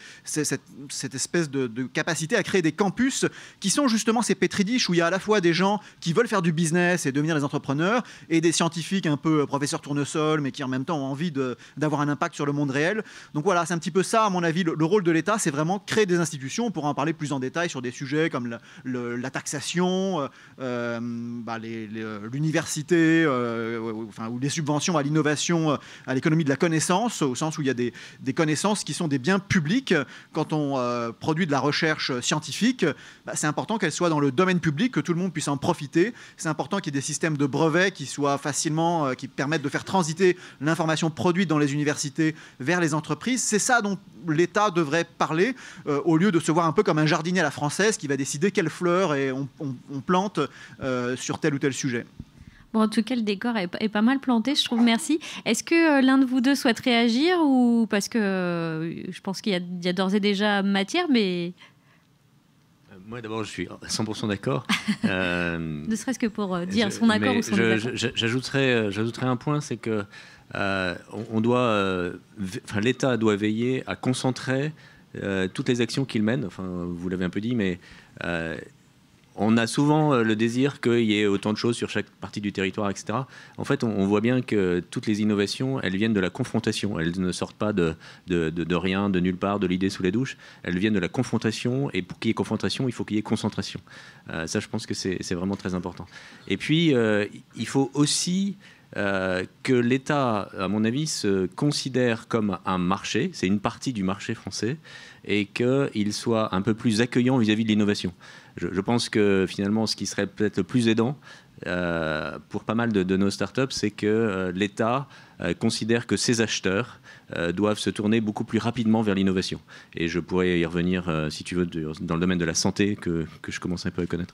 espèce de, capacité à créer des campus qui sont justement ces pétridiches où il y a à la fois des gens qui veulent faire du business et devenir des entrepreneurs et des scientifiques un peu euh, professeurs tournesol mais qui en même temps ont envie d'avoir un impact sur le monde réel. Donc voilà, c'est un petit peu ça à mon avis, le, rôle de l'État, c'est vraiment créer des institutions, on pourra en parler plus en détail sur des sujets comme la, taxation, euh, euh, bah, l'université, euh, enfin, des subventions à l'innovation, euh, à l'économie de la connaissance, au sens où il y a des, connaissances qui sont des biens publics. Quand on euh, produit de la recherche scientifique, bah, c'est important qu'elle soit dans le domaine public, que tout le monde puisse en profiter. C'est important qu'il y ait des systèmes de brevets qui soient facilement, euh, qui permettent de faire transiter l'information produite dans les universités vers les entreprises. C'est ça dont l'État devrait parler, au lieu de se voir un peu comme un jardinier à la française qui va décider quelles fleurs et on plante sur tel ou tel sujet. Bon, en tout cas, le décor est, pas mal planté, je trouve. Merci. Est-ce que euh, l'un de vous deux souhaite réagir ou parce que euh, je pense qu'il y a, d'ores et déjà matière, mais euh, moi, d'abord, je suis 100% d'accord. ne serait-ce que pour dire son accord ou son J'ajouterais un point, c'est que on, doit, enfin, l'État doit veiller à concentrer toutes les actions qu'il mène. Enfin, vous l'avez un peu dit, mais on a souvent euh, le désir qu'il y ait autant de choses sur chaque partie du territoire, etc. En fait, on, voit bien que toutes les innovations, elles viennent de la confrontation. Elles ne sortent pas de, rien, de nulle part, de l'idée sous les douches. Elles viennent de la confrontation. Et pour qu'il y ait confrontation, il faut qu'il y ait concentration. Euh, ça, je pense que c'est vraiment très important. Et puis, euh, il faut aussi... que l'État, à mon avis, se considère comme un marché, c'est une partie du marché français, et qu'il soit un peu plus accueillant vis à -vis de l'innovation je, pense que finalement, ce qui serait peut-être le plus aidant euh, pour pas mal de, nos startups, c'est que euh, l'État euh, considère que ses acheteurs doivent se tourner beaucoup plus rapidement vers l'innovation. Et je pourrais y revenir, si tu veux, dans le domaine de la santé que, je commence un peu à connaître.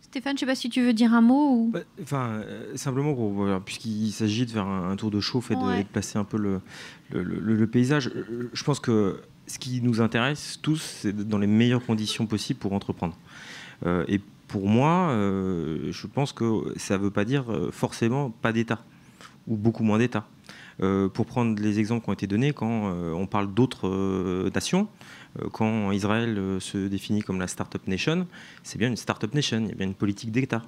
Stéphane, je ne sais pas si tu veux dire un mot bah, enfin, simplement, puisqu'il s'agit de faire un, tour de chauffe et de, placer un peu le paysage, je pense que ce qui nous intéresse tous, c'est dans les meilleures conditions possibles pour entreprendre. Euh, et pour moi, euh, je pense que ça ne veut pas dire euh, forcément pas d'État, ou beaucoup moins d'État. pour prendre les exemples qui ont été donnés, quand on parle d'autres nations, euh, quand Israël euh, se définit comme la Startup Nation, c'est bien une Startup Nation, il y a bien une politique d'État.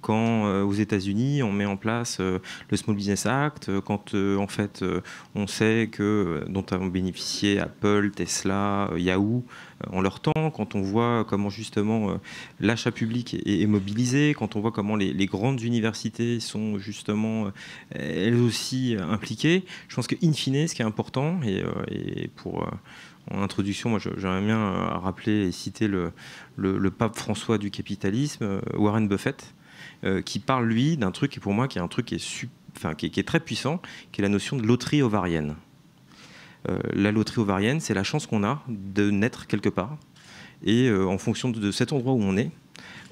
Quand euh, aux États-Unis, on met en place le Small Business Act, quand en fait on sait que dont ont bénéficié Apple, Tesla, Yahoo en leur temps, quand on voit comment justement l'achat public est, mobilisé, quand on voit comment les, grandes universités sont justement elles aussi impliquées, je pense que in fine, ce qui est important, et, et pour en introduction, moi j'aimerais bien euh, rappeler et citer le, pape François du capitalisme, euh, Warren Buffett, euh, qui parle lui d'un truc qui pour moi qui est un truc qui est, qui, est, très puissant, qui est la notion de loterie ovarienne. la loterie ovarienne, c'est la chance qu'on a de naître quelque part. Et en fonction de cet endroit où on est,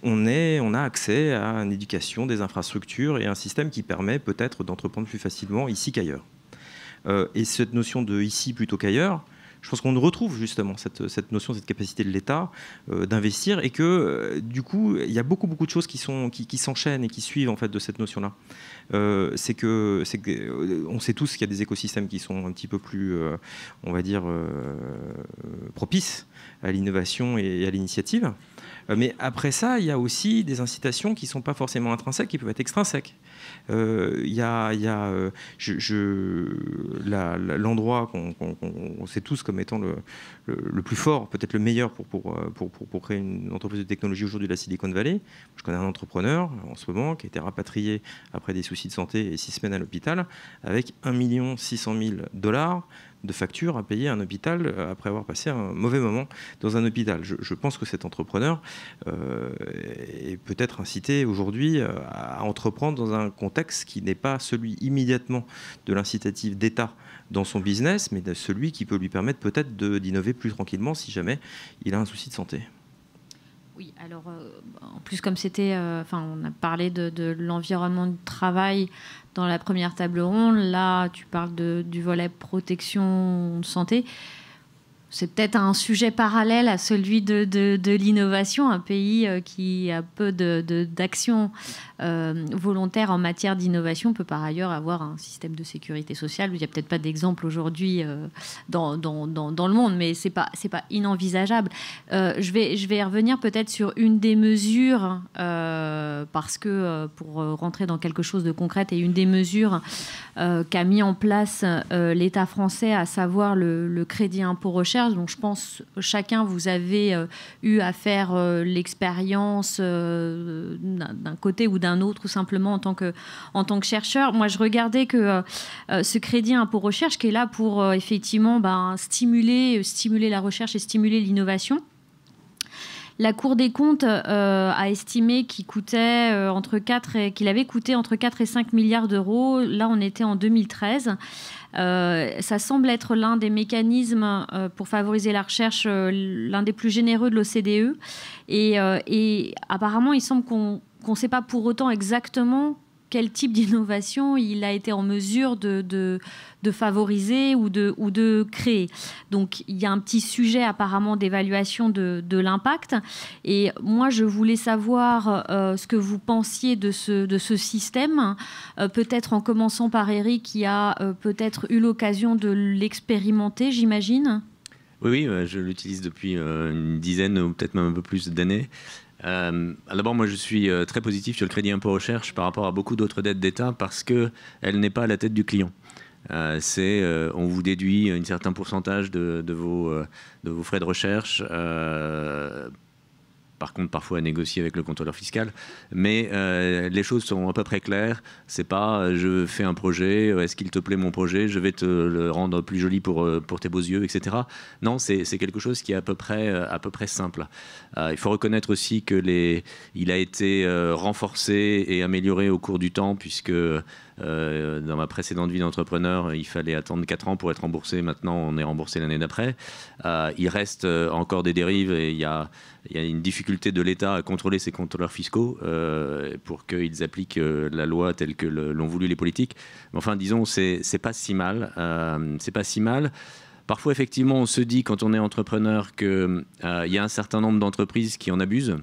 on, est, on a accès à une éducation, des infrastructures et un système qui permet peut-être d'entreprendre plus facilement ici qu'ailleurs. et cette notion de ici plutôt qu'ailleurs, je pense qu'on retrouve justement cette, notion, cette capacité de l'État euh, d'investir et que euh, du coup, il y a beaucoup, beaucoup de choses qui, sont, qui, s'enchaînent et qui suivent en fait de cette notion-là. Euh, c'est que, on sait tous qu'il y a des écosystèmes qui sont un petit peu plus, on va dire, propices à l'innovation et à l'initiative. Mais après ça, il y a aussi des incitations qui ne sont pas forcément intrinsèques, qui peuvent être extrinsèques. Euh, il y a, euh, je, l'endroit qu'on sait tous comme étant le, plus fort, peut-être le meilleur euh, pour, pour, créer une entreprise de technologie aujourd'hui, la Silicon Valley. Je connais un entrepreneur en ce moment qui a été rapatrié après des soucis de santé et six semaines à l'hôpital avec 1 600 000 dollars de facture à payer un hôpital euh, après avoir passé un mauvais moment dans un hôpital. Je, pense que cet entrepreneur euh, est peut-être incité aujourd'hui euh, à entreprendre dans un contexte qui n'est pas celui immédiatement de l'incitatif d'État dans son business, mais de celui qui peut lui permettre peut-être d'innover plus tranquillement si jamais il a un souci de santé. Oui, alors en plus comme c'était, enfin on a parlé de, l'environnement du travail dans la première table ronde. Là, tu parles du volet protection de santé. C'est peut-être un sujet parallèle à celui de, de l'innovation, un pays euh, qui a peu d'actions euh, volontaire en matière d'innovation peut par ailleurs avoir un système de sécurité sociale. Il n'y a peut-être pas d'exemple aujourd'hui euh, dans, le monde, mais ce n'est pas, pas inenvisageable. Euh, je, vais, je vais revenir peut-être sur une des mesures, parce que pour rentrer dans quelque chose de concret, et une des mesures qu'a mis en place l'État français, à savoir le, crédit impôt recherche. dont je pense chacun, vous avez eu à faire l'expérience d'un côté ou d'un un autre ou simplement en tant que, en tant que chercheur. Moi, je regardais que euh, euh, ce crédit impôt recherche qui est là pour euh, effectivement ben, stimuler, stimuler la recherche et stimuler l'innovation. La Cour des comptes a estimé qu'il coûtait entre 4 et qu'il avait coûté entre 4 et 5 milliards d'euros. Là, on était en 2013. ça semble être l'un des mécanismes pour favoriser la recherche, l'un des plus généreux de l'OCDE. Et, et apparemment, il semble qu'on on ne sait pas pour autant exactement quel type d'innovation il a été en mesure de, de, favoriser ou de, ou de créer. Donc il y a un petit sujet apparemment d'évaluation de, de l'impact. Et moi, je voulais savoir euh, ce que vous pensiez de ce, de ce système, euh, peut-être en commençant par Eric qui a euh, peut-être eu l'occasion de l'expérimenter, j'imagine. Oui, oui, je l'utilise depuis une dizaine ou peut-être même un peu plus d'années. Euh, d'abord, moi, je suis euh, très positif sur le crédit impôt recherche par rapport à beaucoup d'autres dettes d'État parce qu'elle n'est pas à la tête du client. Euh, c'est on vous déduit un certain pourcentage de, vos, de vos, frais de recherche par contre parfois à négocier avec le contrôleur fiscal. Mais euh, les choses sont à peu près claires. C'est pas euh, je fais un projet, euh, est-ce qu'il te plaît mon projet, je vais te le rendre plus joli pour, pour tes beaux yeux, etc. Non, c'est quelque chose qui est à peu près, à peu près simple. il faut reconnaître aussi que il a été renforcé et amélioré au cours du temps puisque euh, dans ma précédente vie d'entrepreneur, il fallait attendre 4 ans pour être remboursé. Maintenant, on est remboursé l'année d'après. Euh, il reste euh, encore des dérives et il y a, une difficulté de l'État à contrôler ses contrôleurs fiscaux pour qu'ils appliquent la loi telle que l'ont voulu les politiques. Mais enfin, disons, c'est pas si mal. c'est pas si mal. Parfois, effectivement, on se dit quand on est entrepreneur qu'il euh, y a un certain nombre d'entreprises qui en abusent.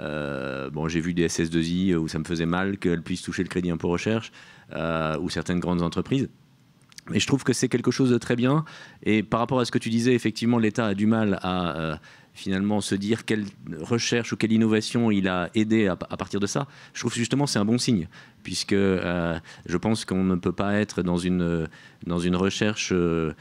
Euh, bon, j'ai vu des SS2I où ça me faisait mal qu'elles puissent toucher le crédit impôt recherche euh, ou certaines grandes entreprises. Mais je trouve que c'est quelque chose de très bien. Et par rapport à ce que tu disais, effectivement, l'État a du mal à euh, finalement se dire quelle recherche ou quelle innovation il a aidé à, partir de ça, je trouve justement c'est un bon signe, puisque euh, je pense qu'on ne peut pas être dans une, dans une recherche euh,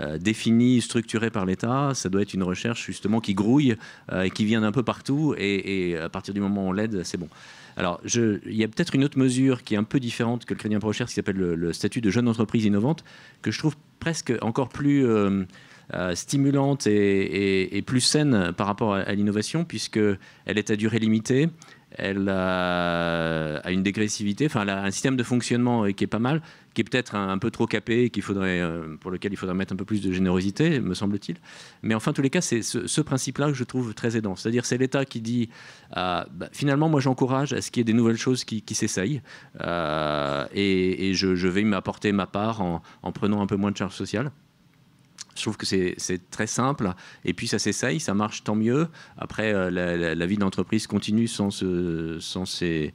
euh, définie, structurée par l'État, ça doit être une recherche justement qui grouille et qui vient d'un peu partout, et, à partir du moment où on l'aide, c'est bon. Alors, je, il y a peut-être une autre mesure qui est un peu différente que le crédit impôt recherche, qui s'appelle le, statut de jeune entreprise innovante, que je trouve presque encore plus euh, stimulante et, plus saine par rapport à, l'innovation, puisqu'elle est à durée limitée, elle a, une dégressivité, enfin elle a un système de fonctionnement euh, qui est pas mal, qui est peut-être un, peu trop capé, et euh, pour lequel il faudrait mettre un peu plus de générosité, me semble-t-il. Mais enfin, tous les cas, c'est ce, principe-là que je trouve très aidant. C'est-à-dire, c'est l'État qui dit, bah, finalement, moi j'encourage à ce qu'il y ait des nouvelles choses qui, qui s'essayent, et, je, vais m'apporter ma part en, en prenant un peu moins de charges sociale. Je trouve que c'est très simple. Et puis ça s'essaye, ça marche, tant mieux. Après, euh, la, vie d'entreprise continue sans, ces,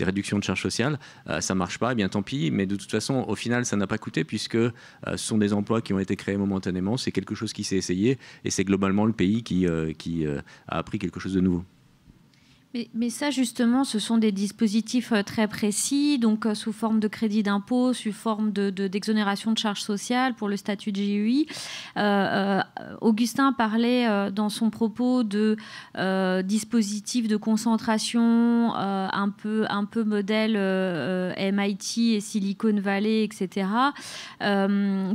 réductions de charges sociales. Ça euh, ça marche pas, eh bien tant pis. Mais de toute façon, au final, ça n'a pas coûté puisque euh, ce sont des emplois qui ont été créés momentanément. C'est quelque chose qui s'est essayé et c'est globalement le pays qui a appris quelque chose de nouveau. Mais, ça, justement, ce sont des dispositifs euh, très précis, donc euh, sous forme de crédit d'impôt, sous forme d'exonération de, de charges sociales pour le statut de GUI. Euh, Augustin parlait dans son propos de dispositifs de concentration un, peu, un peu modèle MIT et Silicon Valley, etc.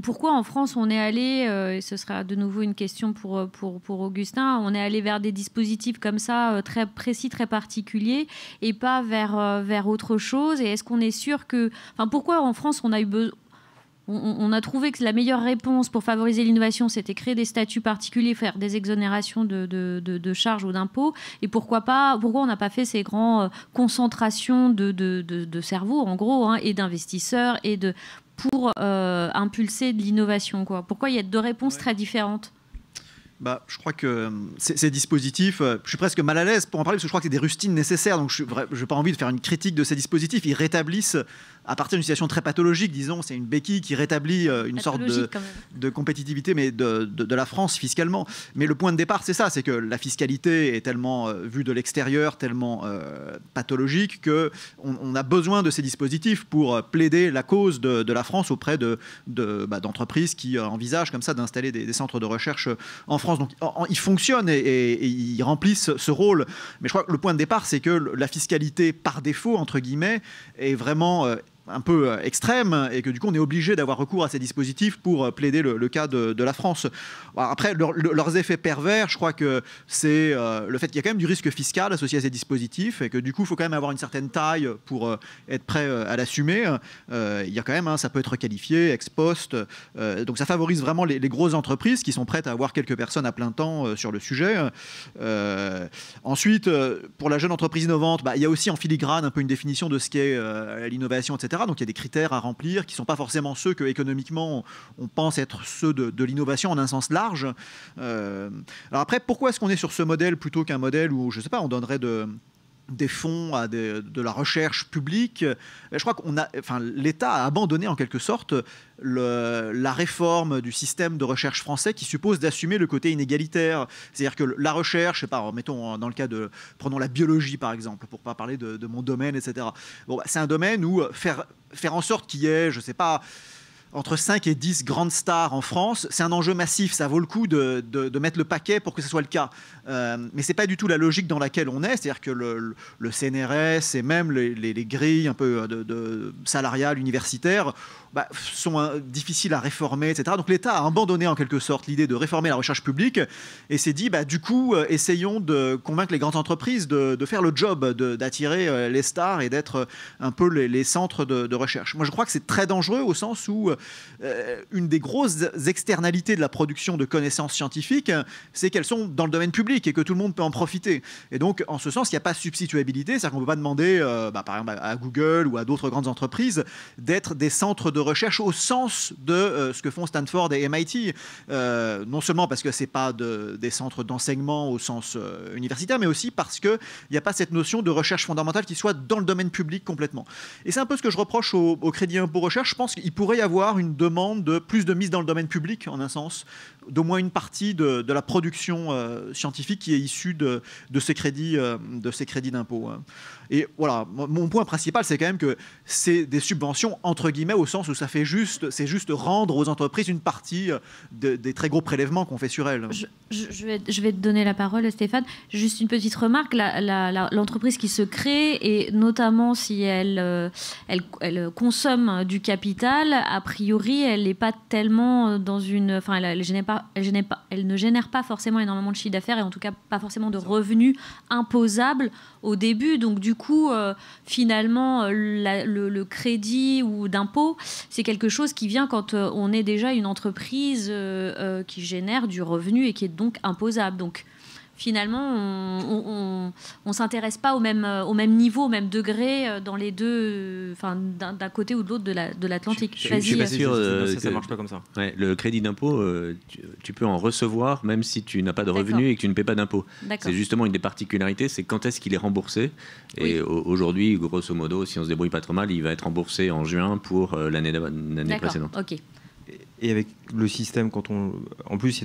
pourquoi en France on est allé, et ce sera de nouveau une question pour, pour, pour Augustin, on est allé vers des dispositifs comme ça, très précis, très particulier et pas vers, euh, vers autre chose Et est-ce qu'on est sûr que. Enfin, pourquoi en France on a eu besoin on, a trouvé que la meilleure réponse pour favoriser l'innovation, c'était créer des statuts particuliers, faire des exonérations de, de, charges ou d'impôts. Et pourquoi pas Pourquoi on n'a pas fait ces grands euh, concentrations de, cerveaux en gros, hein, et d'investisseurs, et de pour euh, impulser de l'innovation Quoi Pourquoi il y a deux réponses très différentes bah, je crois que euh, ces, dispositifs, euh, je suis presque mal à l'aise pour en parler parce que je crois que c'est des rustines nécessaires. Donc, je n'ai pas envie de faire une critique de ces dispositifs. Ils rétablissent à partir d'une situation très pathologique, disons, c'est une béquille qui rétablit euh, une sorte de, compétitivité mais de, de, la France fiscalement. Mais le point de départ, c'est ça, c'est que la fiscalité est tellement euh, vue de l'extérieur, tellement euh, pathologique, que on, a besoin de ces dispositifs pour plaider la cause de, la France auprès d'entreprises de, bah, qui envisagent comme ça d'installer des, centres de recherche en France. Donc ils fonctionnent et, ils remplissent ce rôle. Mais je crois que le point de départ, c'est que la fiscalité par défaut, entre guillemets, est vraiment un peu euh, extrême et que du coup on est obligé d'avoir recours à ces dispositifs pour euh, plaider le, cas de, la France. Après, leurs effets pervers, je crois que c'est euh, le fait qu'il y a quand même du risque fiscal associé à ces dispositifs et que du coup il faut quand même avoir une certaine taille pour être prêt à l'assumer. il y a quand même, hein, ça peut être qualifié, ex post. donc ça favorise vraiment les, grosses entreprises qui sont prêtes à avoir quelques personnes à plein temps sur le sujet. ensuite, pour la jeune entreprise innovante, bah, il y a aussi en filigrane un peu une définition de ce qu'est l'innovation, etc donc il y a des critères à remplir qui ne sont pas forcément ceux que économiquement on pense être ceux de, l'innovation en un sens large. Euh, alors après, pourquoi est-ce qu'on est sur ce modèle plutôt qu'un modèle où, je ne sais pas, on donnerait de, des fonds à de la recherche publique. Euh, je crois qu'on a, enfin, l'État a abandonné en quelque sorte le, la réforme du système de recherche français qui suppose d'assumer le côté inégalitaire. C'est-à-dire que la recherche, par, mettons dans le cas de, prenons la biologie par exemple, pour pas parler de, mon domaine, etc. Bon, bah, c'est un domaine où euh, faire, faire en sorte qu'il y ait, je sais pas, entre 5 et 10 grandes stars en France. C'est un enjeu massif, ça vaut le coup de, mettre le paquet pour que ce soit le cas. Euh, mais ce n'est pas du tout la logique dans laquelle on est, c'est-à-dire que le, CNRS et même les, grilles un peu de, salariales, universitaires, bah, sont euh, difficiles à réformer, etc. Donc l'État a abandonné en quelque sorte l'idée de réformer la recherche publique et s'est dit, bah, du coup, euh, essayons de convaincre les grandes entreprises de, faire le job, d'attirer les stars et d'être un peu les centres de recherche. Moi, je crois que c'est très dangereux au sens où euh, une des grosses externalités de la production de connaissances scientifiques, c'est qu'elles sont dans le domaine public et que tout le monde peut en profiter. Et donc, en ce sens, il n'y a pas de substituabilité, c'est-à-dire qu'on ne peut pas demander, euh, bah, par exemple, à Google ou à d'autres grandes entreprises d'être des centres de recherche au sens de euh, ce que font Stanford et MIT, non seulement parce que c'est pas des centres d'enseignement au sens universitaire, mais aussi parce qu'il n'y a pas cette notion de recherche fondamentale qui soit dans le domaine public complètement. Et c'est un peu ce que je reproche au, au crédit impôt recherche. Je pense qu'il pourrait y avoir une demande de plus de mise dans le domaine public, en un sens, d'au moins une partie de, la production euh, scientifique qui est issue de, ces crédits, euh, de ces crédits d'impôt. Hein. Et voilà, mon point principal, c'est quand même que c'est des subventions entre guillemets au sens où ça fait juste, c'est juste rendre aux entreprises une partie euh, des très gros prélèvements qu'on fait sur elles. Je, vais, te donner la parole, Stéphane. Juste une petite remarque. L'entreprise qui se crée et notamment si elle, euh, elle, consomme du capital, a priori, elle n'est pas tellement euh, dans une, enfin, pas, pas, elle ne génère pas forcément énormément de chiffre d'affaires et en tout cas pas forcément de revenus imposables au début. Donc du coup, euh, finalement, euh, le, le, crédit ou d'impôt, c'est quelque chose qui vient quand euh, on est déjà une entreprise qui génère du revenu et qui est donc imposable. Donc finalement, on ne s'intéresse pas au même, euh, au même niveau, au même degré euh, dans les deux, enfin, d'un côté ou de l'autre de l'Atlantique. je, ne suis pas sûr euh, ça marche pas comme ça. le crédit d'impôt, tu, peux en recevoir même si tu n'as pas de revenus et que tu ne paies pas d'impôt. C'est justement une des particularités, c'est quand est-ce qu'il est remboursé. Et aujourd'hui, grosso modo, si on se débrouille pas trop mal, il va être remboursé en juin pour l'année précédente. Ok. Et avec le système, quand on, en plus,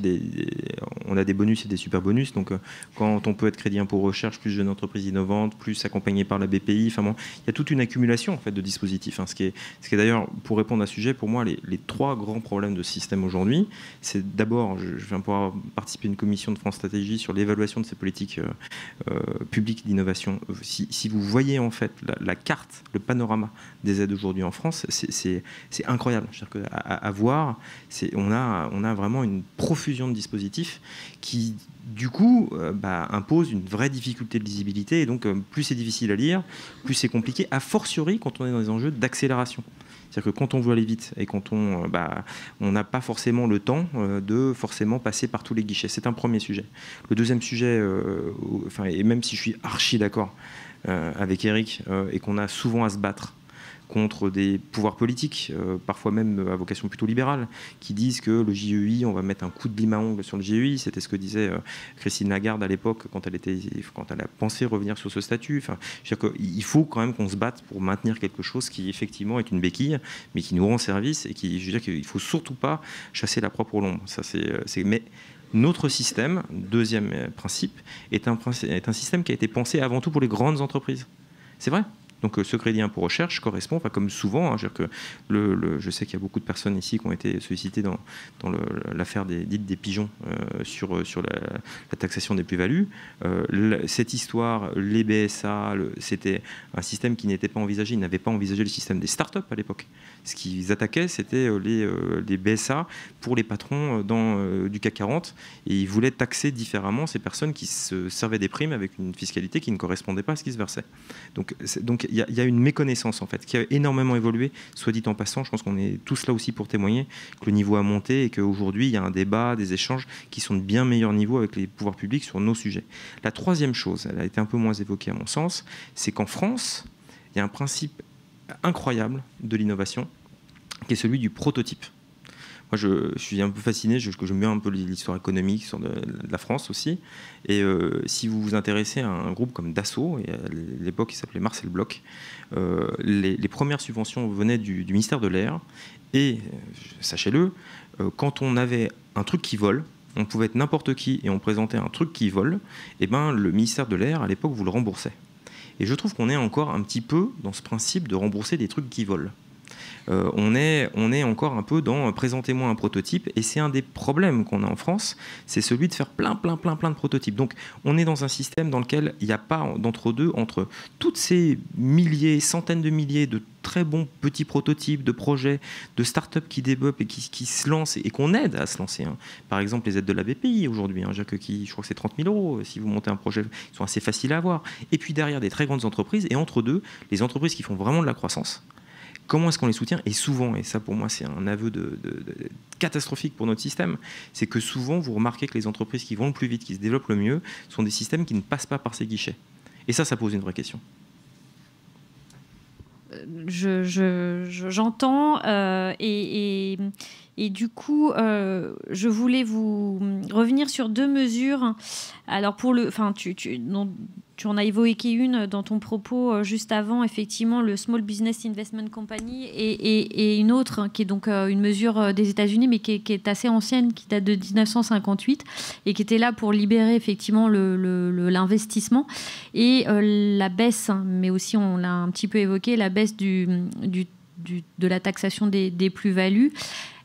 on a des bonus et des super bonus. Donc, euh, quand on peut être crédit impôt recherche, plus jeune entreprise innovante, plus accompagné par la BPI, enfin il y a toute une accumulation en fait de dispositifs. Hein. ce qui est, ce qui est d'ailleurs, pour répondre à ce sujet, pour moi, les, trois grands problèmes de ce système aujourd'hui, c'est d'abord, je, viens pouvoir participer à une commission de France Stratégie sur l'évaluation de ces politiques euh, euh, publiques d'innovation. Si, vous voyez en fait la, carte, le panorama des aides aujourd'hui en France, c'est incroyable. -à, à voir, c'est on a, vraiment une profusion de dispositifs qui, du coup, euh, bah, imposent impose une vraie difficulté de lisibilité. Et donc, euh, plus c'est difficile à lire, plus c'est compliqué, a fortiori quand on est dans des enjeux d'accélération. C'est-à-dire que quand on voit aller vite et quand on euh, bah, on n'a pas forcément le temps de forcément passer par tous les guichets. C'est un premier sujet. Le deuxième sujet, enfin, et même si je suis archi d'accord avec Eric et qu'on a souvent à se battre contre des pouvoirs politiques, euh, parfois même à vocation plutôt libérale, qui disent que le JEI, on va mettre un coup de lime à ongles sur le JEI. C'était ce que disait euh, Christine Lagarde à l'époque quand, elle était, quand elle a pensé revenir sur ce statut. Enfin, je il faut quand même qu'on se batte pour maintenir quelque chose qui effectivement est une béquille, mais qui nous rend service et qui, je veux dire qu'il faut surtout pas chasser la proie pour l'ombre. Ça, euh, c'est, mais notre système, deuxième principe, est un, est un système qui a été pensé avant tout pour les grandes entreprises. C'est vrai donc euh, ce crédit impôt recherche correspond, pas comme souvent, hein, je, que le, je sais qu'il y a beaucoup de personnes ici qui ont été sollicitées dans, dans l'affaire des, dites des pigeons euh, sur, euh, sur la, taxation des plus-values. cette histoire, les BSA, c'était un système qui n'était pas envisagé, ils n'avaient pas envisagé le système des start-up à l'époque. Ce qu'ils attaquaient, c'était les, les, BSA pour les patrons dans, du CAC 40 et ils voulaient taxer différemment ces personnes qui se servaient des primes avec une fiscalité qui ne correspondait pas à ce qui se versait. Donc, donc il y, y, a une méconnaissance en fait qui a énormément évolué. Soit dit en passant, je pense qu'on est tous là aussi pour témoigner que le niveau a monté et qu'aujourd'hui il y a un débat, des échanges qui sont de bien meilleur niveau avec les pouvoirs publics sur nos sujets. La troisième chose, elle a été un peu moins évoquée à mon sens, c'est qu'en France, il y a un principe incroyable de l'innovation qui est celui du prototype moi, je, suis un peu fasciné, je, j'aime bien un peu l'histoire économique, de, la France aussi. Et euh, si vous vous intéressez à un groupe comme Dassault, à l'époque il s'appelait Marcel Bloch, euh, les, premières subventions venaient du, ministère de l'Air. Et, euh, sachez-le, quand on avait un truc qui vole, on pouvait être n'importe qui et on présentait un truc qui vole, et eh ben, le ministère de l'Air, à l'époque, vous le remboursait. Et je trouve qu'on est encore un petit peu dans ce principe de rembourser des trucs qui volent. Euh, on, est, encore un peu dans euh, présentez-moi un prototype, et c'est un des problèmes qu'on a en France, c'est celui de faire plein, plein, plein, plein de prototypes. Donc on est dans un système dans lequel il n'y a pas d'entre-deux entre toutes ces milliers, centaines de milliers de très bons petits prototypes de projets, de start-up qui développent et qui, se lancent et qu'on aide à se lancer. Hein. Par exemple, les aides de la BPI aujourd'hui, hein. Jacques, qui, je crois que c'est 30 000 euros euh, si vous montez un projet, ils sont assez faciles à avoir. Et puis derrière, des très grandes entreprises, et entre deux, les entreprises qui font vraiment de la croissance, comment est-ce qu'on les soutient Et souvent, et ça pour moi c'est un aveu catastrophique pour notre système, c'est que souvent vous remarquez que les entreprises qui vont le plus vite, qui se développent le mieux, sont des systèmes qui ne passent pas par ces guichets. Et ça, ça pose une vraie question. Euh, j'entends je, euh, et et du coup, euh, je voulais vous revenir sur deux mesures. Alors, pour le, enfin, tu, tu, en as évoqué une dans ton propos euh, juste avant, effectivement, le Small Business Investment Company et, une autre hein, qui est donc euh, une mesure des États-Unis, mais qui est, assez ancienne, qui date de 1958 et qui était là pour libérer effectivement l'investissement le, et la baisse, hein, mais aussi on l'a un petit peu évoqué, la baisse du, de la taxation des, des plus-values.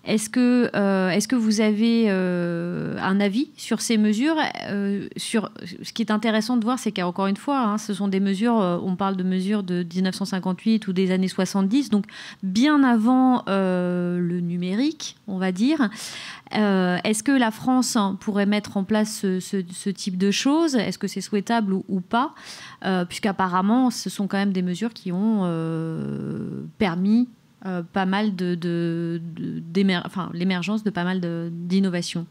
Est-ce que, euh, que vous avez euh, un avis sur ces mesures euh, sur, Ce qui est intéressant de voir, c'est qu'encore une fois, hein, ce sont des mesures, on parle de mesures de 1958 ou des années 70, donc bien avant le numérique, on va dire. Est-ce que la France pourrait mettre en place ce, type de choses Est-ce que c'est souhaitable ou pas Puisqu'apparemment, ce sont quand même des mesures qui ont permis euh, pas mal de, enfin, l'émergence de pas mal d'innovations.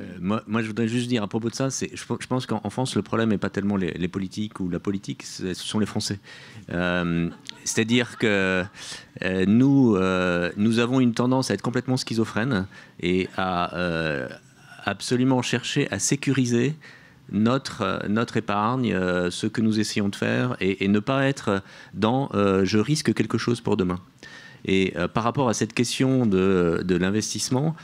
Euh, moi, je voudrais juste dire à propos de ça, je, je, pense qu'en France, le problème n'est pas tellement les, politiques ou la politique, ce sont les Français. Euh, c'est-à-dire que nous, nous avons une tendance à être complètement schizophrènes et à absolument chercher à sécuriser notre, euh, notre épargne, euh, ce que nous essayons de faire, et, ne pas être dans euh, je risque quelque chose pour demain. Et par rapport à cette question de, de l'investissement,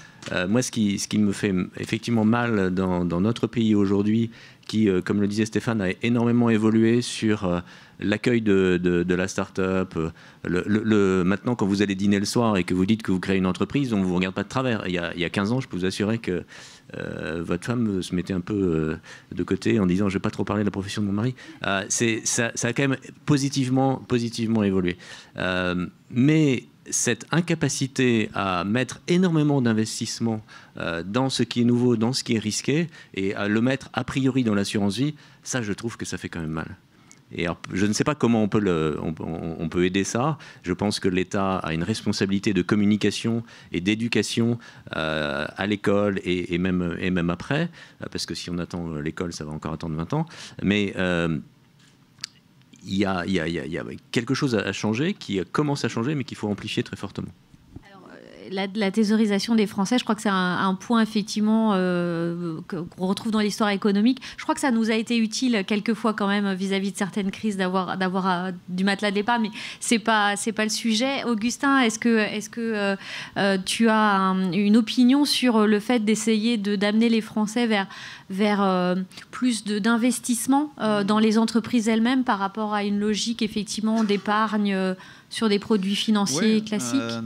moi, ce qui, ce qui, me fait effectivement mal dans, dans notre pays aujourd'hui, qui, comme le disait Stéphane, a énormément évolué sur l'accueil de, de, la start-up. Le, maintenant, quand vous allez dîner le soir et que vous dites que vous créez une entreprise, on ne vous regarde pas de travers. Il y a, il y a 15 ans, je peux vous assurer que euh, votre femme euh, se mettait un peu euh, de côté en disant je vais pas trop parler de la profession de mon mari. c'est ça, ça, a quand même positivement positivement évolué. mais cette incapacité à mettre énormément d'investissement dans ce qui est nouveau, dans ce qui est risqué, et à le mettre a priori dans l'assurance vie, ça je trouve que ça fait quand même mal je ne sais pas comment on peut, le, on, peut aider ça. Je pense que l'État a une responsabilité de communication et d'éducation euh, à l'école et, même, et même après, euh, parce que si on attend euh, l'école, ça va encore attendre 20 ans. Mais il y a quelque chose à changer qui commence à changer, mais qu'il faut amplifier très fortement la, la, thésaurisation des Français, je crois que c'est un, point effectivement euh, qu'on retrouve dans l'histoire économique. Je crois que ça nous a été utile quelquefois quand même vis-à-vis de certaines crises d'avoir d'avoir euh, du matelas de mais c'est pas c'est pas le sujet. Augustin, est-ce que est-ce que euh, tu as une opinion sur le fait d'essayer de d'amener les Français vers vers plus d'investissement dans les entreprises elles-mêmes par rapport à une logique effectivement d'épargne sur des produits financiers classiques euh,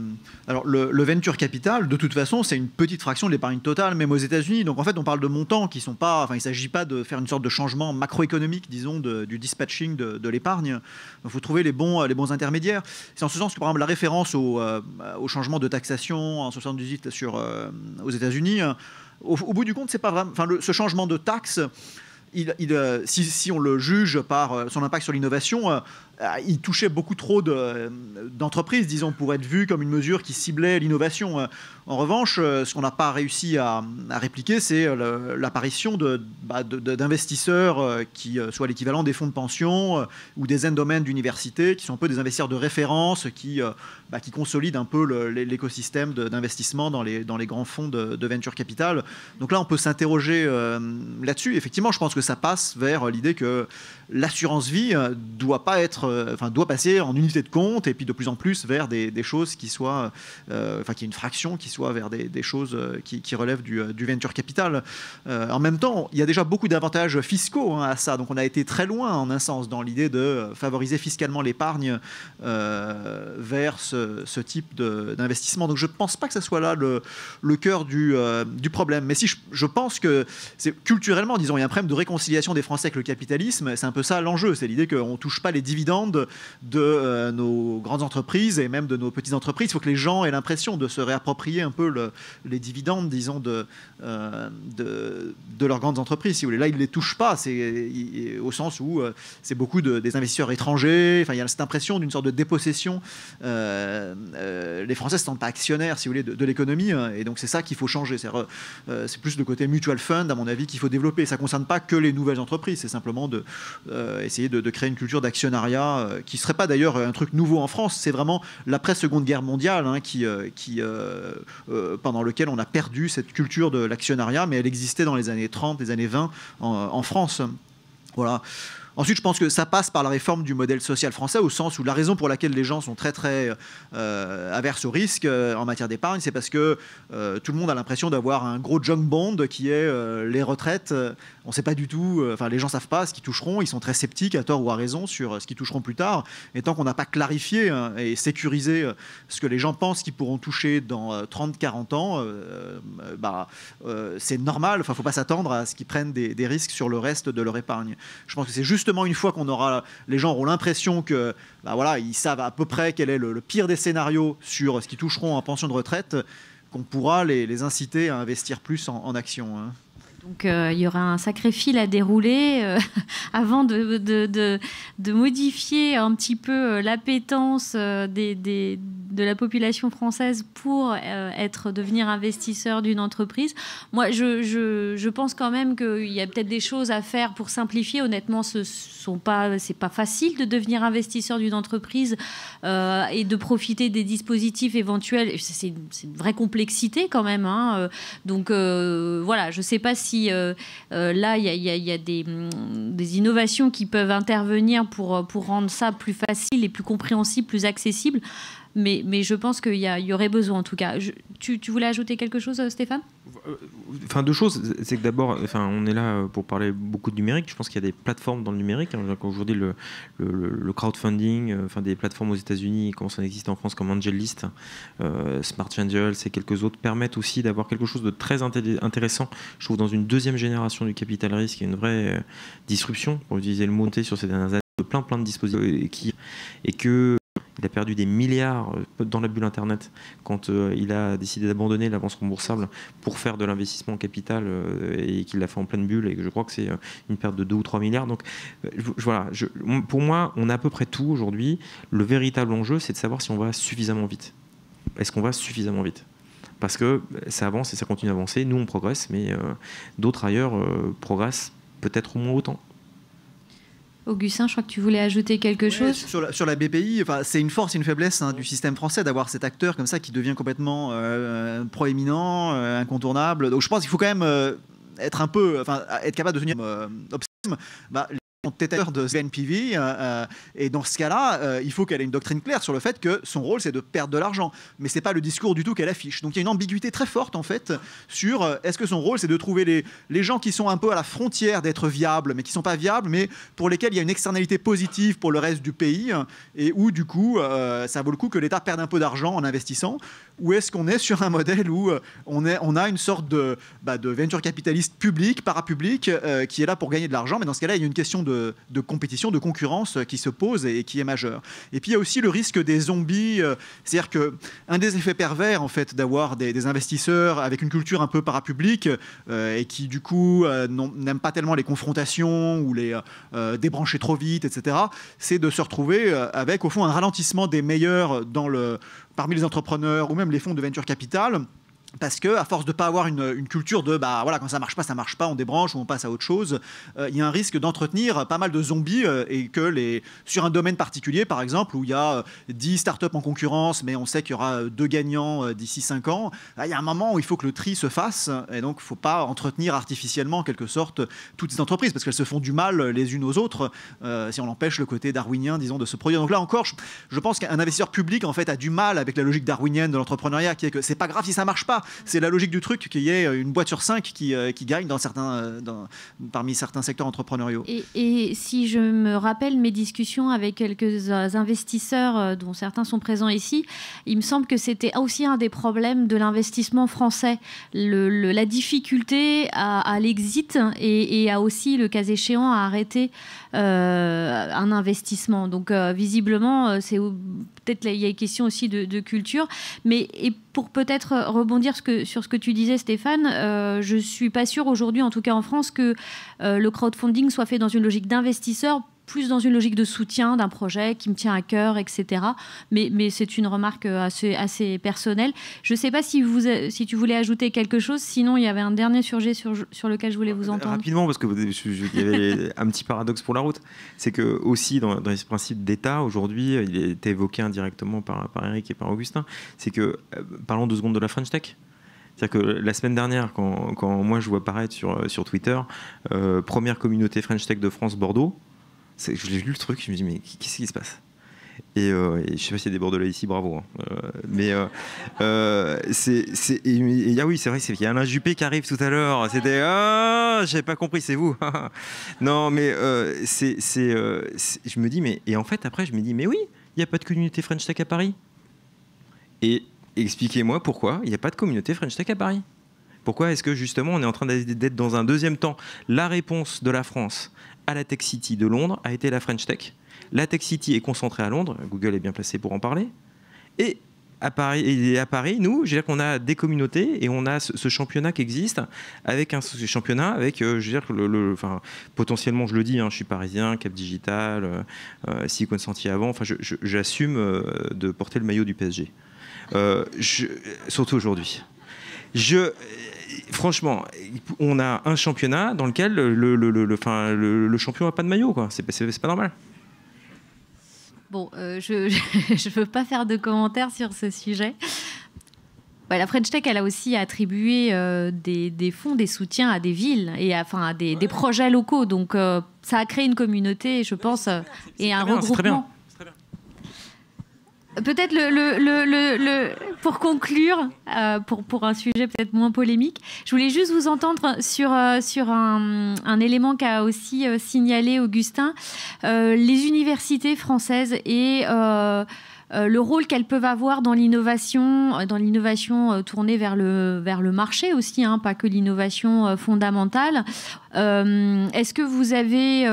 Alors, le, venture capital, de toute façon, c'est une petite fraction de l'épargne totale, même aux États-Unis. Donc, en fait, on parle de montants qui sont pas. Enfin, il ne s'agit pas de faire une sorte de changement macroéconomique, disons, du dispatching de, l'épargne. Il faut trouver les bons, les bons intermédiaires. C'est en ce sens que, par exemple, la référence au, euh, changement de taxation en 78 sur, euh, aux États-Unis, au, bout du compte, c'est pas Enfin, ce changement de taxe. Il, si, on le juge par son impact sur l'innovation, euh, il touchait beaucoup trop euh, d'entreprises, disons, pour être vu comme une mesure qui ciblait l'innovation. Euh, en revanche, ce qu'on n'a pas réussi à, répliquer, c'est l'apparition bah, d'investisseurs qui soient l'équivalent des fonds de pension ou des endomènes d'université, qui sont un peu des investisseurs de référence, qui bah, qui consolide un peu l'écosystème d'investissement dans les, dans les grands fonds de, venture capital. Donc là, on peut s'interroger euh, là-dessus. Effectivement, je pense que ça passe vers l'idée que l'assurance vie euh, doit pas être, euh, enfin, doit passer en unité de compte et puis de plus en plus vers des, choses qui soient, Enfin, enfin, qui est une fraction qui soit vers des, choses qui, relèvent du, venture capital. en même temps, il y a déjà beaucoup d'avantages fiscaux hein, à ça. Donc on a été très loin en un sens dans l'idée de favoriser fiscalement l'épargne vers ce ce, type d'investissement. Donc je ne pense pas que ce soit là le, le cœur du, euh, du, problème. Mais si je, pense que culturellement, disons, il y a un problème de réconciliation des Français avec le capitalisme. C'est un peu ça l'enjeu. C'est l'idée qu'on ne touche pas les dividendes de euh, nos grandes entreprises et même de nos petites entreprises. Il faut que les gens aient l'impression de se réapproprier un peu les dividendes, disons, de, euh, de, de, leurs grandes entreprises. Si vous voulez. Là, ils ne les touchent pas. C'est au sens où c'est beaucoup des investisseurs étrangers. Enfin, il y a cette impression d'une sorte de dépossession euh, euh, les Français ne se sentent pas actionnaires, si vous voulez, de, l'économie. Hein, et donc, c'est ça qu'il faut changer. Euh, c'est plus le côté mutual fund, à mon avis, qu'il faut développer. Ça ne concerne pas que les nouvelles entreprises. C'est simplement de, essayer de, créer une culture d'actionnariat qui ne serait pas d'ailleurs un truc nouveau en France. C'est vraiment l'après-seconde guerre mondiale hein, qui, qui pendant lequel on a perdu cette culture de l'actionnariat, mais elle existait dans les années 30, les années 20 en, en France. Voilà. Ensuite, je pense que ça passe par la réforme du modèle social français, au sens où la raison pour laquelle les gens sont très très euh, averses au risque euh, en matière d'épargne, c'est parce que euh, tout le monde a l'impression d'avoir un gros junk bond qui est les retraites. on ne sait pas du tout, enfin les gens savent pas ce qu'ils toucheront, ils sont très sceptiques à tort ou à raison sur ce qu'ils toucheront plus tard. Et tant qu'on n'a pas clarifié hein, et sécurisé ce que les gens pensent qu'ils pourront toucher dans 30-40 ans, bah, c'est normal, enfin faut pas s'attendre à ce qu'ils prennent des, des risques sur le reste de leur épargne. Je pense que c'est juste justement une fois qu'on aura, les gens auront l'impression que, bah voilà, ils savent à peu près quel est le, pire des scénarios sur ce qui toucheront en pension de retraite, qu'on pourra les, inciter à investir plus en, actions. Hein. Donc euh, il y aura un sacré fil à dérouler euh, avant de, de, modifier un petit peu euh, l'appétence des, de la population française pour être devenir investisseur d'une entreprise. Moi, je, pense quand même qu'il y a peut-être des choses à faire pour simplifier. Honnêtement, ce n'est pas pas facile de devenir investisseur d'une entreprise et de profiter des dispositifs éventuels. C'est une vraie complexité quand même. Hein, donc voilà, je sais pas si euh, euh, là, il y a, des, innovations qui peuvent intervenir pour, euh, pour rendre ça plus facile et plus compréhensible, plus accessible. Mais, mais je pense qu'il y, aurait besoin, en tout cas. tu, tu voulais ajouter quelque chose, Stéphane euh, enfin, deux choses. C'est que d'abord, enfin, on est là pour parler beaucoup de numérique. Je pense qu'il y a des plateformes dans le numérique. Hein, aujourd'hui, le, crowdfunding, euh, enfin, des plateformes aux États-Unis, commencent ça existe en France, comme AngelList, euh, Smart Angels et quelques autres, permettent aussi d'avoir quelque chose de très intéressant. Je trouve dans une deuxième génération du capital risque, une vraie euh, disruption, pour utiliser le mot sur ces dernières années, de plein plein de dispositifs qui, et que il a perdu des milliards euh, dans la bulle Internet quand euh, il a décidé d'abandonner l'avance remboursable pour faire de l'investissement en capital euh, et qu'il l'a fait en pleine bulle et que je crois que c'est une perte de 2 ou 3 milliards. Donc voilà, pour moi, on a à peu près tout aujourd'hui. Le véritable enjeu, c'est de savoir si on va suffisamment vite. Est-ce qu'on va suffisamment vite parce que ça avance et ça continue d'avancer. Nous, on progresse, mais d'autres ailleurs progressent peut-être au moins autant. Augustin, je crois que tu voulais ajouter quelque chose. Sur la, BPI, enfin, c'est une force et une faiblesse hein, du système français d'avoir cet acteur comme ça qui devient complètement euh, proéminent, euh, incontournable. Donc je pense qu'il faut quand même euh, être un peu, enfin, être capable de tenir bah, têteur de CNPV. Euh, euh, et dans ce cas-là, euh, il faut qu'elle ait une doctrine claire sur le fait que son rôle, c'est de perdre de l'argent. Mais ce n'est pas le discours du tout qu'elle affiche. Donc il y a une ambiguïté très forte, en fait, sur est-ce que son rôle, c'est de trouver les, les gens qui sont un peu à la frontière d'être viables, mais qui ne sont pas viables, mais pour lesquels il y a une externalité positive pour le reste du pays, et où, du coup, ça vaut le coup que l'État perde un peu d'argent en investissant. Ou est-ce qu'on est sur un modèle où on, est, on a une sorte de, bah, de venture capitaliste public, parapublic, qui est là pour gagner de l'argent, mais dans ce cas-là, il y a une question de euh, de, compétition, de concurrence euh, qui se pose et, qui est majeure. Et puis il y a aussi le risque des zombies, euh, c'est-à-dire que un des effets pervers en fait d'avoir des, investisseurs avec une culture un peu parapublique et qui du coup n'aiment pas tellement les confrontations ou les débrancher trop vite, etc. C'est de se retrouver avec au fond un ralentissement des meilleurs dans le, parmi les entrepreneurs ou même les fonds de venture capital parce que à force de pas avoir une, culture de bah voilà quand ça marche pas ça marche pas on débranche ou on passe à autre chose euh, il y a un risque d'entretenir pas mal de zombies euh, et que les sur un domaine particulier par exemple où il y a 10 euh, startups en concurrence mais on sait qu'il y aura deux gagnants d'ici 5 ans bah, il y a un moment où il faut que le tri se fasse et donc faut pas entretenir artificiellement en quelque sorte toutes ces entreprises parce qu'elles se font du mal les unes aux autres si on empêche le côté darwinien disons de se produire donc là encore je, je pense qu'un investisseur public en fait a du mal avec la logique darwinienne de l'entrepreneuriat qui est que c'est pas grave si ça marche pas c'est la logique du truc qu'il y ait euh, une boîte sur cinq qui, euh, gagne dans certains, euh, parmi certains secteurs entrepreneuriaux. Et, si je me rappelle mes discussions avec quelques investisseurs, dont certains sont présents ici, il me semble que c'était aussi un des problèmes de l'investissement français, la difficulté à, l'exit et, et à aussi, le cas échéant, à arrêter euh, un investissement. Donc euh, visiblement, euh, c'est peut-être il y a une question aussi de, culture. Mais et pour peut-être rebondir sur ce que tu disais, Stéphane, je suis pas sûre aujourd'hui, en tout cas en France, que le crowdfunding soit fait dans une logique d'investisseur plus dans une logique de soutien d'un projet qui me tient à cœur, etc. Mais, c'est une remarque euh, assez, personnelle. Je ne sais pas si, vous, euh, si tu voulais ajouter quelque chose, sinon il y avait un dernier sujet sur, lequel je voulais euh, vous entendre. Rapidement, parce qu'il y avait un petit paradoxe pour la route, c'est que aussi dans, les principes d'État, aujourd'hui, il est évoqué indirectement par, Eric et par Augustin, c'est que, parlons deux secondes de la French Tech, c'est-à-dire que la semaine dernière, quand, moi je vois apparaître sur, Twitter, première communauté French Tech de France Bordeaux, je l'ai vu le truc, je me dis, mais qu'est-ce qui se passe euh, et, je sais pas s'il y a des Bordelais ici, bravo. Hein. Euh, mais euh, c'est. Ah oui, c'est vrai, il y a Alain Juppé qui arrive tout à l'heure. C'était. Ah, j'avais pas compris, c'est vous. non, mais c'est. Je me dis, mais. Et en fait, après, je me dis, mais oui, il n'y a pas de communauté French Tech à Paris. Et expliquez-moi pourquoi il n'y a pas de communauté French Tech à Paris. Pourquoi est-ce que justement on est en train d'être dans un deuxième temps La réponse de la France à la Tech City de Londres a été la French Tech. La Tech City est concentrée à Londres, Google est bien placé pour en parler. Et à Paris, à Paris nous, je qu'on a des communautés et on a ce, championnat qui existe avec un championnat avec, euh, je veux dire, le, potentiellement, je le dis, hein, je suis parisien, Cap Digital, euh, euh, Silicon Sentier avant, enfin, j'assume de porter le maillot du PSG. surtout aujourd'hui. Je, franchement, on a un championnat dans lequel le, le, le, le champion n'a pas de maillot. quoi. C'est pas normal. Bon, euh, je ne veux pas faire de commentaires sur ce sujet. Bah, la French Tech, elle a aussi attribué euh, des, fonds, des soutiens à des villes et à, à des, projets locaux. Donc, euh, ça a créé une communauté, je pense, et un regroupement. Peut-être le, pour conclure, euh, pour, un sujet peut-être moins polémique, je voulais juste vous entendre sur, euh, sur un, élément qu'a aussi euh, signalé Augustin, les universités françaises et euh, le rôle qu'elles peuvent avoir dans l'innovation, euh, dans l'innovation euh, tournée vers le, vers le marché aussi, hein, pas que l'innovation fondamentale. Est-ce que vous avez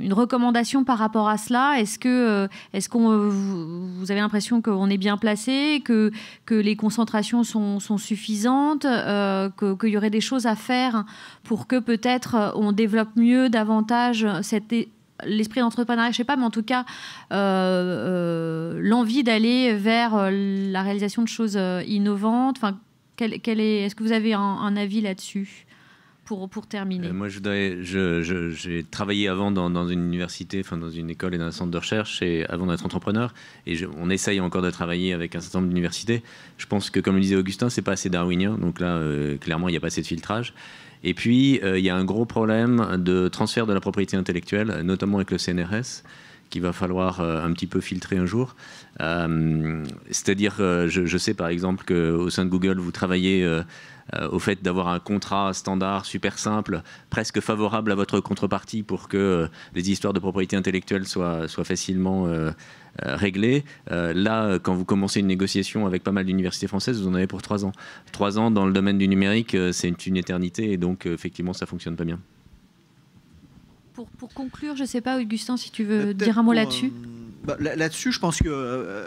une recommandation par rapport à cela Est-ce que est qu'on vous avez l'impression qu'on est bien placé, que que les concentrations sont, suffisantes, qu'il y aurait des choses à faire pour que peut-être on développe mieux, davantage cette l'esprit d'entrepreneuriat, je sais pas, mais en tout cas, euh, euh, l'envie d'aller vers euh, la réalisation de choses innovantes. Enfin, est, est-ce que vous avez un, avis là-dessus pour, pour, terminer Moi, je j'ai travaillé avant dans, une université, enfin dans une école et dans un centre de recherche, et avant d'être entrepreneur. Et on essaye encore de travailler avec un certain nombre d'universités. Je pense que, comme le disait Augustin, c'est pas assez darwinien. Donc là, clairement, il n'y a pas assez de filtrage. Et puis, euh, il y a un gros problème de transfert de la propriété intellectuelle, notamment avec le CNRS qu'il va falloir euh, un petit peu filtrer un jour. Euh, c'est-à-dire, je, sais par exemple qu'au sein de Google, vous travaillez au fait d'avoir un contrat standard super simple, presque favorable à votre contrepartie pour que les histoires de propriété intellectuelle soient facilement euh, réglé. Euh, là, euh, quand vous commencez une négociation avec pas mal d'universités françaises, vous en avez pour trois ans. Trois ans dans le domaine du numérique, c'est une éternité et donc effectivement, ça fonctionne pas bien. Pour, conclure, je ne sais pas, Augustin, si tu veux dire un mot là-dessus. Bah, là-dessus, je pense que euh,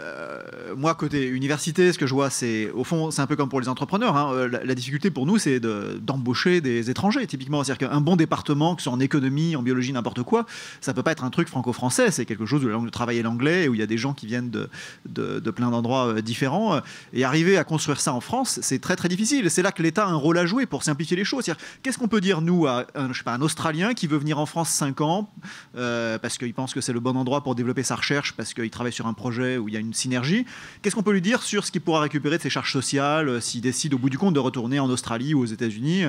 euh, moi, côté université, ce que je vois, c'est au fond, c'est un peu comme pour les entrepreneurs. Hein, euh, la, difficulté pour nous, c'est d'embaucher des étrangers, typiquement. C'est-à-dire qu'un bon département, que ce soit en économie, en biologie, n'importe quoi, ça peut pas être un truc franco-français. C'est quelque chose où la langue de travail est l'anglais, où il y a des gens qui viennent de, de, plein d'endroits différents. Et arriver à construire ça en France, c'est très très difficile. C'est là que l'État a un rôle à jouer pour simplifier les choses. Qu'est-ce qu'on peut dire, nous, à un, je sais pas, un Australien qui veut venir en France 5 ans parce qu'il pense que c'est le bon endroit pour développer sa recherche parce qu'il travaille sur un projet où il y a une synergie. Qu'est-ce qu'on peut lui dire sur ce qu'il pourra récupérer de ses charges sociales euh, s'il décide au bout du compte de retourner en Australie ou aux États-Unis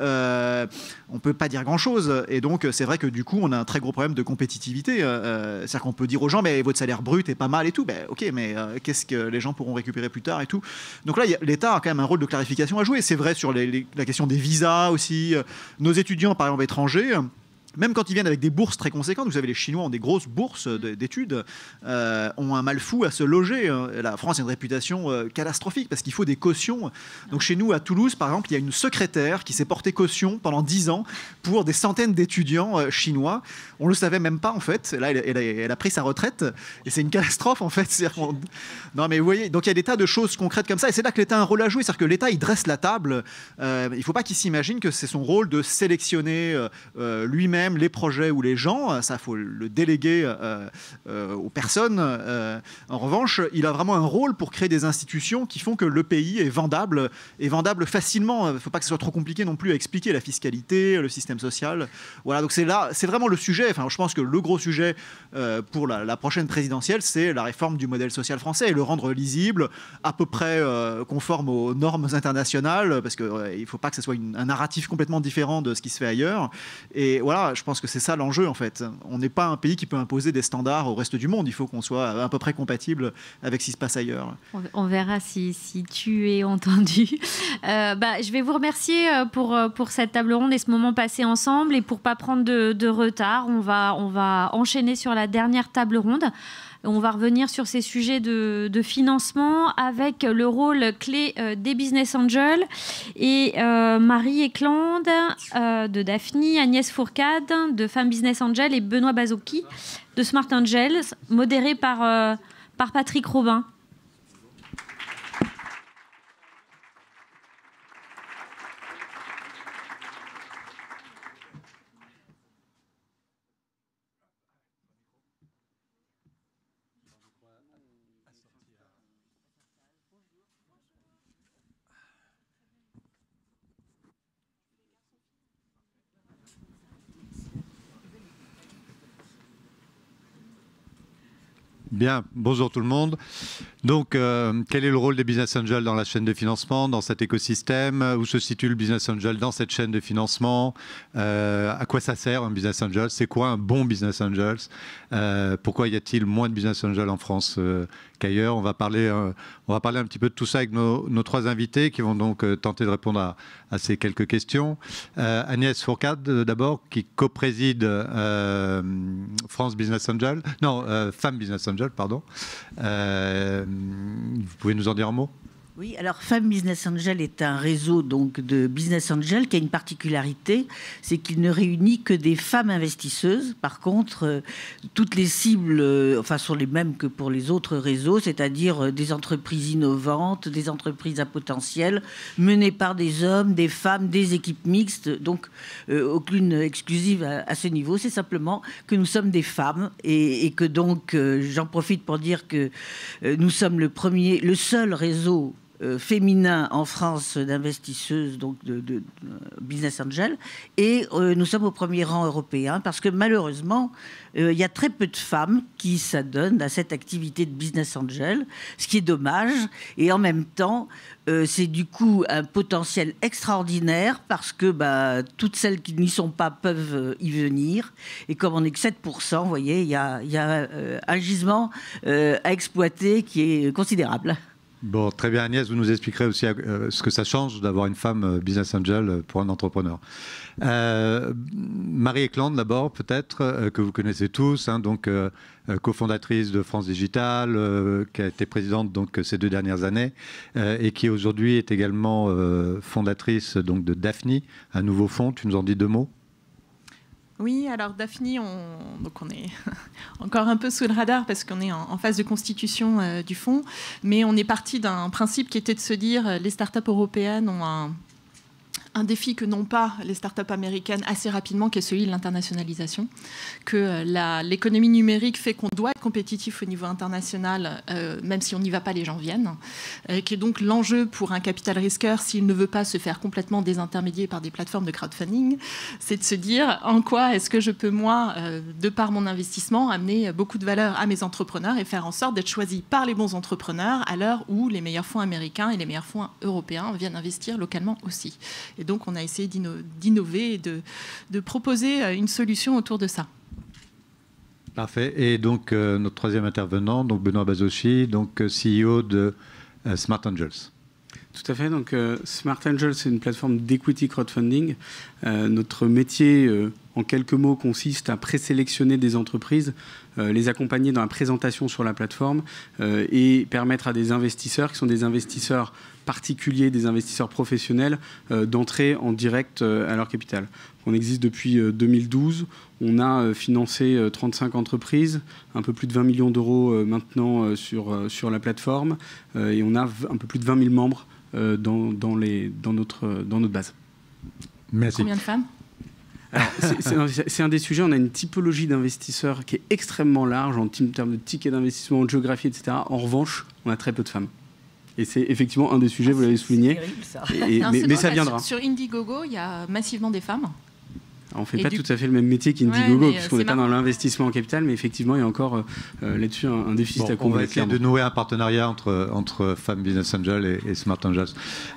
euh, On peut pas dire grand-chose. Et donc, euh, c'est vrai que du coup, on a un très gros problème de compétitivité. Euh, c'est-à-dire qu'on peut dire aux gens, mais votre salaire brut est pas mal et tout. Ben, ok, mais qu'est-ce que les gens pourront récupérer plus tard et tout Donc là, l'État a quand même un rôle de clarification à jouer. C'est vrai sur la question des visas aussi. Nos étudiants, par exemple, étrangers, même quand ils viennent avec des bourses très conséquentes, vous savez, les Chinois ont des grosses bourses mm. d'études, euh, ont un mal fou à se loger. Hein. La France a une réputation euh, catastrophique parce qu'il faut des cautions. Donc chez nous, à Toulouse, par exemple, il y a une secrétaire qui s'est portée caution pendant 10 ans pour des centaines d'étudiants euh, chinois. On ne le savait même pas, en fait. Là, elle, a, elle a pris sa retraite et c'est une catastrophe, en fait. Non, mais vous voyez, donc il y a des tas de choses concrètes comme ça, et c'est là que l'État a un rôle à jouer, c'est-à-dire que l'État, il dresse la table. Euh, il ne faut pas qu'il s'imagine que c'est son rôle de sélectionner euh, euh, lui-même les projets ou les gens, ça, faut le déléguer aux personnes. en revanche, il a vraiment un rôle pour créer des institutions qui font que le pays est vendable, et vendable facilement. Il ne faut pas que ce soit trop compliqué non plus à expliquer la fiscalité, le système social. Voilà, donc c'est là, c'est vraiment le sujet. Enfin, je pense que le gros sujet pour la, la prochaine présidentielle, c'est la réforme du modèle social français et le rendre lisible, à peu près euh, conforme aux normes internationales, parce qu'il il ne faut pas que ce soit un narratif complètement différent de ce qui se fait ailleurs. Et voilà, je pense que c'est ça l'enjeu en fait. On n'est pas un pays qui peut imposer des standards au reste du monde, il faut qu'on soit à peu près compatible avec ce qui se passe ailleurs. On verra si, tu es entendu. Euh, bah, je vais vous remercier euh, pour, pour cette table ronde et ce moment passé ensemble. Et pour pas prendre de, de retard, on va, on va enchaîner sur la dernière table ronde. On va revenir sur ces sujets de, financement avec le rôle clé euh, des business angels et euh, Marie Eklande euh, de Daphne, Agnès Fourcade de Femmes Business Angels et Benoît Bazocchi de Smart Angels, modéré par, par Patrick Robin. Bien, bonjour tout le monde. Donc, euh, quel est le rôle des business angels dans la chaîne de financement, dans cet écosystème Où se situe le business angel dans cette chaîne de financement euh, À quoi ça sert un business angel C'est quoi un bon business angel euh, Pourquoi y a-t-il moins de business angels en France qu'ailleurs. On, va parler, euh, on va parler un petit peu de tout ça avec nos, trois invités qui vont donc euh, tenter de répondre à, ces quelques questions. Euh, Agnès Fourcade, d'abord, qui co-préside France Business Angel, non, Femme Business Angel, pardon. vous pouvez nous en dire un mot oui, alors femme Business Angel est un réseau donc de business angel qui a une particularité, c'est qu'il ne réunit que des femmes investisseuses. Par contre, euh, toutes les cibles, euh, enfin, sont les mêmes que pour les autres réseaux, c'est-à-dire euh, des entreprises innovantes, des entreprises à potentiel, menées par des hommes, des femmes, des équipes mixtes. Donc, aucune exclusive à, ce niveau. C'est simplement que nous sommes des femmes et, que donc, j'en profite pour dire que nous sommes le premier, le seul réseau euh, féminin en France d'investisseuses, donc de, euh, business angel, et euh, nous sommes au premier rang européen parce que malheureusement, il y a très peu de femmes qui s'adonnent à cette activité de business angel, ce qui est dommage. Et en même temps, c'est du coup un potentiel extraordinaire parce que bah, toutes celles qui n'y sont pas peuvent y venir. Et comme on n'est que 7%, vous voyez, il y a, il y a un gisement à exploiter qui est considérable. Bon, très bien Agnès, vous nous expliquerez aussi euh, ce que ça change d'avoir une femme euh, business angel euh, pour un entrepreneur. Marie Eklund d'abord, peut-être, que vous connaissez tous, hein, donc cofondatrice de France Digital, qui a été présidente donc ces deux dernières années, et qui aujourd'hui est également fondatrice donc de Daphne, un nouveau fonds. Tu nous en dis deux mots oui, alors Daphne, on, est encore un peu sous le radar parce qu'on est en, phase de constitution euh, du fonds, mais on est parti d'un principe qui était de se dire euh, les startups européennes ont un un défi que n'ont pas les startups américaines assez rapidement, qui est celui de l'internationalisation, que euh, l'économie numérique fait qu'on doit être compétitif au niveau international, euh, même si on n'y va pas, les gens viennent, et qui est donc l'enjeu pour un capital risqueur s'il ne veut pas se faire complètement désintermédier par des plateformes de crowdfunding, c'est de se dire en quoi est-ce que je peux, moi, euh, de par mon investissement, amener beaucoup de valeur à mes entrepreneurs et faire en sorte d'être choisi par les bons entrepreneurs à l'heure où les meilleurs fonds américains et les meilleurs fonds européens viennent investir localement aussi donc, on a essayé d'innover et de, proposer euh, une solution autour de ça. Parfait. Et donc, euh, notre troisième intervenant, donc Benoît bazoshi donc euh, CEO de Smart Angels. Tout à fait. Donc, Smart Angels, c'est une plateforme d'equity crowdfunding. notre métier, en quelques mots, consiste à présélectionner des entreprises, les accompagner dans la présentation sur la plateforme et permettre à des investisseurs, qui sont des investisseurs particuliers, des investisseurs professionnels, euh, d'entrer en direct euh, à leur capital. On existe depuis 2012. Euh, on a financé 35 entreprises, un peu plus de 20 millions d'euros maintenant sur, sur la plateforme, et on a un peu plus de 20 000 membres dans, dans, dans, notre, dans notre base. Combien de femmes c'est un des sujets, on a une typologie d'investisseurs qui est extrêmement large en termes de tickets d'investissement, de géographie, etc. En revanche, on a très peu de femmes. Et c'est effectivement un des sujets, vous l'avez ah, souligné. mais, ça viendra. Sur, sur Indiegogo, il y a massivement des femmes on ne fait pas tout à fait le même métier qu'Indiegogo, ouais, puisqu'on n'est euh, pas dans l'investissement en capital, mais effectivement, il y a encore euh, euh, là-dessus un, déficit à combattre. On va de nouer un partenariat entre, entre Femmes Business Angel et, Smart Angels.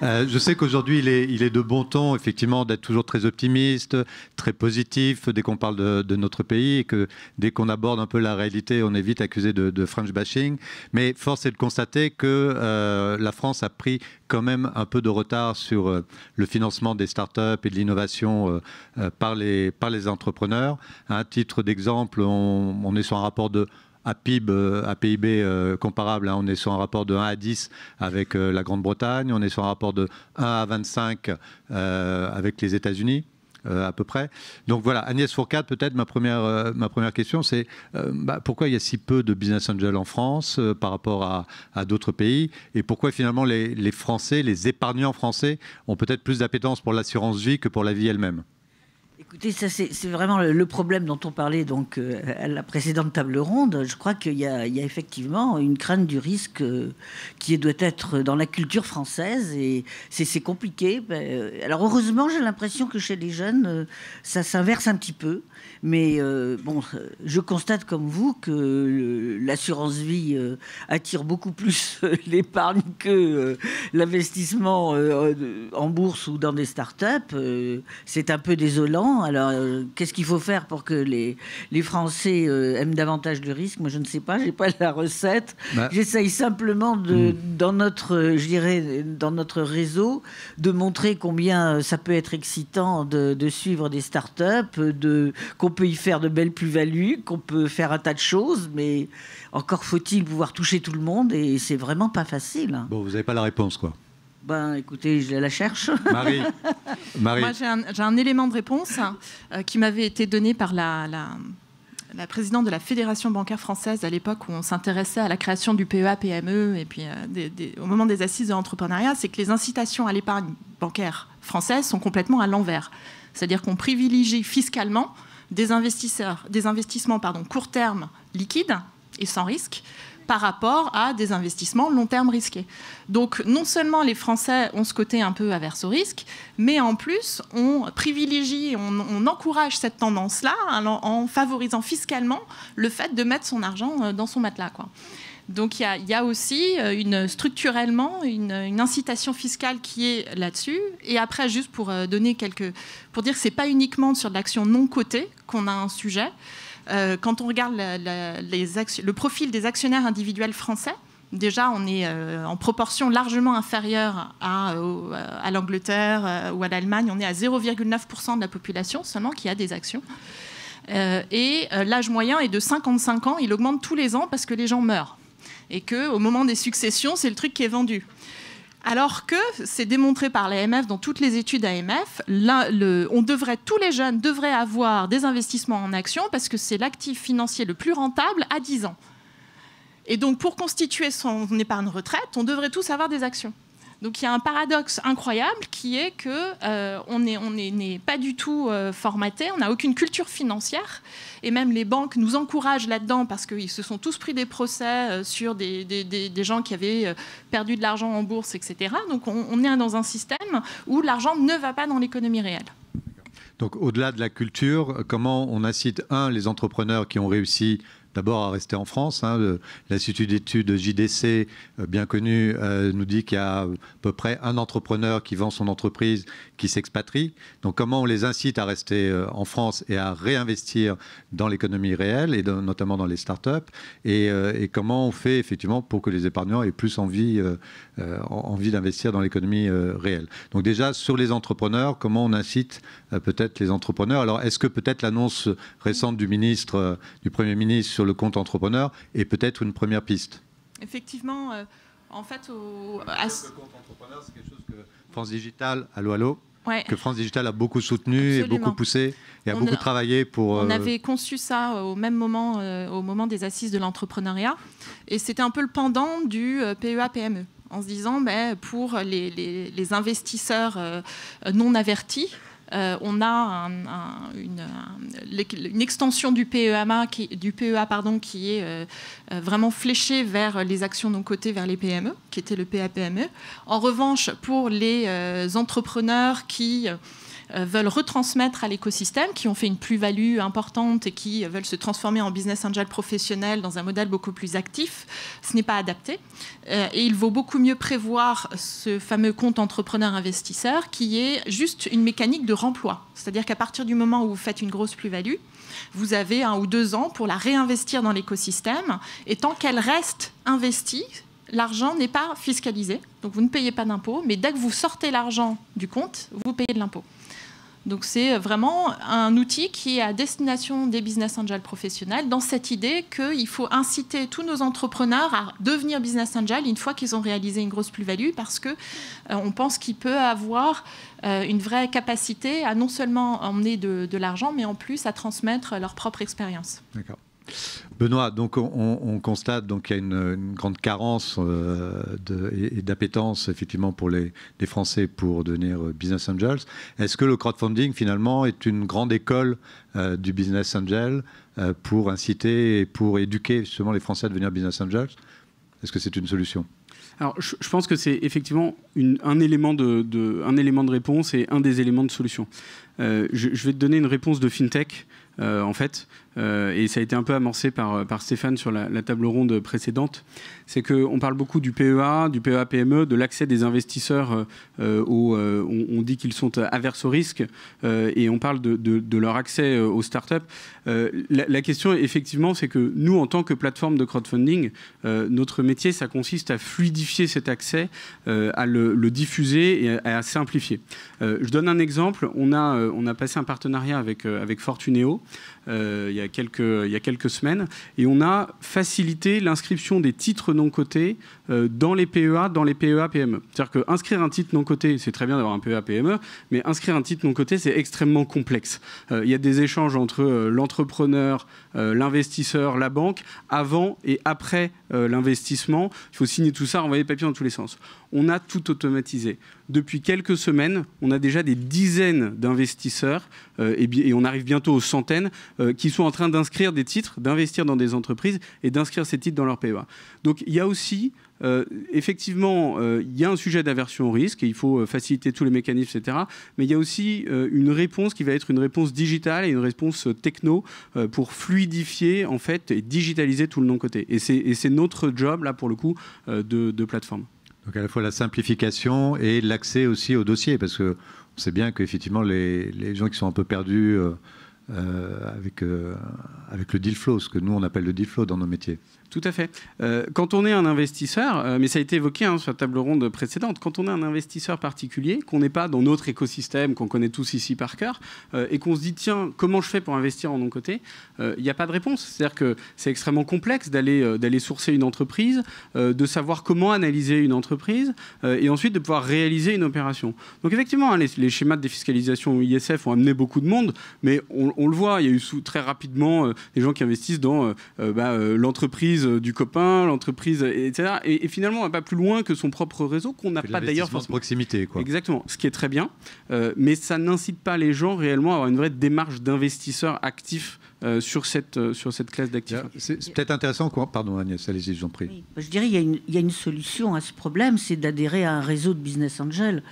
Euh, je sais qu'aujourd'hui, il est, il est de bon ton, effectivement, d'être toujours très optimiste, très positif, dès qu'on parle de, de, notre pays, et que dès qu'on aborde un peu la réalité, on est vite accusé de, de French bashing. Mais force est de constater que euh, la France a pris quand même un peu de retard sur euh, le financement des startups et de l'innovation euh, euh, par les, par les entrepreneurs. À titre d'exemple, on, est sur un rapport de à PIB, PIB comparable. Hein. On est sur un rapport de 1 à 10 avec la Grande-Bretagne, on est sur un rapport de 1 à 25 avec les États-Unis. Euh, à peu près. Donc voilà, Agnès Fourcade, peut-être ma première, euh, ma première question, c'est euh, bah, pourquoi il y a si peu de business angels en France par rapport à, d'autres pays et pourquoi finalement les, les Français, les épargnants français ont peut-être plus d'appétence pour l'assurance vie que pour la vie elle-même Écoutez, ça c'est vraiment le problème dont on parlait donc euh, à la précédente table ronde. Je crois qu'il y, a effectivement une crainte du risque euh, qui doit être dans la culture française et c'est compliqué. Ben, euh, alors heureusement, j'ai l'impression que chez les jeunes, ça s'inverse un petit peu. Mais euh, bon, je constate comme vous que l'assurance vie euh, attire beaucoup plus l'épargne que euh, l'investissement en bourse ou dans des start-up. C'est un peu désolant. Alors, qu'est-ce qu'il faut faire pour que les, les Français aiment davantage le risque Moi, je ne sais pas, je n'ai pas la recette. Bah. J'essaye simplement, de, hmm. dans, notre, je dirais, dans notre réseau, de montrer combien ça peut être excitant de, de suivre des start-up, de on peut y faire de belles plus-values, qu'on peut faire un tas de choses, mais encore faut-il pouvoir toucher tout le monde et c'est vraiment pas facile. Bon, vous n'avez pas la réponse, quoi. Ben, écoutez, je la cherche. Marie, Marie. Moi, j'ai un, élément de réponse hein, euh, qui m'avait été donné par la, présidente de la Fédération bancaire française à l'époque où on s'intéressait à la création du PEA, PME, et puis euh, au moment des assises de l'entrepreneuriat, c'est que les incitations à l'épargne bancaire française sont complètement à l'envers. C'est-à-dire qu'on privilégie fiscalement des, investisseurs, des investissements pardon, court terme liquides et sans risque par rapport à des investissements long terme risqués. Donc non seulement les Français ont ce côté un peu averse au risque, mais en plus on privilégie, on, encourage cette tendance-là en, favorisant fiscalement le fait de mettre son argent euh, dans son matelas. Quoi. Donc il y a, aussi euh, une, structurellement une, incitation fiscale qui est là-dessus. Et après, juste pour euh, donner quelques, pour dire que c'est pas uniquement sur de l'action non cotée qu'on a un sujet. Euh, quand on regarde le profil des actionnaires individuels français, déjà on est en proportion largement inférieure à, à l'Angleterre ou à l'Allemagne. On est à 0,9% de la population seulement qui a des actions. et l'âge moyen est de 55 ans. Il augmente tous les ans parce que les gens meurent et que au moment des successions, c'est le truc qui est vendu. Alors que c'est démontré par l'AMF dans toutes les études AMF, on devrait, tous les jeunes devraient avoir des investissements en actions parce que c'est l'actif financier le plus rentable à 10 ans. Et donc pour constituer son épargne retraite, on devrait tous avoir des actions. Donc il y a un paradoxe incroyable qui est que euh, on n'est pas du tout euh, formaté, on n'a aucune culture financière, et même les banques nous encouragent là-dedans parce qu'ils se sont tous pris des procès euh, sur des, gens qui avaient perdu de l'argent en bourse, etc. Donc on, on est dans un système où l'argent ne va pas dans l'économie réelle. Donc au-delà de la culture, comment on incite, un, les entrepreneurs qui ont réussi d'abord à rester en France. Hein, L'Institut d'études JDC, euh, bien connu, euh, nous dit qu'il y a à peu près un entrepreneur qui vend son entreprise qui s'expatrie. Donc comment on les incite à rester euh, en France et à réinvestir dans l'économie réelle et notamment dans les startups et, et, comment on fait effectivement pour que les épargnants aient plus envie euh, envie d'investir dans l'économie euh, réelle. Donc déjà, sur les entrepreneurs, comment on incite euh, peut-être les entrepreneurs Alors, est-ce que peut-être l'annonce récente du ministre, du Premier ministre sur le compte entrepreneur est peut-être une première piste Effectivement, en fait... Au, Le compte entrepreneur, c'est quelque chose que France Digital, allô, allô que France Digital a beaucoup soutenu et beaucoup poussé et a beaucoup travaillé pour. On avait conçu ça au même moment, au moment des assises de l'entrepreneuriat, et c'était un peu le pendant du PEA PME en se disant, ben, pour les, investisseurs euh, non avertis, euh, on a une, extension du e qui, PEA pardon, qui est euh, vraiment fléchée vers les actions non cotées, vers les PME, qui était le PAPME. En revanche, pour les entrepreneurs qui euh, veulent retransmettre à l'écosystème, qui ont fait une plus-value importante et qui veulent se transformer en business angel professionnel dans un modèle beaucoup plus actif, ce n'est pas adapté. Euh, et il vaut beaucoup mieux prévoir ce fameux compte entrepreneur-investisseur qui est juste une mécanique de remploi. C'est-à-dire qu'à partir du moment où vous faites une grosse plus-value, vous avez un ou deux ans pour la réinvestir dans l'écosystème. Et tant qu'elle reste investie, l'argent n'est pas fiscalisé. Donc vous ne payez pas d'impôt, mais dès que vous sortez l'argent du compte, vous payez de l'impôt. Donc c'est euh, vraiment un outil qui est à destination des business angels professionnels dans cette idée qu'il faut inciter tous nos entrepreneurs à devenir business angels une fois qu'ils ont réalisé une grosse plus-value parce que euh, on pense qu'ils peuvent avoir euh, une vraie capacité à non seulement emmener de, de l'argent mais en plus à transmettre leur propre expérience. D'accord. Benoît, donc on, constate donc qu'il y a une, grande carence euh, et, d'appétence effectivement pour les, Français pour devenir euh, business angels. Est-ce que le crowdfunding finalement est une grande école euh, du business angel pour inciter et pour éduquer justement les Français à devenir business angels Est-ce que c'est une solution alors, je, pense que c'est effectivement un, élément de, réponse et un des éléments de solution. Je, je, vais te donner une réponse de FinTech. en fait, euh, et ça a été un peu amorcé par, par Stéphane sur la, la table ronde précédente c'est qu'on parle beaucoup du PEA, du PEA-PME, e, de l'accès des investisseurs euh, euh, euh, on, dit qu'ils sont averses au risque et on parle de, leur accès aux startups. La, la, question, effectivement, c'est que nous, en tant que plateforme de crowdfunding, notre métier, ça consiste à fluidifier cet accès, à le, diffuser et à, simplifier. je donne un exemple. On a, on a passé un partenariat avec, avec Fortuneo il, quelques, il y a quelques semaines et on a facilité l'inscription des titres non coté euh, dans les PEA, dans les PEA PME. C'est-à-dire qu'inscrire un titre non coté, c'est très bien d'avoir un PEA PME, mais inscrire un titre non coté, c'est extrêmement complexe. Euh, il y a des échanges entre euh, l'entrepreneur, l'investisseur, la banque, avant et après l'investissement. Il faut signer tout ça, envoyer des papiers dans tous les sens. On a tout automatisé. Depuis quelques semaines, on a déjà des dizaines d'investisseurs, et, on arrive bientôt aux centaines, qui sont en train d'inscrire des titres, d'investir dans des entreprises et d'inscrire ces titres dans leur PEA. Donc il y a aussi euh, effectivement, euh, il y a un sujet d'aversion au risque il faut euh, faciliter tous les mécanismes, etc. Mais il y a aussi une réponse qui va être une réponse digitale et une réponse techno pour fluidifier en fait et digitaliser tout le non-côté. Et c'est notre job là pour le coup de, plateforme. Donc à la fois la simplification et l'accès aussi au dossier. parce que sait bien qu'effectivement les, les, gens qui sont un peu perdus avec, avec le deal flow, ce que nous on appelle le deal flow dans nos métiers. Tout à fait. Euh, quand on est un investisseur, euh, mais ça a été évoqué hein, sur la table ronde précédente, quand on est un investisseur particulier, qu'on n'est pas dans notre écosystème qu'on connaît tous ici par cœur, euh, et qu'on se dit tiens, comment je fais pour investir en non-côté Il n'y a pas de réponse. C'est-à-dire que c'est extrêmement complexe d'aller sourcer une entreprise, de savoir comment analyser une entreprise, et ensuite de pouvoir réaliser une opération. Donc effectivement, hein, les, schémas de défiscalisation ISF ont amené beaucoup de monde, mais on, le voit, il y a eu très rapidement des gens qui investissent dans bah, l'entreprise euh, du copain, l'entreprise, etc. Et, finalement, on va pas plus loin que son propre réseau, qu'on n'a pas d'ailleurs. forcément proximité, quoi. Exactement, ce qui est très bien, euh, mais ça n'incite pas les gens réellement à avoir une vraie démarche d'investisseur actif euh, sur, cette, euh, sur cette classe d'actifs. C'est peut-être intéressant. Pardon Agnès, allez-y, je vous en prie. Je dirais qu'il y, y, a une solution à ce problème, c'est d'adhérer à un réseau de business angels.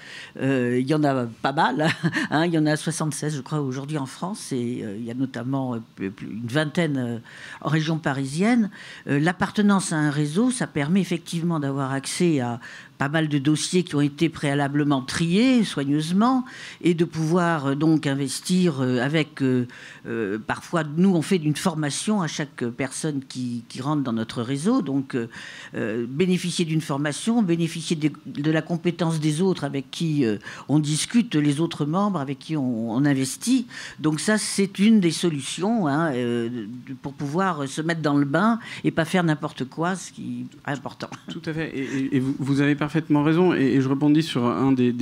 Euh, il y en a pas mal. Hein, il y en a 76, je crois, aujourd'hui en France. Et il y a notamment une vingtaine en région parisienne. L'appartenance à un réseau, ça permet effectivement d'avoir accès à pas mal de dossiers qui ont été préalablement triés soigneusement et de pouvoir euh, donc investir euh, avec euh, parfois nous on fait une formation à chaque personne qui, rentre dans notre réseau donc bénéficier d'une formation bénéficier de, la compétence des autres avec qui on discute les autres membres avec qui on, investit donc ça c'est une des solutions hein, pour pouvoir se mettre dans le bain et pas faire n'importe quoi ce qui est important tout à fait et, vous, vous avez parfaitement raison, et, je rebondis sur un des,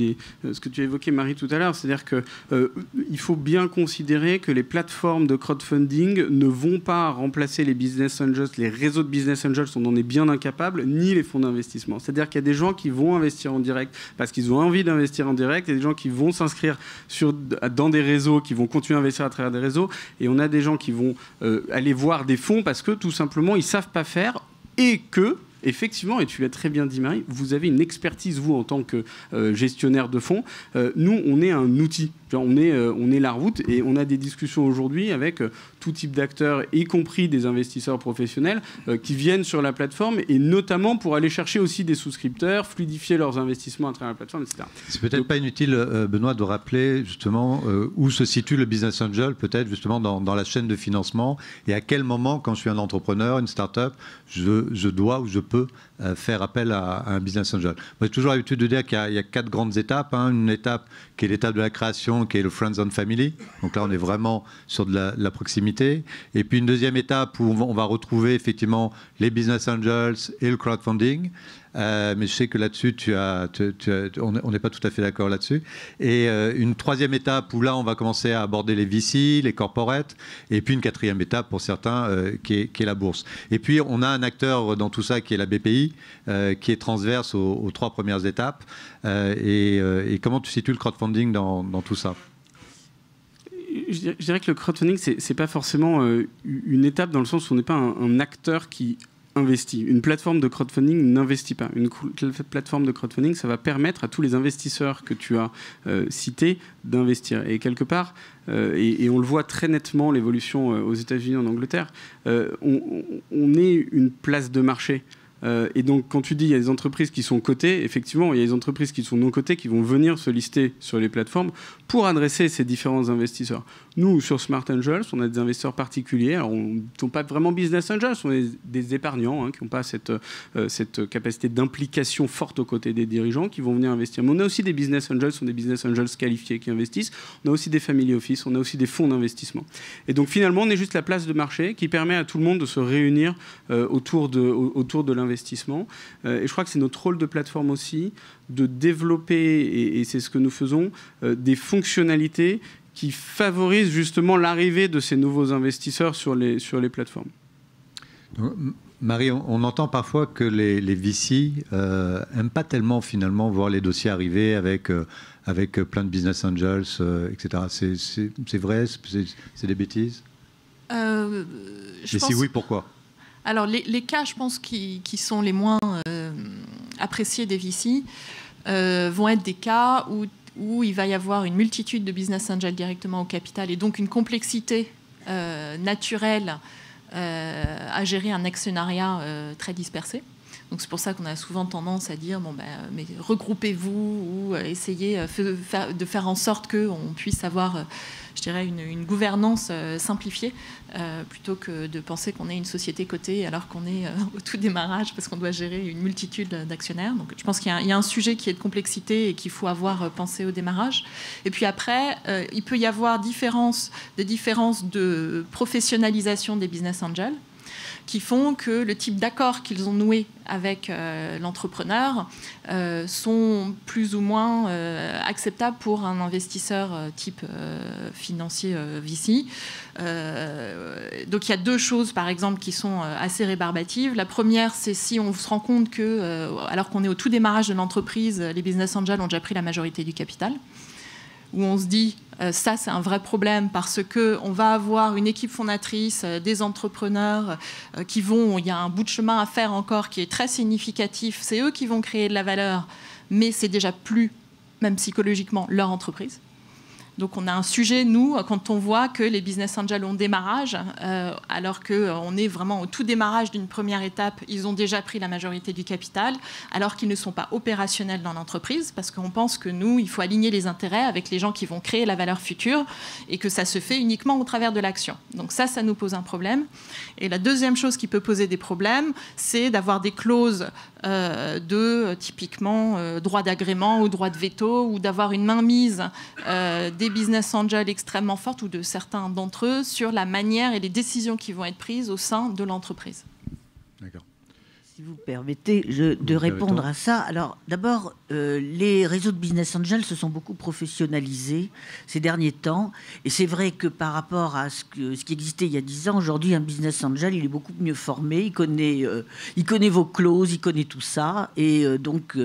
euh, ce que tu as évoqué, Marie, tout à l'heure, c'est-à-dire que euh, il faut bien considérer que les plateformes de crowdfunding ne vont pas remplacer les business angels, les réseaux de business angels, on en est bien incapable, ni les fonds d'investissement. C'est-à-dire qu'il y a des gens qui vont investir en direct parce qu'ils ont envie d'investir en direct, il y a des gens qui vont s'inscrire sur, dans des réseaux, qui vont continuer à investir à travers des réseaux, et on a des gens qui vont euh, aller voir des fonds parce que tout simplement ils savent pas faire et que effectivement, et tu l'as très bien dit, Marie, vous avez une expertise, vous, en tant que euh, gestionnaire de fonds. Euh, nous, on est un outil on est, euh, on est la route et on a des discussions aujourd'hui avec euh, tout type d'acteurs, y compris des investisseurs professionnels, euh, qui viennent sur la plateforme et notamment pour aller chercher aussi des souscripteurs, fluidifier leurs investissements à travers la plateforme, etc. C'est peut-être pas inutile, Benoît, de rappeler justement où se situe le business angel, peut-être justement dans, la chaîne de financement et à quel moment, quand je suis un entrepreneur, une start-up, je dois ou je peux euh, faire appel à, un business angel. Moi, j'ai toujours l'habitude de dire qu'il y, a quatre grandes étapes. Hein. Une étape qui est l'étape de la création, qui est le friends and family. Donc là, on est vraiment sur de la, proximité. Et puis une deuxième étape où on va, retrouver effectivement les business angels et le crowdfunding. Euh, mais je sais que là-dessus, tu as, on n'est pas tout à fait d'accord là-dessus. Et euh, une troisième étape où là, on va commencer à aborder les VC, les corporates, et puis une quatrième étape pour certains euh, qui, est, la bourse. Et puis, on a un acteur dans tout ça qui est la BPI, qui est transverse aux, trois premières étapes. Et, comment tu situes le crowdfunding dans, tout ça je dirais que le crowdfunding, ce n'est pas forcément une étape dans le sens où on n'est pas un, acteur qui investit. Une plateforme de crowdfunding n'investit pas. Une plateforme de crowdfunding, ça va permettre à tous les investisseurs que tu as euh, cités d'investir. Et quelque part, euh, et, on le voit très nettement, l'évolution euh, aux États-Unis, en Angleterre, on, on, est une place de marché. Euh, et donc, quand tu dis il y a des entreprises qui sont cotées, effectivement, il y a des entreprises qui sont non cotées qui vont venir se lister sur les plateformes pour adresser ces différents investisseurs. Nous, sur Smart Angels, on a des investisseurs particuliers. Alors, on n'est pas vraiment business angels, on est des épargnants hein, qui n'ont pas euh, cette, capacité d'implication forte aux côtés des dirigeants qui vont venir investir. Mais on a aussi des business angels, sont des business angels qualifiés qui investissent. On a aussi des family office, on a aussi des fonds d'investissement. Et donc, finalement, on est juste la place de marché qui permet à tout le monde de se réunir euh, autour de, autour de l'investissement euh, et je crois que c'est notre rôle de plateforme aussi de développer, et, c'est ce que nous faisons, euh, des fonctionnalités qui favorisent justement l'arrivée de ces nouveaux investisseurs sur les, sur les plateformes. Marie, on, entend parfois que les, les VC n'aiment euh, pas tellement finalement voir les dossiers arriver avec avec plein de business angels, etc. C'est vrai C'est des bêtises euh, je si oui, pourquoi alors, les, cas, je pense, qui, sont les moins euh, appréciés des VC euh, vont être des cas où, il va y avoir une multitude de business angels directement au capital et donc une complexité euh, naturelle à gérer un actionnariat très dispersé. Donc c'est pour ça qu'on a souvent tendance à dire bon ben mais regroupez-vous ou essayez de faire en sorte qu'on puisse avoir je dirais, une, gouvernance euh, simplifiée, euh, plutôt que de penser qu'on est une société cotée alors qu'on est euh, au tout démarrage parce qu'on doit gérer une multitude d'actionnaires. Donc je pense qu'il y, a un sujet qui est de complexité et qu'il faut avoir pensé au démarrage. Et puis après, il peut y avoir des différences de professionnalisation des business angels qui font que le type d'accord qu'ils ont noué avec euh, l'entrepreneur euh, sont plus ou moins euh, acceptables pour un investisseur type financier VC. donc il y a deux choses, par exemple, qui sont assez rébarbatives. La première, c'est si on se rend compte que, alors qu'on est au tout démarrage de l'entreprise, les business angels ont déjà pris la majorité du capital, où on se dit euh, ça, c'est un vrai problème parce qu'on va avoir une équipe fondatrice, euh, des entrepreneurs euh, qui vont, il y a un bout de chemin à faire encore qui est très significatif, c'est eux qui vont créer de la valeur, mais c'est déjà plus, même psychologiquement, leur entreprise. Donc on a un sujet, nous, quand on voit que les business angels ont démarrage, euh, alors qu'on euh, est vraiment au tout démarrage d'une première étape, ils ont déjà pris la majorité du capital, alors qu'ils ne sont pas opérationnels dans l'entreprise, parce qu'on pense que nous, il faut aligner les intérêts avec les gens qui vont créer la valeur future, et que ça se fait uniquement au travers de l'action. Donc ça, ça nous pose un problème. Et la deuxième chose qui peut poser des problèmes, c'est d'avoir des clauses euh, de typiquement droit d'agrément ou droit de veto, ou d'avoir une mainmise des business angels extrêmement fortes ou de certains d'entre eux sur la manière et les décisions qui vont être prises au sein de l'entreprise si vous permettez de répondre à ça. Alors, d'abord, euh, les réseaux de business angels se sont beaucoup professionnalisés ces derniers temps. Et c'est vrai que par rapport à ce, qui existait il y a 10 ans, aujourd'hui, un business angel, il est beaucoup mieux formé. Il connaît, euh, il connaît vos clauses, il connaît tout ça. Et euh, donc,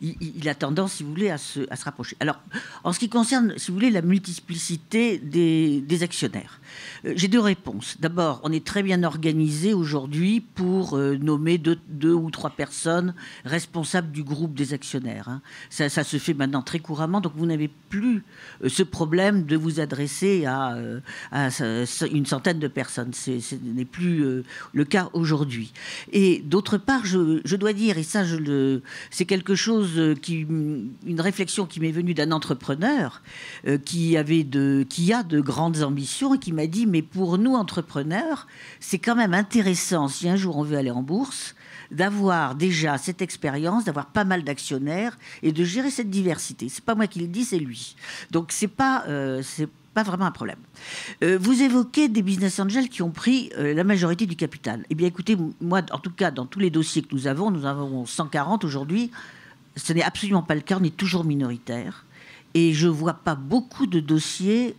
il, a tendance, si vous voulez, à se, rapprocher. Alors, en ce qui concerne, si vous voulez, la multiplicité des actionnaires. Euh, j'ai deux réponses. D'abord, on est très bien organisé aujourd'hui pour euh, nommer deux, ou trois personnes responsables du groupe des actionnaires. Hein. Ça, se fait maintenant très couramment, donc vous n'avez plus euh, ce problème de vous adresser à, une centaine de personnes. ce n'est plus le cas aujourd'hui. Et d'autre part, je, dois dire, et ça, je le, c'est quelque chose qui, une réflexion qui m'est venue d'un entrepreneur qui avait de, qui a de grandes ambitions et qui m'a a dit, mais pour nous, entrepreneurs, c'est quand même intéressant, si un jour on veut aller en bourse, d'avoir déjà cette expérience, d'avoir pas mal d'actionnaires et de gérer cette diversité. C'est pas moi qui le dis, c'est lui. Donc c'est pas, euh, c'est pas vraiment un problème. Euh, vous évoquez des business angels qui ont pris euh, la majorité du capital. Eh bien, écoutez, moi, en tout cas, dans tous les dossiers que nous avons, nous avons 140 aujourd'hui. Ce n'est absolument pas le cas. On est toujours minoritaire. Et je vois pas beaucoup de dossiers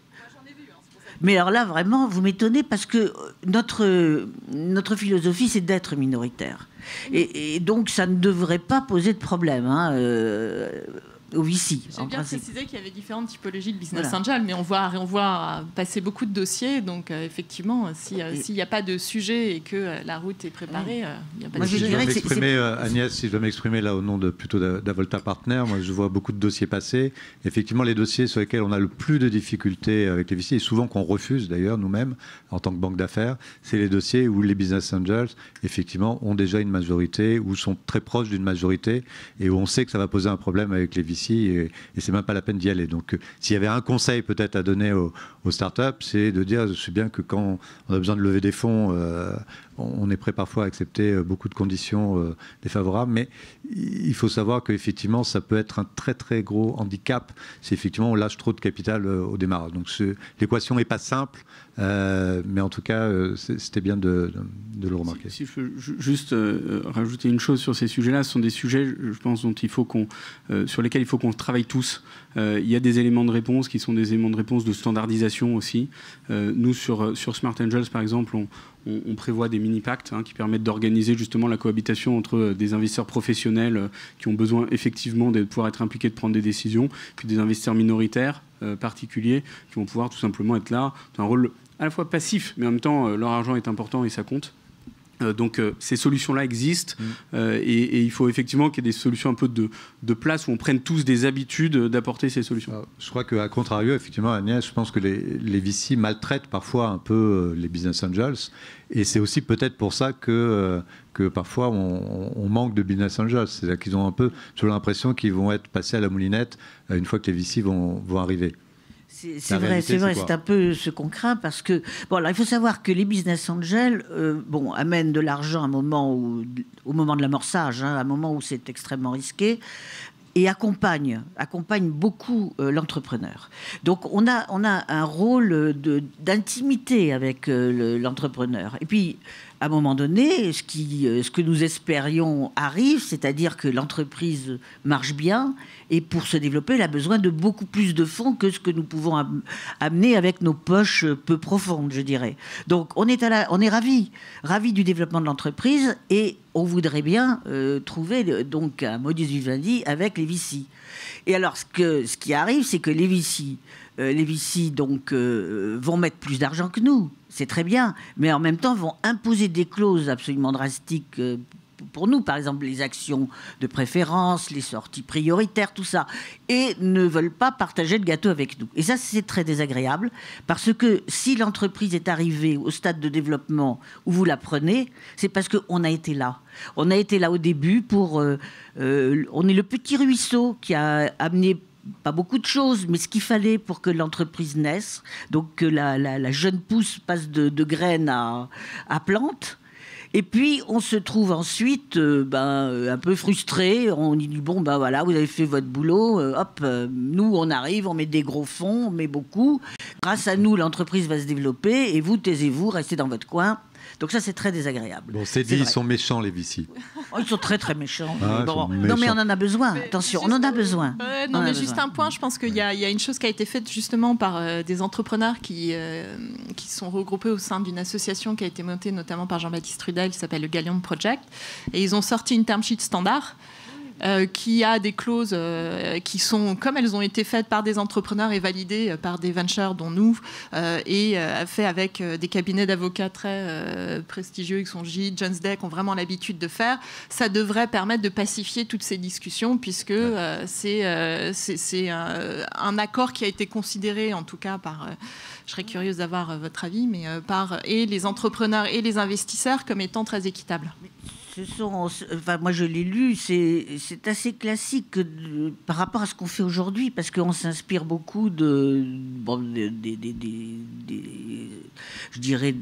mais alors là, vraiment, vous m'étonnez parce que euh, notre, euh, notre philosophie, c'est d'être minoritaire. Et, donc, ça ne devrait pas poser de problème. Hein, euh, oui, si. J'ai bien précisé qu'il y avait différentes typologies de business angels, mais on voit, on voit passer beaucoup de dossiers. Donc, euh, effectivement, euh, s'il n'y a pas de sujet et que euh, la route est préparée, il n'y a pas moi, de sujet. Agnès, si je dois m'exprimer là au nom de, plutôt d'Avolta Partner, moi, je vois beaucoup de dossiers passer. Effectivement, les dossiers sur lesquels on a le plus de difficultés avec les VC, et souvent qu'on refuse d'ailleurs nous-mêmes en tant que banque d'affaires, c'est les dossiers où les business angels, effectivement, ont déjà une majorité ou sont très proches d'une majorité et où on sait que ça va poser un problème avec les VC et, c'est même pas la peine d'y aller. Donc, euh, s'il y avait un conseil peut-être à donner aux, startups, c'est de dire, je sais bien que quand on a besoin de lever des fonds, euh, on est prêt parfois à accepter euh, beaucoup de conditions défavorables, mais il faut savoir qu'effectivement, ça peut être un très très gros handicap si effectivement on lâche trop de capital au démarrage. Donc, l'équation n'est pas simple. Euh, mais en tout cas, euh, c'était bien de, le remarquer. Si, je peux juste euh, rajouter une chose sur ces sujets-là, ce sont des sujets, je pense, dont il faut qu'on, sur lesquels il faut qu'on travaille tous. il y a des éléments de réponse qui sont des éléments de réponse de standardisation aussi. nous, sur, sur Smart Angels, par exemple, on, on, prévoit des mini-pactes hein, qui permettent d'organiser justement la cohabitation entre euh, des investisseurs professionnels euh, qui ont besoin effectivement de pouvoir être impliqués, de prendre des décisions, puis des investisseurs minoritaires, euh, particuliers, qui vont pouvoir tout simplement être là, dans un rôle à la fois passif, mais en même temps, leur argent est important et ça compte. Euh, donc euh, ces solutions-là existent mm. euh, et, il faut effectivement qu'il y ait des solutions un peu de, place où on prenne tous des habitudes d'apporter ces solutions. je crois qu'à contrario, effectivement, Agnès, je pense que les, VC maltraitent parfois un peu les business angels et c'est aussi peut-être pour ça que, que parfois on, manque de business angels. C'est-à-dire qu'ils ont un peu l'impression qu'ils vont être passés à la moulinette une fois que les VC vont, vont arriver. C'est vrai, c'est vrai, c'est un peu ce qu'on craint parce que bon, alors, il faut savoir que les business angels, euh, bon, amènent de l'argent à un moment où, au moment de l'amorçage, hein, à un moment où c'est extrêmement risqué, et accompagnent accompagne beaucoup euh, l'entrepreneur. Donc on a, on a un rôle d'intimité avec euh, l'entrepreneur. et puis à un moment donné, ce, qui, euh, ce que nous espérions arrive, c'est-à-dire que l'entreprise marche bien et pour se développer, elle a besoin de beaucoup plus de fonds que ce que nous pouvons amener avec nos poches peu profondes, je dirais. Donc on est, à on est ravis, ravis du développement de l'entreprise et on voudrait bien euh, trouver euh, donc un modus vivendi avec les vici. Et alors ce, que, ce qui arrive, c'est que les vici, donc, vont mettre plus d'argent que nous c'est très bien, mais en même temps vont imposer des clauses absolument drastiques. Euh, pour nous, par exemple, les actions de préférence, les sorties prioritaires, tout ça, et ne veulent pas partager le gâteau avec nous. Et ça, c'est très désagréable, parce que si l'entreprise est arrivée au stade de développement où vous la prenez, c'est parce qu'on a été là. On a été là au début pour... Euh, euh, on est le petit ruisseau qui a amené pas beaucoup de choses, mais ce qu'il fallait pour que l'entreprise naisse, donc que la, jeune pousse passe de, graines à, à, plante. Et puis on se trouve ensuite euh, ben, euh, un peu frustré. On dit bon ben voilà, vous avez fait votre boulot. Euh, hop, nous on arrive, on met des gros fonds, on met beaucoup. Grâce à nous, l'entreprise va se développer. Et vous taisez-vous, restez dans votre coin donc ça, c'est très désagréable. On s'est dit, ils sont méchants, les Vici. Oh, ils sont très, très méchants. Ah, non, mais on en a besoin. Attention, on en a besoin. non, mais juste un point, je pense qu'il y, a une chose qui a été faite justement par euh, des entrepreneurs qui, euh, qui sont regroupés au sein d'une association qui a été montée notamment par Jean-Baptiste Trudel, qui s'appelle le Gallium Project. Et ils ont sorti une term sheet standard. Euh, qui a des clauses euh, qui sont, comme elles ont été faites par des entrepreneurs et validées euh, par des ventures dont nous, et fait avec des cabinets d'avocats très prestigieux, qui sont J, Jones Deck, ont vraiment l'habitude de faire, ça devrait permettre de pacifier toutes ces discussions, puisque c'est, un, un, accord qui a été considéré, en tout cas par je serais curieuse d'avoir votre avis, mais par et les entrepreneurs et les investisseurs comme étant très équitable ce sont, enfin, moi je l'ai lu, c'est assez classique par rapport à ce qu'on fait aujourd'hui, parce qu'on s'inspire beaucoup de, je dirais,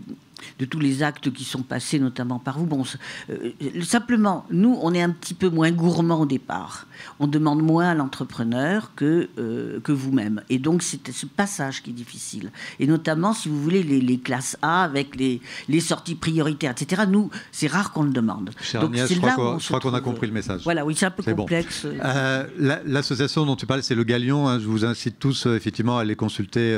de tous les actes qui sont passés, notamment par vous. Bon, euh, simplement, nous, on est un petit peu moins gourmand au départ. On demande moins à l'entrepreneur que, euh, que vous-même. Et donc, c'est ce passage qui est difficile. Et notamment, si vous voulez, les, classes A avec les, les, sorties prioritaires, etc. Nous, c'est rare qu'on le demande. Cher donc, Agnès, je crois qu'on a compris le message. Voilà, oui, c'est un peu complexe. Euh, l'association dont tu parles, c'est le Galion. Hein. je vous incite tous, effectivement, à aller consulter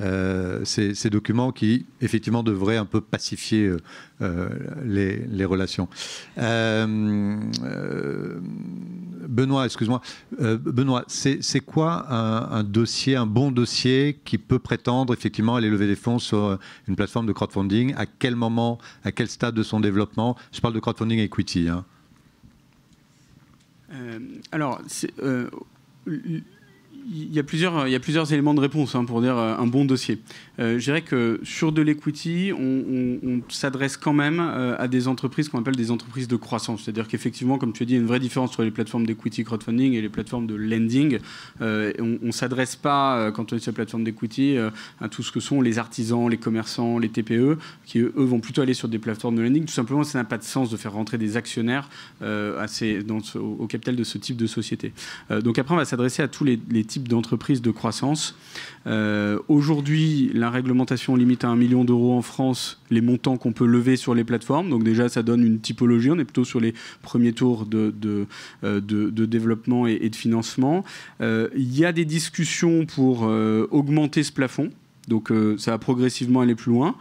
euh, ces, documents qui, effectivement, devraient un peu pacifier euh, euh, les, relations. Benoît, excuse-moi. Benoît, c'est quoi un, dossier, un bon dossier qui peut prétendre, effectivement, aller lever des fonds sur une plateforme de crowdfunding À quel moment, à quel stade de son développement Je parle de crowdfunding equity. Hein. alors, c'est il y, a plusieurs, il plusieurs éléments de réponse hein, pour dire euh, un bon dossier. Euh, je dirais que sur de l'equity, on, s'adresse quand même euh, à des entreprises qu'on appelle des entreprises de croissance. C'est-à-dire qu'effectivement, comme tu as dit, il y a une vraie différence entre les plateformes d'equity crowdfunding et les plateformes de lending. Euh, on ne s'adresse pas, quand on est sur la plateforme d'equity, à tout ce que sont les artisans, les commerçants, les TPE, qui eux vont plutôt aller sur des plateformes de lending. Tout simplement, ça n'a pas de sens de faire rentrer des actionnaires au, capital de ce type de société. donc après, on va s'adresser à tous les, les types d'entreprises de croissance. Euh, aujourd'hui, la réglementation limite à 1 million d'euros en France les montants qu'on peut lever sur les plateformes. Donc déjà, ça donne une typologie. On est plutôt sur les premiers tours de, de, euh, développement et, de financement. Euh, il y a des discussions pour augmenter ce plafond. Donc ça va progressivement aller plus loin.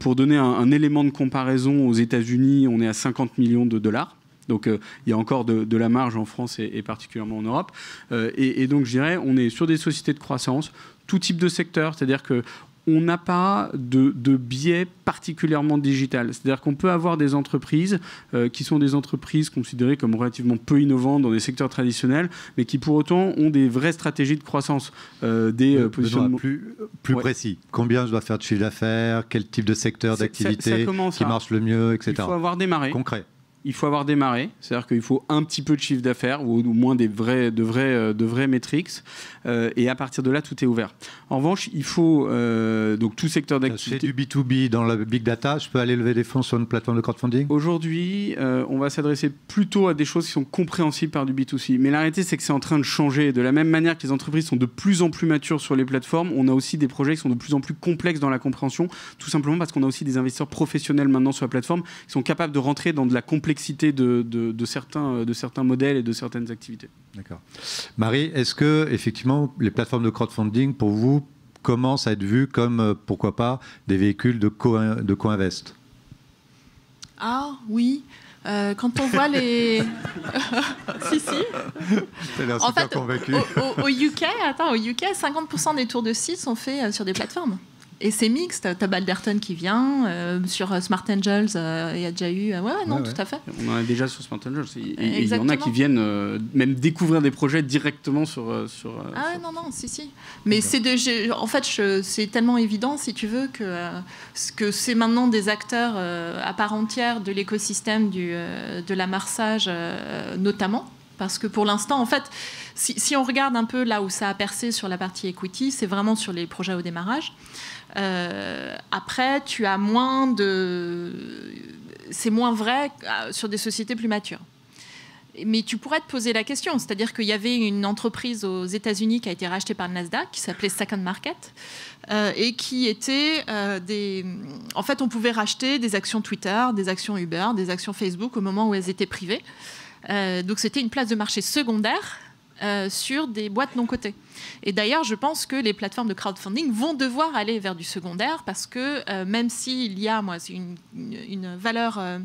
pour donner un, élément de comparaison, aux États-Unis, on est à 50 millions de dollars. Donc euh, il y a encore de, la marge en France et, particulièrement en Europe. Euh, et, donc je dirais, on est sur des sociétés de croissance, tout type de secteur, c'est-à-dire que on n'a pas de, biais particulièrement digital. C'est-à-dire qu'on peut avoir des entreprises euh, qui sont des entreprises considérées comme relativement peu innovantes dans des secteurs traditionnels, mais qui pour autant ont des vraies stratégies de croissance, des positions Plus, plus précis, combien je dois faire de chiffre d'affaires, quel type de secteur d'activité qui marche le mieux, etc. Il faut avoir démarré. Concret il faut avoir démarré, c'est-à-dire qu'il faut un petit peu de chiffre d'affaires ou au moins des vrais, de vrais, euh, de vrais métriques. Euh, et à partir de là, tout est ouvert. En revanche, il faut euh, donc tout secteur d'activité. du B2B dans la big data. Je peux aller lever des fonds sur une plateforme de crowdfunding. Aujourd'hui, on va s'adresser plutôt à des choses qui sont compréhensibles par du B2C. Mais la réalité, c'est que c'est en train de changer. De la même manière que les entreprises sont de plus en plus matures sur les plateformes, on a aussi des projets qui sont de plus en plus complexes dans la compréhension, tout simplement parce qu'on a aussi des investisseurs professionnels maintenant sur la plateforme qui sont capables de rentrer dans de la complexité de, certains, de certains modèles et de certaines activités. D'accord. Marie, est-ce que effectivement les plateformes de crowdfunding, pour vous, commencent à être vues comme, euh, pourquoi pas, des véhicules de co-invest Ah oui, euh, quand on voit les. si, si. en fait, Au, UK, attends, au UK, 50% des tours de sites sont faits euh, sur des plateformes. Et c'est mixte. T'as Balderton qui vient. Euh, sur euh, Smart Angels, euh, il y a déjà eu. Ouais, non, tout à fait. On en a déjà sur Smart Angels. Il y en a qui viennent même découvrir des projets directement sur. sur ah, non, non, si, si. Mais c'est de, en fait, c'est tellement évident, si tu veux, que, que c'est maintenant des acteurs à part entière de l'écosystème du, de marsage notamment. Parce que pour l'instant, en fait, si, si, on regarde un peu là où ça a percé sur la partie equity, c'est vraiment sur les projets au démarrage. Euh, après, tu as moins de. C'est moins vrai euh, sur des sociétés plus matures. Mais tu pourrais te poser la question. C'est-à-dire qu'il y avait une entreprise aux États-Unis qui a été rachetée par le Nasdaq, qui s'appelait Second Market, euh, et qui était des. En fait, on pouvait racheter des actions Twitter, des actions Uber, des actions Facebook au moment où elles étaient privées. donc, c'était une place de marché secondaire euh, sur des boîtes non cotées. Et d'ailleurs, je pense que les plateformes de crowdfunding vont devoir aller vers du secondaire parce que euh, même s'il y a, moi, une, valeur euh,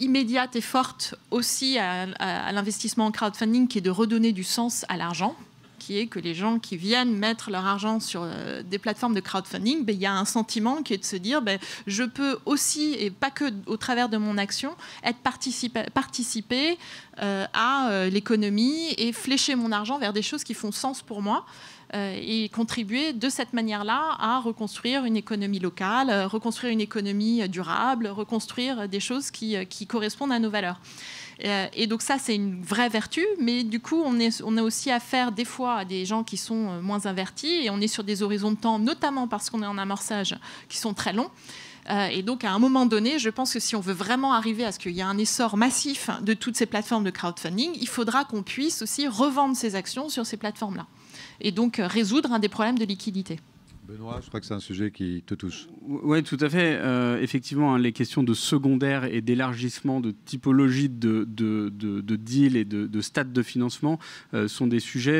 immédiate et forte aussi à l'investissement en crowdfunding qui est de redonner du sens à l'argent, qui est que les gens qui viennent mettre leur argent sur euh, des plateformes de crowdfunding, ben, il y a un sentiment qui est de se dire ben, je peux aussi, et pas que au travers de mon action, être participer euh, à euh, l'économie et flécher mon argent vers des choses qui font sens pour moi et contribuer de cette manière-là à reconstruire une économie locale, reconstruire une économie durable, reconstruire des choses qui, qui correspondent à nos valeurs. Euh, et donc ça, c'est une vraie vertu, mais du coup, on, a aussi affaire des fois à des gens qui sont euh, moins invertis, et on est sur des horizons de temps, notamment parce qu'on est en amorçage, qui sont très longs. Euh, et donc, à un moment donné, je pense que si on veut vraiment arriver à ce qu'il y ait un essor massif de toutes ces plateformes de crowdfunding, il faudra qu'on puisse aussi revendre ses actions sur ces plateformes-là. Et donc, résoudre un des problèmes de liquidité. Benoît, je crois que c'est un sujet qui te touche. Euh, oui, tout à fait. Euh, effectivement, hein, les questions de secondaire et d'élargissement de typologie de, de, deal et de, de stade de financement euh, sont des sujets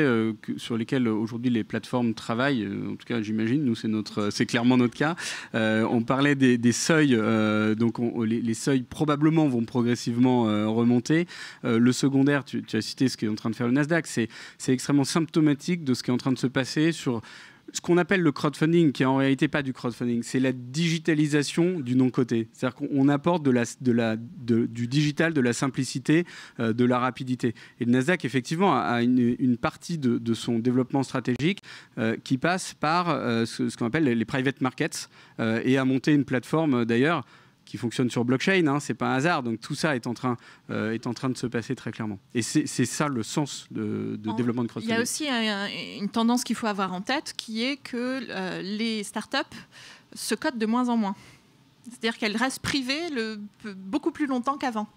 sur lesquels aujourd'hui les plateformes travaillent. En tout cas, j'imagine, nous, c'est, notre, c'est clairement notre cas. on parlait des, seuils. donc, les, seuils probablement vont progressivement remonter. le secondaire, tu, as cité ce qu'est en train de faire le Nasdaq, c'est, c'est extrêmement symptomatique de ce qui est en train de se passer sur ce qu'on appelle le crowdfunding, qui est en réalité pas du crowdfunding, c'est la digitalisation du non-côté. C'est-à-dire qu'on apporte du digital, de la simplicité, euh, de la rapidité. Et le Nasdaq, effectivement, a une, partie de, son développement stratégique euh, qui passe par euh, ce qu'on appelle les private markets et a monté une plateforme, d'ailleurs, qui fonctionne sur blockchain. Hein, c'est pas un hasard. Donc tout ça est en train, euh, est en train de se passer très clairement. Et c'est ça le sens de, développement de cross Il y a aussi une tendance qu'il faut avoir en tête, qui est que euh, les startups se cotent de moins en moins. C'est-à-dire qu'elles restent privées beaucoup plus longtemps qu'avant.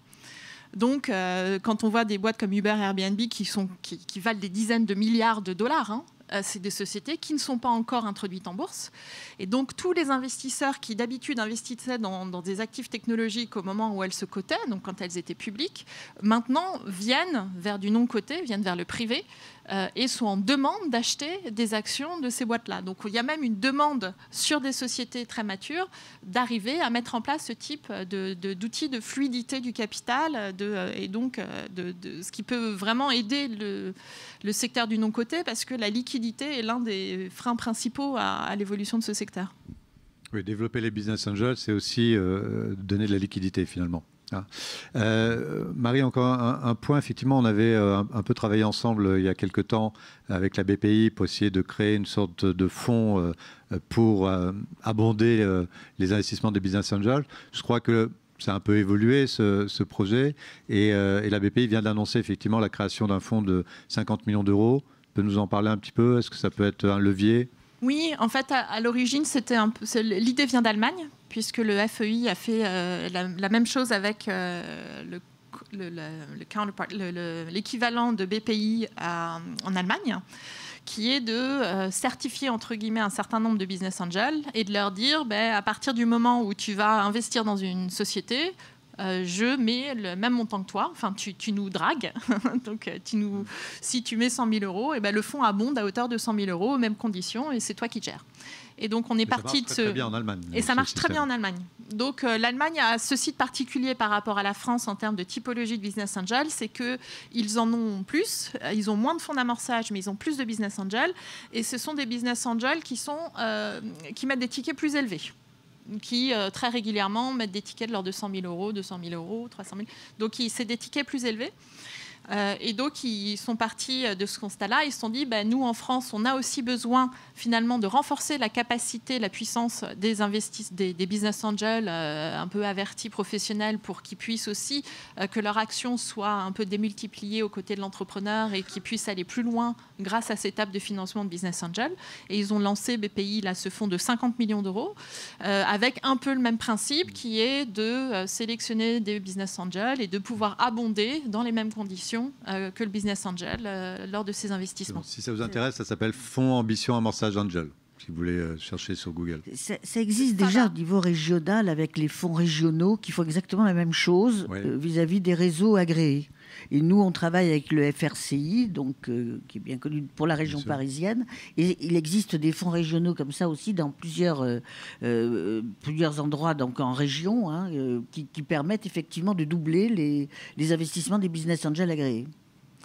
Donc, euh, quand on voit des boîtes comme Uber et Airbnb qui, sont, qui, valent des dizaines de milliards de dollars, hein, c'est des sociétés qui ne sont pas encore introduites en bourse. Et donc tous les investisseurs qui d'habitude investissaient dans, des actifs technologiques au moment où elles se cotaient, donc quand elles étaient publiques, maintenant viennent vers du non-coté, viennent vers le privé euh, et sont en demande d'acheter des actions de ces boîtes-là. Donc il y a même une demande sur des sociétés très matures d'arriver à mettre en place ce type d'outils de, de, fluidité du capital de, euh, et donc euh, de, ce qui peut vraiment aider le, le secteur du non-coté parce que la liquidité est l'un des freins principaux à, l'évolution de ce secteur. Oui, développer les business angels, c'est aussi euh, donner de la liquidité finalement. Hein. Euh, Marie, encore un, point. Effectivement, on avait euh, un, peu travaillé ensemble il y a quelques temps avec la BPI pour essayer de créer une sorte de fonds pour abonder les investissements des business angels. Je crois que ça a un peu évolué ce, projet et, la BPI vient d'annoncer effectivement la création d'un fonds de 50 millions d'euros peut nous en parler un petit peu Est-ce que ça peut être un levier Oui, en fait, à, l'origine, c'était un peu, l'idée vient d'Allemagne, puisque le FEI a fait euh, la, même chose avec euh, le l'équivalent de BPI en Allemagne, qui est de euh, certifier entre guillemets un certain nombre de business angels et de leur dire, ben, à partir du moment où tu vas investir dans une société, euh, je mets le même montant que toi, enfin tu, nous dragues, donc euh, si tu mets 100 000 euros, et eh ben, le fonds abonde à hauteur de 100 000 euros aux mêmes conditions et c'est toi qui gères. Et donc on est parti de ce... en Allemagne, et ça marche très bien en Allemagne. Donc euh, l'Allemagne a ce site particulier par rapport à la France en termes de typologie de business angel, c'est qu'ils en ont plus, ils ont moins de fonds d'amorçage, mais ils ont plus de business angel, et ce sont des business angel qui sont qui mettent des tickets plus élevés qui euh, très régulièrement mettent des tickets de l'ordre de 100 000 euros, 200 000 euros, 300 000. Donc c'est des tickets plus élevés. Euh, et donc, ils sont partis euh, de ce constat-là. Ils se sont dit, ben, nous, en France, on a aussi besoin, finalement, de renforcer la capacité, la puissance des, des, des business angels euh, un peu avertis, professionnels, pour qu'ils puissent aussi que leur action soit un peu démultipliée aux côtés de l'entrepreneur et qu'ils puissent aller plus loin grâce à cette étape de financement de business angels. Et ils ont lancé BPI, là, ce fonds de 50 millions d'euros, avec un peu le même principe qui est de sélectionner des business angels et de pouvoir abonder dans les mêmes conditions euh, que le business angel euh, lors de ses investissements. si ça vous intéresse, ça s'appelle Fonds Ambition Amorçage Angel si vous voulez euh, chercher sur Google. Ça, existe déjà au niveau régional avec les fonds régionaux qui font exactement la même chose vis à -vis des réseaux agréés. Et nous, on travaille avec le FRCI, donc, euh, qui est bien connu pour la région parisienne. Et il existe des fonds régionaux comme ça aussi dans plusieurs, euh, euh, plusieurs endroits, donc en région, hein, qui, qui, permettent effectivement de doubler les, les investissements des business angels agréés.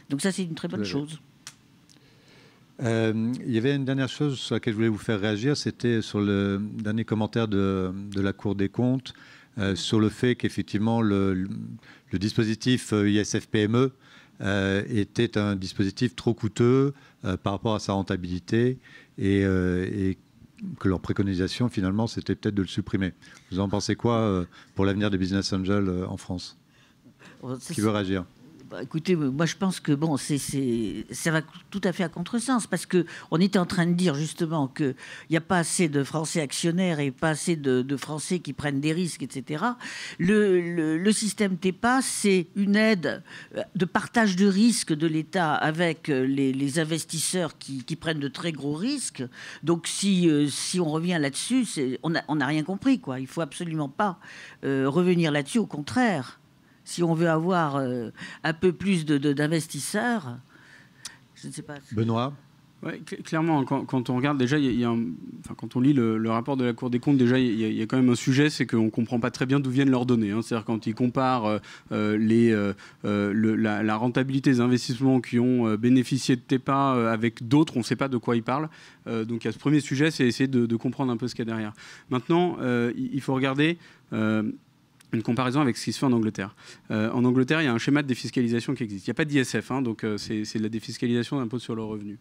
Donc ça, c'est une très bonne chose. il y avait une dernière chose sur laquelle je voulais vous faire réagir, c'était sur le dernier commentaire de, de, la Cour des comptes euh, sur le fait qu'effectivement le, dispositif euh, ISF PME euh, était un dispositif trop coûteux par rapport à sa rentabilité et, et que leur préconisation, finalement, c'était peut-être de le supprimer. Vous en pensez quoi pour l'avenir des business angels en France oh, Qui veut réagir bah, écoutez, euh, moi je pense que bon, c'est, ça va tout à fait à contresens parce qu'on était en train de dire justement qu'il n'y a pas assez de Français actionnaires et pas assez de, Français qui prennent des risques, etc. Le, système TEPA, c'est une aide euh, de partage de risques de l'État avec euh, les, investisseurs qui, prennent de très gros risques. Donc si, on revient là-dessus, on n'a rien compris. Quoi. Il ne faut absolument pas revenir là-dessus, au contraire si on veut avoir euh, un peu plus d'investisseurs. je sais pas. Benoît clairement, quand, on regarde déjà, quand on lit le, rapport de la Cour des comptes, déjà, il y, a quand même un sujet, c'est qu'on ne comprend pas très bien d'où viennent leurs données. Hein. C'est-à-dire quand ils comparent euh, euh, la, rentabilité des investissements qui ont bénéficié de TEPA avec d'autres, on ne sait pas de quoi ils parlent. donc il y a ce premier sujet, c'est essayer de, comprendre un peu ce qu'il y a derrière. Maintenant, il faut regarder une comparaison avec ce qui se fait en Angleterre. Euh, en Angleterre, il y a un schéma de défiscalisation qui existe. Il n'y a pas d'ISF, hein, donc euh, c'est de la défiscalisation d'impôt sur le revenu.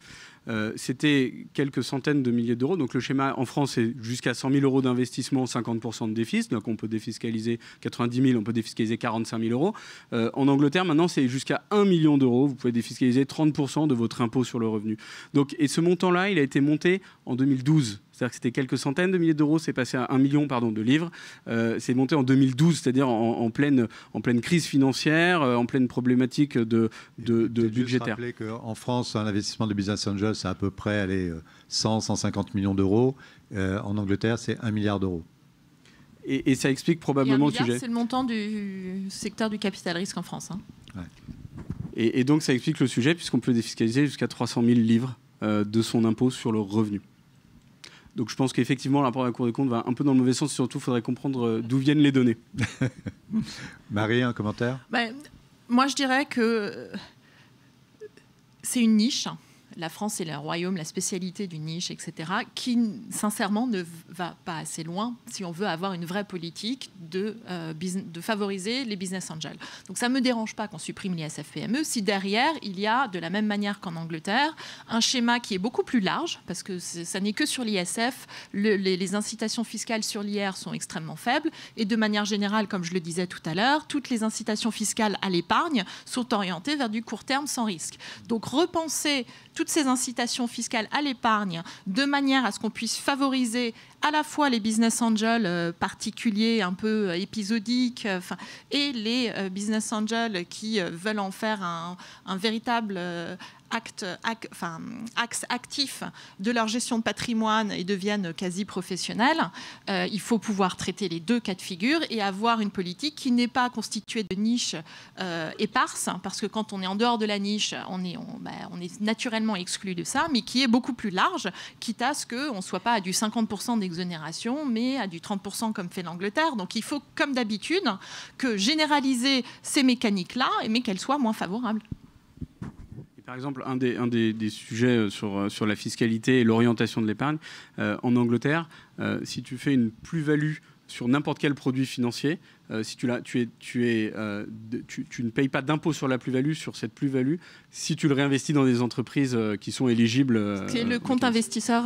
Euh, c'était quelques centaines de milliers d'euros. Donc le schéma en France, c'est jusqu'à 100 000 euros d'investissement, 50% de déficit. Donc on peut défiscaliser 90 000, on peut défiscaliser 45 000 euros. en Angleterre, maintenant, c'est jusqu'à 1 million d'euros. Vous pouvez défiscaliser 30% de votre impôt sur le revenu. Donc, et ce montant-là, il a été monté en 2012. C'est-à-dire que c'était quelques centaines de milliers d'euros, c'est passé à 1 million pardon, de livres. Euh, c'est monté en 2012, c'est-à-dire en, pleine, en pleine crise financière, euh, en pleine problématique de, de, de budgétaire. Juste en France, hein, l'investissement de Business Angel, c'est à peu près allez, 100, euh, 150 millions d'euros. en Angleterre, c'est un milliard d'euros. Et, ça explique probablement le sujet. C'est le montant du secteur du capital risque en France. Hein. Et, et donc ça explique le sujet puisqu'on peut défiscaliser jusqu'à 300 000 livres de son impôt sur le revenu. Donc je pense qu'effectivement, la rapport à la Cour des comptes va un peu dans le mauvais sens. Surtout, il faudrait comprendre euh, d'où viennent les données. Marie, un commentaire ben, Moi, je dirais que euh, c'est une niche la France et le Royaume, la spécialité du niche, etc., qui sincèrement ne va pas assez loin si on veut avoir une vraie politique de, euh, de favoriser les business angels. Donc ça ne me dérange pas qu'on supprime l'ISF-PME si derrière, il y a, de la même manière qu'en Angleterre, un schéma qui est beaucoup plus large, parce que ça n'est que sur l'ISF, les, les, incitations fiscales sur l'IR sont extrêmement faibles, et de manière générale, comme je le disais tout à l'heure, toutes les incitations fiscales à l'épargne sont orientées vers du court terme sans risque. Donc repenser toutes ces incitations fiscales à l'épargne de manière à ce qu'on puisse favoriser à la fois les business angels euh, particuliers, un peu euh, épisodiques, euh, et les business angels qui veulent en faire un, un véritable acte, axe actif de leur gestion de patrimoine et deviennent quasi professionnels, euh, il faut pouvoir traiter les deux cas de figure et avoir une politique qui n'est pas constituée de niches euh, éparses, parce que quand on est en dehors de la niche, on est, ben, on est naturellement exclu de ça, mais qui est beaucoup plus large, quitte à ce qu'on ne soit pas à du 50% d'exonération, mais à du 30% comme fait l'Angleterre. Donc il faut, comme d'habitude, que généraliser ces mécaniques-là, mais qu'elles soient moins favorables. Par exemple, un des, sujets euh, euh, sur, la fiscalité et l'orientation de l'épargne, euh, en Angleterre, si tu fais une plus-value sur n'importe quel produit financier, si tu, ne payes pas d'impôt sur la plus-value, sur cette plus-value, si tu le réinvestis dans des entreprises qui sont éligibles. c'est le compte investisseur,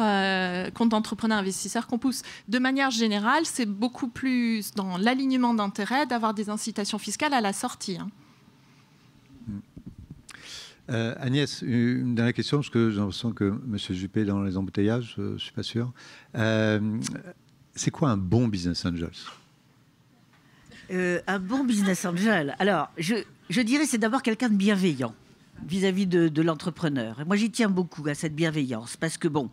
compte entrepreneur investisseur qu'on pousse. De manière générale, c'est beaucoup plus dans l'alignement d'intérêts d'avoir des incitations fiscales à la sortie. Hein. Euh, Agnès, une dernière question, parce que j'ai l'impression que M. Juppé dans les embouteillages, euh, je ne suis pas sûr. Euh, c'est quoi un bon business angel Un bon business angel Alors, je, je dirais c'est d'abord quelqu'un de bienveillant vis-à-vis de, l'entrepreneur. moi, j'y tiens beaucoup à cette bienveillance parce que, bon,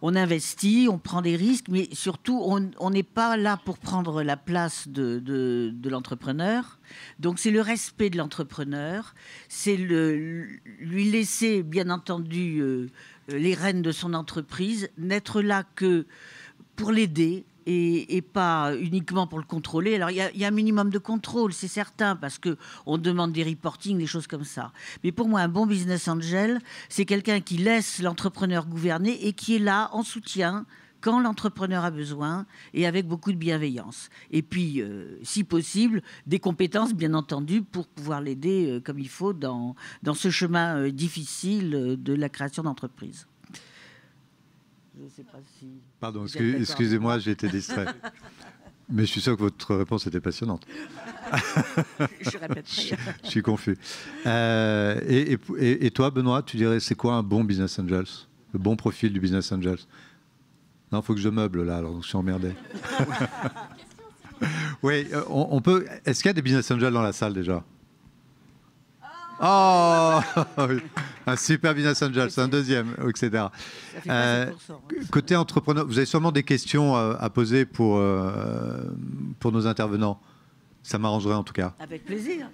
on investit, on prend des risques, mais surtout, on n'est pas là pour prendre la place de, l'entrepreneur. Donc, c'est le respect de l'entrepreneur, c'est lui laisser, bien entendu, euh, les rênes de son entreprise, n'être là que pour l'aider et, pas uniquement pour le contrôler. Alors, il y, a un minimum de contrôle, c'est certain, parce que on demande des reporting, des choses comme ça. Mais pour moi, un bon business angel, c'est quelqu'un qui laisse l'entrepreneur gouverner et qui est là en soutien quand l'entrepreneur a besoin et avec beaucoup de bienveillance. Et puis, euh, si possible, des compétences, bien entendu, pour pouvoir l'aider euh, comme il faut dans, ce chemin euh, difficile de la création d'entreprise. Pardon, excusez-moi, j'ai été distrait. Mais je suis sûr que votre réponse était passionnante. je Je, suis confus. Euh, et, toi, Benoît, tu dirais, c'est quoi un bon business angels Le bon profil du business angels Non, il faut que je meuble là, alors je suis emmerdé. oui, euh, on peut. Est-ce qu'il y a des business angels dans la salle déjà Oh Un super business angel, c'est un deuxième, etc. Euh, hein. côté entrepreneur, vous avez sûrement des questions euh, à poser pour, euh, pour nos intervenants. Ça m'arrangerait en tout cas. Avec plaisir.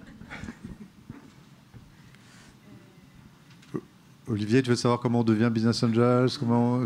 Olivier, tu veux savoir comment on devient business angels comment...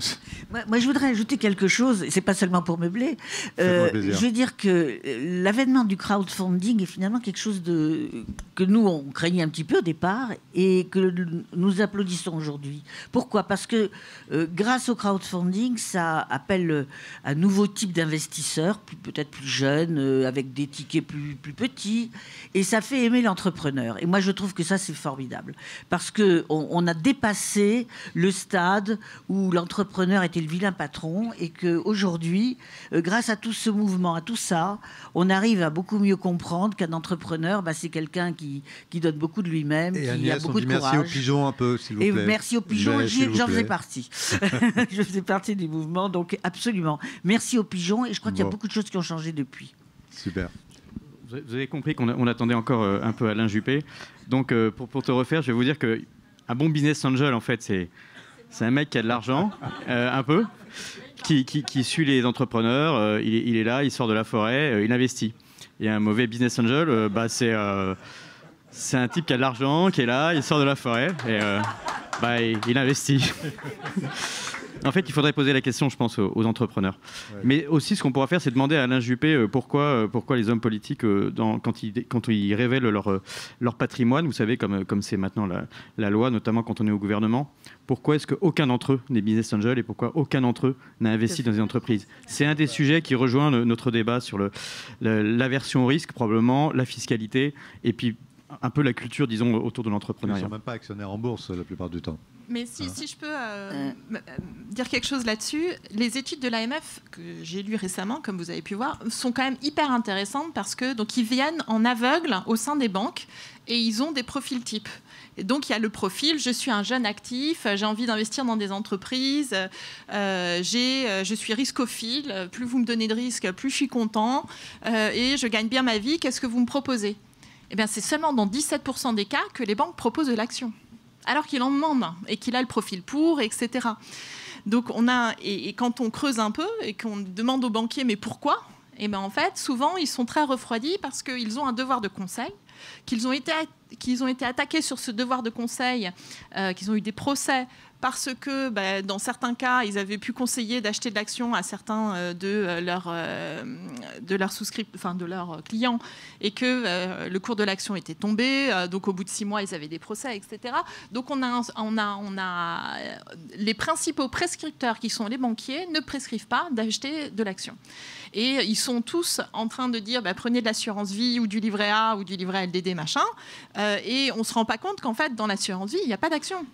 Moi, je voudrais ajouter quelque chose, et c'est pas seulement pour meubler. Euh, je veux dire que euh, l'avènement du crowdfunding est finalement quelque chose de, que nous, on craignait un petit peu au départ et que nous applaudissons aujourd'hui. Pourquoi Parce que euh, grâce au crowdfunding, ça appelle euh, un nouveau type d'investisseurs, peut-être plus jeunes, avec des tickets plus, plus petits, et ça fait aimer l'entrepreneur. Et moi, je trouve que ça, c'est formidable. Parce qu'on on a dépassé c'est le stade où l'entrepreneur était le vilain patron et qu'aujourd'hui, euh, grâce à tout ce mouvement, à tout ça, on arrive à beaucoup mieux comprendre qu'un entrepreneur, bah, c'est quelqu'un qui, qui, donne beaucoup de lui-même, qui a beaucoup de courage. Merci aux pigeons un peu, s'il Et merci aux pigeons, j'en fais partie. je fais partie du mouvement, donc absolument. Merci aux pigeons et je crois qu'il y a beaucoup de choses qui ont changé depuis. Super. Vous avez compris qu'on attendait encore euh, un peu Alain Juppé. Donc, euh, pour te refaire, je vais vous dire que un bon business angel, en fait, c'est un mec qui a de l'argent, euh, un peu, qui, qui, suit les entrepreneurs, euh, il, est, là, il sort de la forêt, euh, il investit. Et un mauvais business angel, bah, c'est un type qui a de l'argent, qui est là, il sort de la forêt, et bah, il investit. En fait, il faudrait poser la question, je pense, aux entrepreneurs. Mais aussi, ce qu'on pourra faire, c'est demander à Alain Juppé euh, pourquoi, euh, pourquoi les hommes politiques, euh, quand, ils, quand ils révèlent leur, patrimoine, vous savez, comme, c'est maintenant la, loi, notamment quand on est au gouvernement, pourquoi est-ce qu'aucun d'entre eux n'est business angel et pourquoi aucun d'entre eux n'a investi dans des entreprises C'est un des sujets qui rejoint notre débat sur l'aversion au risque, probablement, la fiscalité, et puis un peu la culture, disons, autour de l'entrepreneuriat. Ils ne sont même pas actionnaires en bourse la plupart du temps. Mais ah. si, je peux euh, euh. Euh, dire quelque chose là-dessus, les études de l'AMF que j'ai lues récemment, comme vous avez pu voir, sont quand même hyper intéressantes parce que donc ils viennent en aveugle au sein des banques et ils ont des profils types. Et donc il y a le profil, je suis un jeune actif, j'ai envie d'investir dans des entreprises, je suis riscophile, plus vous me donnez de risques, plus je suis content et je gagne bien ma vie, qu'est-ce que vous me proposez Eh bien c'est seulement dans 17% des cas que les banques proposent de l'action alors qu'il en demande et qu'il a le profil pour, etc. Donc on a, et, quand on creuse un peu et qu'on demande aux banquiers mais pourquoi et eh ben en fait, souvent, ils sont très refroidis parce qu'ils ont un devoir de conseil qu'ils ont, été, ont été attaqués sur ce devoir de conseil, euh, qu'ils ont eu des procès parce que bah, dans certains cas, ils avaient pu conseiller d'acheter de l'action à certains euh, euh, de, leurs, de, leurs de leurs clients et que le cours de l'action était tombé. donc au bout de six mois, ils avaient des procès, etc. Donc on a les principaux prescripteurs qui sont les banquiers ne prescrivent pas d'acheter de l'action. Et ils sont tous en train de dire bah, prenez de l'assurance vie ou du livret A ou du livret LDD, machin. Euh, et on ne se rend pas compte qu'en fait, dans l'assurance vie, il n'y a pas d'action.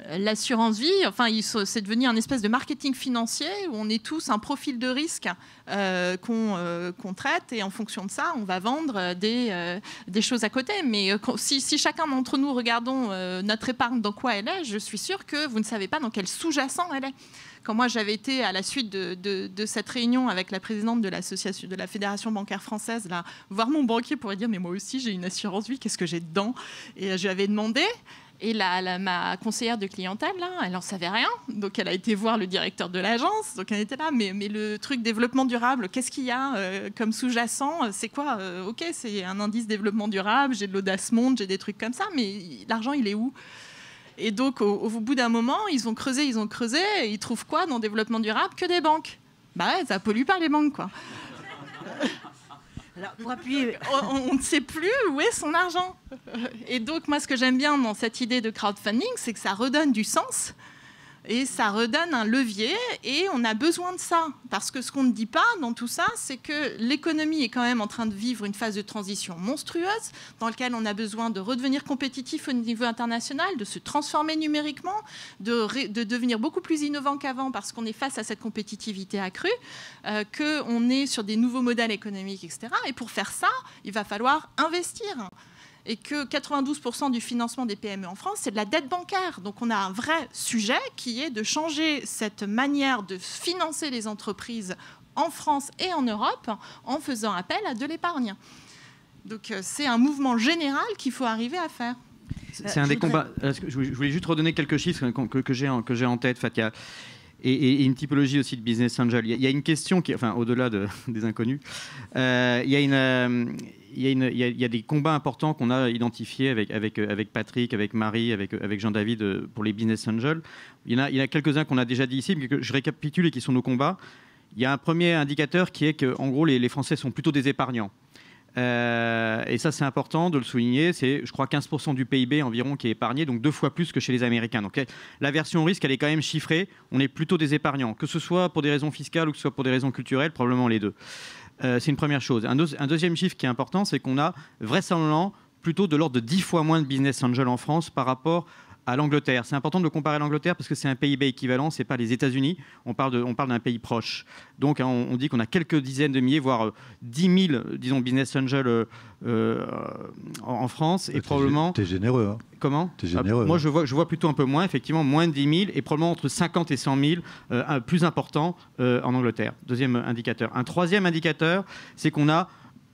Euh, l'assurance vie, enfin, c'est devenu un espèce de marketing financier où on est tous un profil de risque euh, euh, qu'on traite et en fonction de ça, on va vendre des, choses à côté. Mais si, chacun d'entre nous regardons notre épargne dans quoi elle est, je suis sûre que vous ne savez pas dans quel sous-jacent elle est. Quand moi j'avais été à la suite de, cette réunion avec la présidente de l'association de la fédération bancaire française, là, voir mon banquier pourrait dire mais moi aussi j'ai une assurance vie, qu'est-ce que j'ai dedans Et je lui avais demandé et ma conseillère de clientèle, là, elle n'en savait rien. Donc elle a été voir le directeur de l'agence. Donc elle était là, mais, le truc développement durable, qu'est-ce qu'il y a euh, comme sous-jacent euh, C'est quoi euh, Ok, c'est un indice développement durable, j'ai de l'audace monde, j'ai des trucs comme ça, mais l'argent, il est où Et donc au, bout d'un moment, ils ont creusé, ils ont creusé, et ils trouvent quoi dans développement durable Que des banques. Bah ouais, ça pollue pas les banques, quoi on, ne sait plus où est son argent. Et donc, moi, ce que j'aime bien dans cette idée de crowdfunding, c'est que ça redonne du sens et ça redonne un levier et on a besoin de ça. Parce que ce qu'on ne dit pas dans tout ça, c'est que l'économie est quand même en train de vivre une phase de transition monstrueuse dans laquelle on a besoin de redevenir compétitif au niveau international, de se transformer numériquement, de, devenir beaucoup plus innovant qu'avant parce qu'on est face à cette compétitivité accrue, euh, qu'on est sur des nouveaux modèles économiques, etc. Et pour faire ça, il va falloir investir et que 92% du financement des PME en France, c'est de la dette bancaire. Donc on a un vrai sujet qui est de changer cette manière de financer les entreprises en France et en Europe en faisant appel à de l'épargne. Donc euh, c'est un mouvement général qu'il faut arriver à faire. C'est un euh, des combats. Euh, je voulais juste redonner quelques chiffres que, j'ai en, tête, Fatia et, une typologie aussi de business angel. Il y, a une question qui, enfin, au-delà des inconnus, il, y a des combats importants qu'on a identifiés avec, avec, euh, avec Patrick, avec Marie, avec, avec Jean-David euh, pour les business angels. Il y en a, quelques-uns qu'on a déjà dit ici, mais que je récapitule et qui sont nos combats. Il y a un premier indicateur qui est qu'en en gros, les Français sont plutôt des épargnants. Euh, et ça, c'est important de le souligner. C'est, je crois, 15% du PIB environ qui est épargné, donc deux fois plus que chez les Américains. Donc la version risque, elle est quand même chiffrée. On est plutôt des épargnants, que ce soit pour des raisons fiscales ou que ce soit pour des raisons culturelles, probablement les deux. Euh, c'est une première chose. Un, deuxième chiffre qui est important, c'est qu'on a vraisemblablement plutôt de l'ordre de 10 fois moins de business angel en France par rapport à l'Angleterre. C'est important de le comparer à l'Angleterre parce que c'est un PIB équivalent, c'est pas les États-Unis. On parle d'un pays proche. Donc hein, on, dit qu'on a quelques dizaines de milliers, voire 10 euh, 000, euh, disons, business angels euh, en, France et bah, probablement. T'es généreux. Hein. Comment généreux. Ah, moi, hein. je vois, je vois plutôt un peu moins, effectivement, moins de 10 000 et probablement entre 50 et 100 000, plus important en Angleterre. Deuxième indicateur. Un troisième indicateur, c'est qu'on a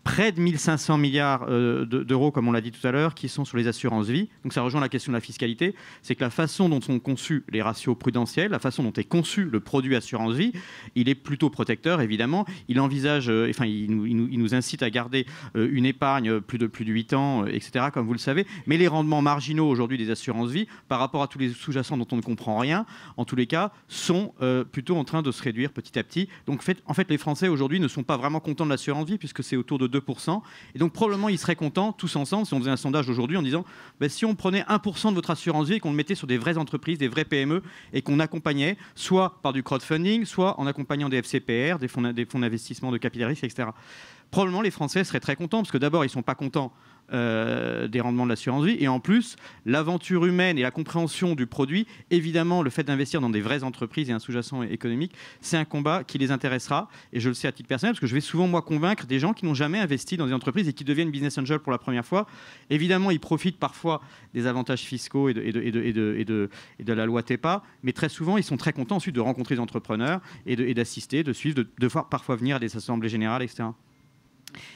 près de 1500 milliards euh, d'euros, comme on l'a dit tout à l'heure, qui sont sur les assurances-vie. Donc ça rejoint la question de la fiscalité, c'est que la façon dont sont conçus les ratios prudentiels, la façon dont est conçu le produit assurance-vie, il est plutôt protecteur, évidemment. Il envisage, euh, enfin, il nous, incite à garder euh, une épargne plus de plus de 8 ans, etc., comme vous le savez. Mais les rendements marginaux aujourd'hui des assurances-vie, par rapport à tous les sous-jacents dont on ne comprend rien, en tous les cas, sont plutôt en train de se réduire petit à petit. Donc fait, en fait, les Français aujourd'hui ne sont pas vraiment contents de l'assurance-vie, puisque c'est autour de 2%. Et donc probablement, ils seraient contents tous ensemble si on faisait un sondage aujourd'hui en disant bah, si on prenait 1% de votre assurance vie et qu'on le mettait sur des vraies entreprises, des vraies PME, et qu'on accompagnait soit par du crowdfunding, soit en accompagnant des FCPR, des fonds d'investissement de capital risque, etc. Probablement, les Français seraient très contents parce que d'abord, ils ne sont pas contents euh, des rendements de l'assurance vie. Et en plus, l'aventure humaine et la compréhension du produit, évidemment, le fait d'investir dans des vraies entreprises et un sous-jacent économique, c'est un combat qui les intéressera. Et je le sais à titre personnel, parce que je vais souvent, moi, convaincre des gens qui n'ont jamais investi dans des entreprises et qui deviennent business angels pour la première fois. Évidemment, ils profitent parfois des avantages fiscaux et de, et la loi TEPA, mais très souvent, ils sont très contents ensuite de rencontrer des entrepreneurs et d'assister, de, suivre, de, voir parfois venir à des assemblées générales, etc.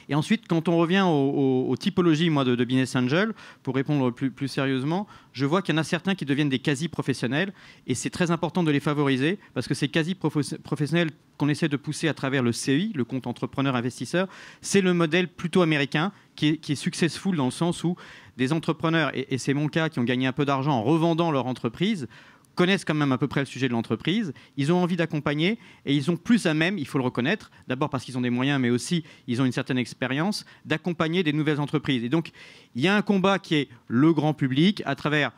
Et ensuite, quand on revient aux, typologies moi, de, Business Angel, pour répondre plus, sérieusement, je vois qu'il y en a certains qui deviennent des quasi-professionnels, et c'est très important de les favoriser, parce que ces quasi-professionnels qu'on essaie de pousser à travers le CI, le compte entrepreneur investisseur, c'est le modèle plutôt américain qui est, successful dans le sens où des entrepreneurs, et c'est mon cas, qui ont gagné un peu d'argent en revendant leur entreprise, connaissent quand même à peu près le sujet de l'entreprise, ils ont envie d'accompagner et ils ont plus à même, il faut le reconnaître, d'abord parce qu'ils ont des moyens, mais aussi ils ont une certaine expérience, d'accompagner des nouvelles entreprises. Et donc, il y a un combat qui est le grand public à travers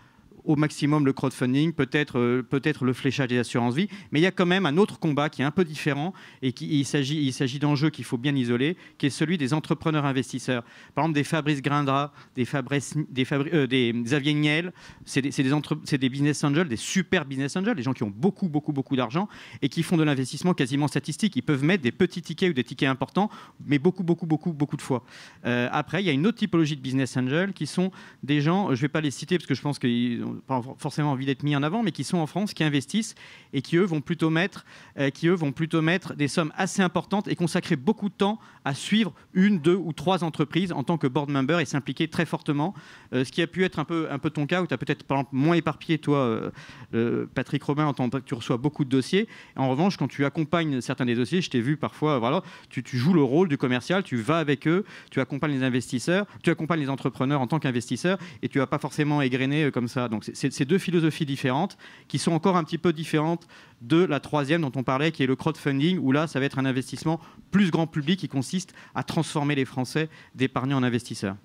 au maximum le crowdfunding, peut-être euh, peut-être le fléchage des assurances vie, mais il y a quand même un autre combat qui est un peu différent et qui il s'agit il s'agit d'enjeux qu'il faut bien isoler, qui est celui des entrepreneurs investisseurs. Par exemple des Fabrice Grindra, des Fabrice des, Fabri, euh, des Xavier Niel, c'est des c'est des, entre, des business angels, des super business angels, des gens qui ont beaucoup beaucoup beaucoup d'argent et qui font de l'investissement quasiment statistique. Ils peuvent mettre des petits tickets ou des tickets importants, mais beaucoup beaucoup beaucoup beaucoup de fois. Euh, après, il y a une autre typologie de business angels qui sont des gens, je ne vais pas les citer parce que je pense ont pas forcément envie d'être mis en avant, mais qui sont en France, qui investissent et qui eux vont plutôt mettre, euh, qui eux vont plutôt mettre des sommes assez importantes et consacrer beaucoup de temps à suivre une, deux ou trois entreprises en tant que board member et s'impliquer très fortement. Euh, ce qui a pu être un peu, un peu ton cas où tu as peut-être moins éparpillé toi, euh, Patrick Robin, en tant que tu reçois beaucoup de dossiers. En revanche, quand tu accompagnes certains des dossiers, je t'ai vu parfois, voilà, tu, tu joues le rôle du commercial, tu vas avec eux, tu accompagnes les investisseurs, tu accompagnes les entrepreneurs en tant qu'investisseur et tu vas pas forcément égrener comme ça. Donc ces c'est deux philosophies différentes qui sont encore un petit peu différentes de la troisième dont on parlait, qui est le crowdfunding, où là, ça va être un investissement plus grand public qui consiste à transformer les Français d'épargnants en investisseurs.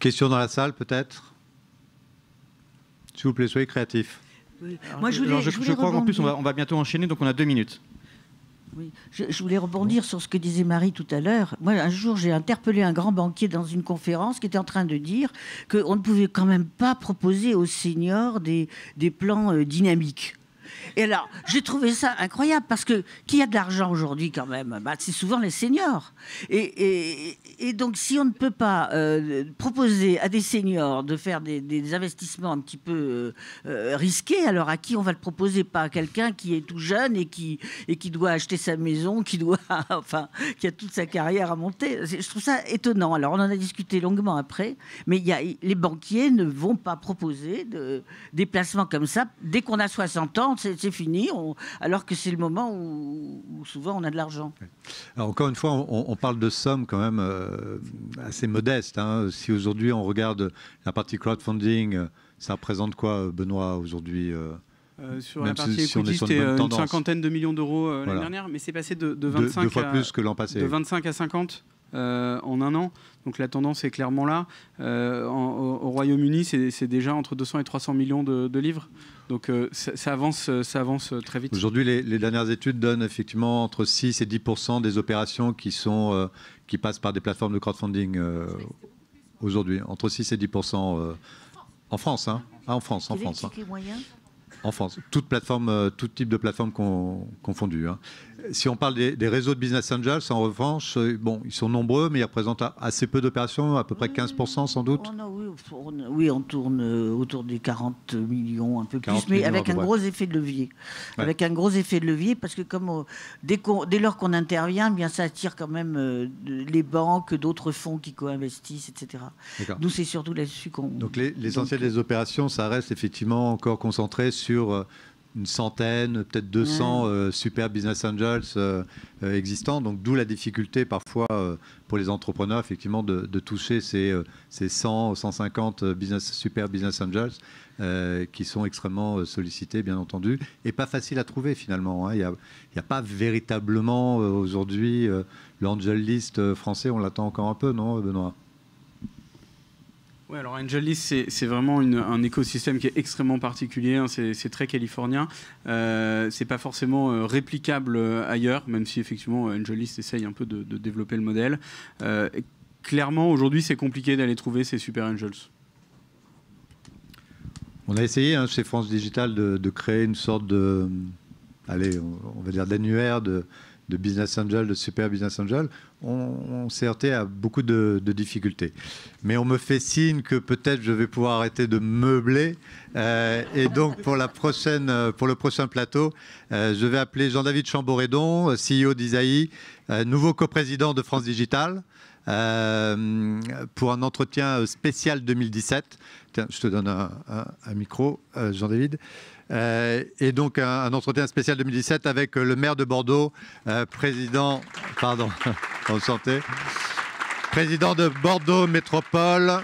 Question dans la salle, peut-être S'il vous plaît, soyez créatifs. Moi, je, voulais, je, crois qu'en plus, on va bientôt enchaîner, donc on a deux minutes. Je, voulais rebondir sur ce que disait Marie tout à l'heure. Moi, un jour, j'ai interpellé un grand banquier dans une conférence qui était en train de dire qu'on ne pouvait quand même pas proposer aux seniors des, plans euh, dynamiques. Et alors, j'ai trouvé ça incroyable parce que qui a de l'argent aujourd'hui quand même bah, C'est souvent les seniors. Et, donc, si on ne peut pas euh, proposer à des seniors de faire des, investissements un petit peu euh, euh, risqués, alors à qui on va le proposer Pas à quelqu'un qui est tout jeune et qui, et qui doit acheter sa maison, qui doit, enfin, qui a toute sa carrière à monter. Je trouve ça étonnant. Alors, on en a discuté longuement après, mais les banquiers ne vont pas proposer de, des placements comme ça dès qu'on a 60 ans c'est fini, alors que c'est le moment où, souvent on a de l'argent. Alors encore une fois, on, parle de sommes quand même euh, assez modestes. Hein. Si aujourd'hui on regarde la partie crowdfunding, ça représente quoi, Benoît, aujourd'hui euh, euh, sur la partie une, cinquantaine de millions d'euros l'année dernière, mais c'est passé de, 25 fois à, plus que l'an passé. De 25 à 50 en un an. Donc la tendance est clairement là. au, Royaume-Uni, c'est déjà entre 200 et 300 millions de, de livres. Donc euh, ça, avance, euh, ça avance euh, très vite. Aujourd'hui, les, dernières études donnent effectivement entre 6 et 10 des opérations qui, sont, qui passent par des plateformes de crowdfunding aujourd'hui. Entre 6 et 10 en France. Hein ah, en France, en France. Hein. En France. Toute plateforme, tout type de plateforme confondue. Hein. Si on parle des, réseaux de business angels, en revanche, euh, bon, ils sont nombreux, mais ils représentent assez peu d'opérations, à peu près 15% sans doute. Oh oui, on tourne, euh, autour des 40 millions, un peu plus, mais avec un gros effet de levier. Avec un gros effet de levier, parce que comme euh, dès, dès, lors qu'on intervient, bien ça attire quand même les banques, d'autres fonds qui co-investissent, etc. Nous, c'est surtout là-dessus qu'on. Donc l'essentiel des opérations, ça reste effectivement encore concentré sur une centaine, peut-être 200 euh, super business angels euh, euh, existants. Donc, d'où la difficulté parfois pour les entrepreneurs, effectivement, de, toucher ces, ces 100 ou 150 business, super business angels qui sont extrêmement sollicités, bien entendu, et pas facile à trouver finalement. Hein. Il n'y a, a, pas véritablement aujourd'hui l'angel list français, on l'attend encore un peu, non, Benoît oui, alors AngelList, c'est vraiment un écosystème qui est extrêmement particulier, hein. c'est très californien. Euh, c'est pas forcément euh, réplicable euh, ailleurs, même si effectivement AngelList essaye un peu de, développer le modèle. Euh, clairement, aujourd'hui, c'est compliqué d'aller trouver ces super angels. On a essayé hein, chez France Digital de, créer une sorte de, allez, on, va dire d'annuaire de, de business angel, de super business angel on, s'est heurté à beaucoup de, difficultés. Mais on me fait signe que peut-être je vais pouvoir arrêter de meubler. Euh, et donc, pour, prochaine, euh, pour le prochain plateau, euh, je vais appeler Jean-David Chamboredon, CEO d'Isaïe, nouveau coprésident de France Digital. pour un entretien spécial 2017. je te donne un, micro, Jean-David. Euh, et donc un, entretien spécial 2017 avec euh, le maire de Bordeaux, euh, président, pardon, en santé, président de Bordeaux Métropole,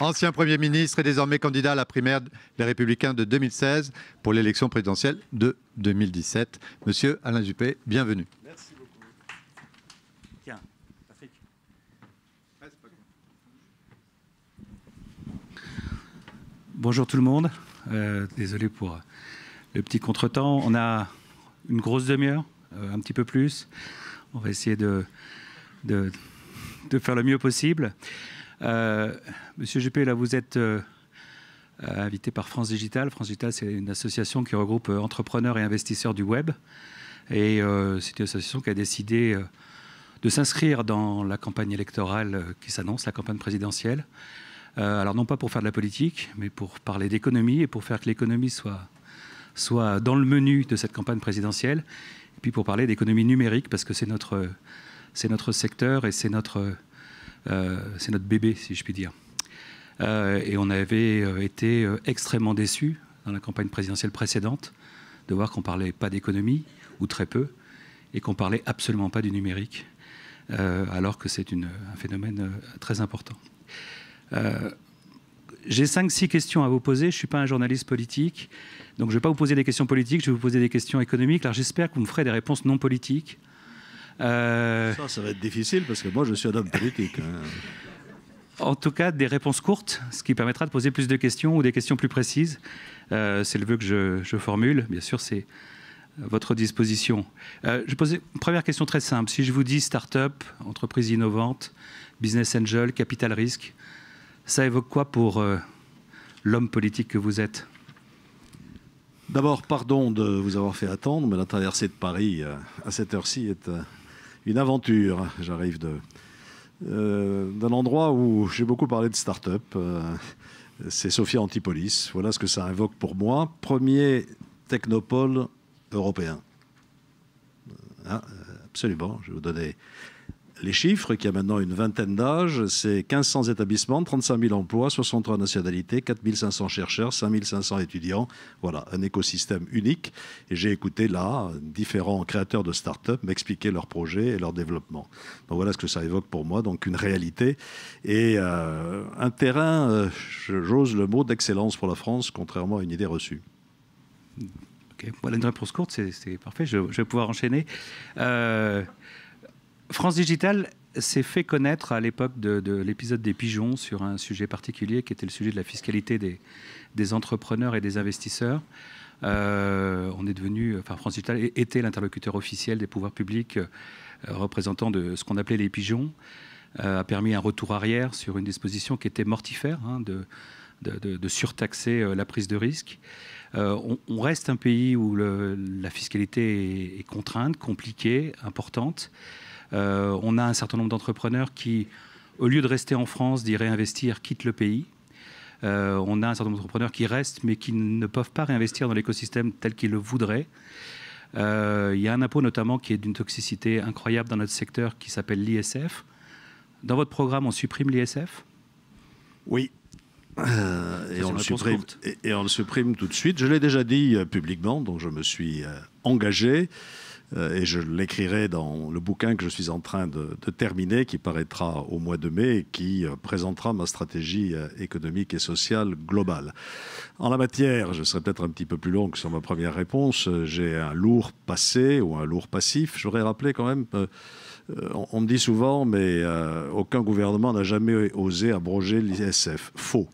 ancien Premier ministre et désormais candidat à la primaire des Républicains de 2016 pour l'élection présidentielle de 2017. Monsieur Alain Juppé, bienvenue. Bonjour tout le monde. Euh, désolé pour euh, le petit contretemps. On a une grosse demi-heure, euh, un petit peu plus. On va essayer de, faire le mieux possible. Monsieur Juppé, là, vous êtes invité par France Digital. France Digital, c'est une association qui regroupe entrepreneurs et investisseurs du web. Et c'est une association qui a décidé de s'inscrire dans la campagne électorale qui s'annonce, la campagne présidentielle. Euh, alors non pas pour faire de la politique, mais pour parler d'économie et pour faire que l'économie soit, dans le menu de cette campagne présidentielle. Et puis pour parler d'économie numérique, parce que c'est notre, secteur et c'est notre, euh, notre bébé, si je puis dire. Euh, et on avait été extrêmement déçus dans la campagne présidentielle précédente de voir qu'on ne parlait pas d'économie, ou très peu, et qu'on parlait absolument pas du numérique, alors que c'est un phénomène très important. Euh, j'ai cinq, six questions à vous poser. Je ne suis pas un journaliste politique, donc je ne vais pas vous poser des questions politiques, je vais vous poser des questions économiques. Alors j'espère que vous me ferez des réponses non politiques. Euh, ça, ça va être difficile parce que moi, je suis un homme politique. Hein. En tout cas, des réponses courtes, ce qui permettra de poser plus de questions ou des questions plus précises. Euh, c'est le vœu que je, formule. Bien sûr, c'est votre disposition. Euh, je posais une première question très simple. Si je vous dis start-up, entreprise innovante, business angel, capital risque, ça évoque quoi pour euh, l'homme politique que vous êtes D'abord, pardon de vous avoir fait attendre, mais la traversée de Paris euh, à cette heure-ci est euh, une aventure. J'arrive d'un endroit où j'ai beaucoup parlé de start-up. C'est Sophia Antipolis. Voilà ce que ça évoque pour moi. Premier technopole européen. Hein, absolument. Je vais vous donner les chiffres, qui a maintenant une vingtaine d'âges, c'est 1500 établissements, 35 000 emplois, 63 nationalités, 4500 chercheurs, 5500 étudiants. Voilà, un écosystème unique. Et j'ai écouté là différents créateurs de start-up m'expliquer leurs projets et leur développement. Donc voilà ce que ça évoque pour moi, donc une réalité et euh, un terrain, euh, j'ose le mot, d'excellence pour la France, contrairement à une idée reçue. Voilà une réponse courte, c'est parfait, je, vais pouvoir enchaîner. Euh, France Digital s'est fait connaître à l'époque de, l'épisode des pigeons sur un sujet particulier qui était le sujet de la fiscalité des, entrepreneurs et des investisseurs. Euh, on est devenu, enfin France Digital était l'interlocuteur officiel des pouvoirs publics euh, représentant de ce qu'on appelait les pigeons, euh, a permis un retour arrière sur une disposition qui était mortifère hein, de, de, surtaxer la prise de risque. On, reste un pays où le, la fiscalité est, contrainte, compliquée, importante. Euh, on a un certain nombre d'entrepreneurs qui, au lieu de rester en France, d'y réinvestir, quittent le pays. Euh, on a un certain nombre d'entrepreneurs qui restent, mais qui ne peuvent pas réinvestir dans l'écosystème tel qu'ils le voudraient. Euh, il y a un impôt notamment qui est d'une toxicité incroyable dans notre secteur qui s'appelle l'ISF. Dans votre programme, on supprime l'ISF Oui. et, on le supprime, et, on le supprime tout de suite. Je l'ai déjà dit publiquement, donc je me suis engagé. Euh, et je l'écrirai dans le bouquin que je suis en train de, terminer, qui paraîtra au mois de mai qui euh, présentera ma stratégie euh, économique et sociale globale. En la matière, je serai peut-être un petit peu plus long que sur ma première réponse. J'ai un lourd passé ou un lourd passif. J'aurais rappelé quand même. on me dit souvent, mais aucun gouvernement n'a jamais osé abroger l'ISF. Faux.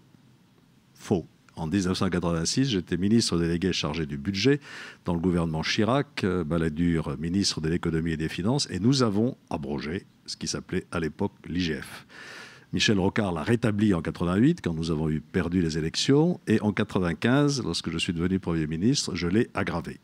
Faux. En 1986, j'étais ministre délégué chargé du budget dans le gouvernement Chirac, euh, Balladur ministre de l'économie et des finances, et nous avons abrogé ce qui s'appelait à l'époque l'IGF. Michel Rocard l'a rétabli en 88 quand nous avons eu perdu les élections et en 95 lorsque je suis devenu Premier ministre, je l'ai aggravé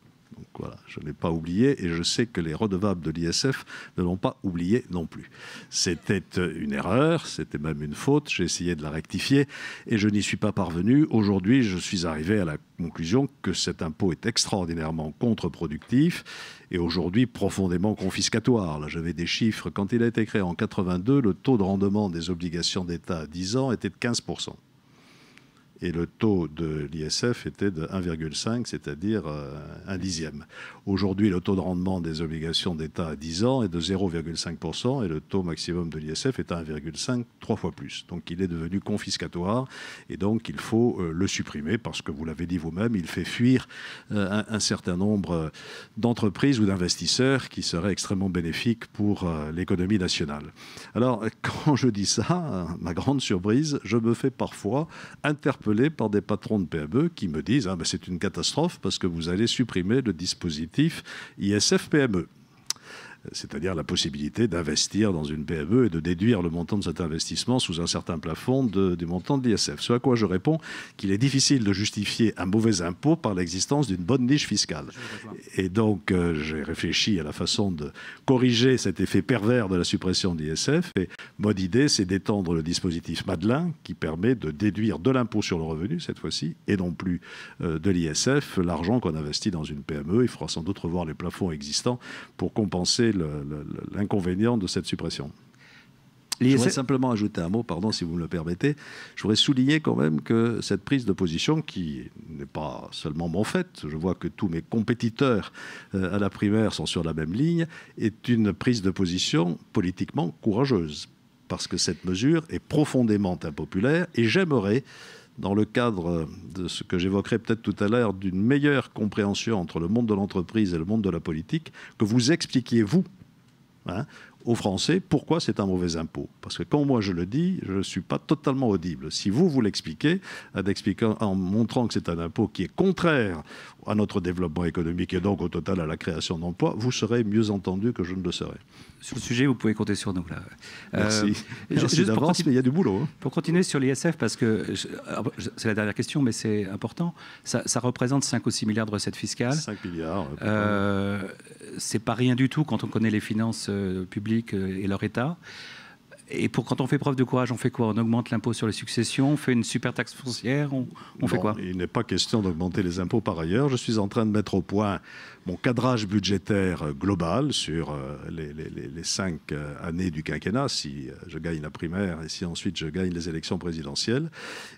voilà, je ne l'ai pas oublié et je sais que les redevables de l'ISF ne l'ont pas oublié non plus. C'était une erreur, c'était même une faute, j'ai essayé de la rectifier et je n'y suis pas parvenu. Aujourd'hui, je suis arrivé à la conclusion que cet impôt est extraordinairement contre-productif et aujourd'hui profondément confiscatoire. Là, j'avais des chiffres. Quand il a été créé en 82, le taux de rendement des obligations d'État à 10 ans était de 15 et le taux de l'ISF était de 1,5, c'est-à-dire euh, un dixième. Aujourd'hui, le taux de rendement des obligations d'État à 10 ans est de 0,5% et le taux maximum de l'ISF est à 1,5, trois fois plus. Donc il est devenu confiscatoire et donc il faut euh, le supprimer parce que vous l'avez dit vous-même, il fait fuir euh, un, certain nombre d'entreprises ou d'investisseurs qui seraient extrêmement bénéfiques pour l'économie nationale. Alors quand je dis ça, ma grande surprise, je me fais parfois interpréter par des patrons de PME e qui me disent ah, c'est une catastrophe parce que vous allez supprimer le dispositif ISF-PME c'est-à-dire la possibilité d'investir dans une PME et de déduire le montant de cet investissement sous un certain plafond de, du montant de l'ISF. Ce à quoi je réponds qu'il est difficile de justifier un mauvais impôt par l'existence d'une bonne niche fiscale. Et donc, euh, j'ai réfléchi à la façon de corriger cet effet pervers de la suppression de l'ISF. Et mode idée, c'est d'étendre le dispositif Madelin, qui permet de déduire de l'impôt sur le revenu, cette fois-ci, et non plus euh, de l'ISF, l'argent qu'on investit dans une PME. Il faudra sans doute revoir les plafonds existants pour compenser l'inconvénient de cette suppression. Je voudrais simplement ajouter un mot, pardon si vous me le permettez. Je voudrais souligner quand même que cette prise de position, qui n'est pas seulement mon fait, je vois que tous mes compétiteurs euh, à la primaire sont sur la même ligne, est une prise de position politiquement courageuse. Parce que cette mesure est profondément impopulaire et j'aimerais dans le cadre de ce que j'évoquerai peut-être tout à l'heure, d'une meilleure compréhension entre le monde de l'entreprise et le monde de la politique, que vous expliquiez, vous, hein, aux Français, pourquoi c'est un mauvais impôt. Parce que quand moi je le dis, je ne suis pas totalement audible. Si vous, vous l'expliquez, en montrant que c'est un impôt qui est contraire à notre développement économique et donc au total à la création d'emplois, vous serez mieux entendu que je ne le serai. Sur le sujet, vous pouvez compter sur nous. Là. Euh, Merci. Euh, suis d'avance, il y a du boulot. Hein. Pour continuer sur l'ISF, parce que ah, c'est la dernière question, mais c'est important, ça, représente 5 ou 6 milliards de recettes fiscales. 5 milliards. Euh, c'est pas rien du tout quand on connaît les finances euh, publiques euh, et leur état. Et pour, quand on fait preuve de courage, on fait quoi On augmente l'impôt sur les successions, on fait une super taxe foncière, on, fait quoi Il n'est pas question d'augmenter les impôts par ailleurs. Je suis en train de mettre au point mon cadrage budgétaire euh, global sur euh, les, cinq euh, années du quinquennat, si je gagne la primaire et si ensuite je gagne les élections présidentielles,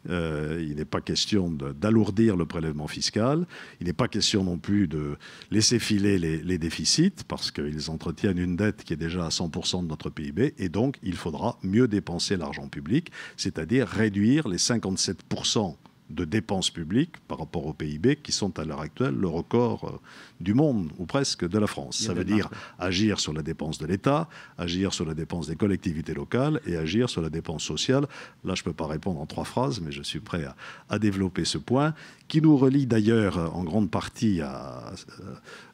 il n'est pas question d'alourdir le prélèvement fiscal, il n'est pas question non plus de laisser filer les, les déficits parce qu'ils entretiennent une dette qui est déjà à 100% de notre PIB et donc il faudra mieux dépenser l'argent public, c'est-à-dire réduire les 57% de dépenses publiques par rapport au PIB qui sont à l'heure actuelle le record euh, du monde, ou presque de la France. Ça veut dire agir sur la dépense de l'État, agir sur la dépense des collectivités locales et agir sur la dépense sociale. Là, je ne peux pas répondre en trois phrases, mais je suis prêt à, développer ce point, qui nous relie d'ailleurs euh, en grande partie à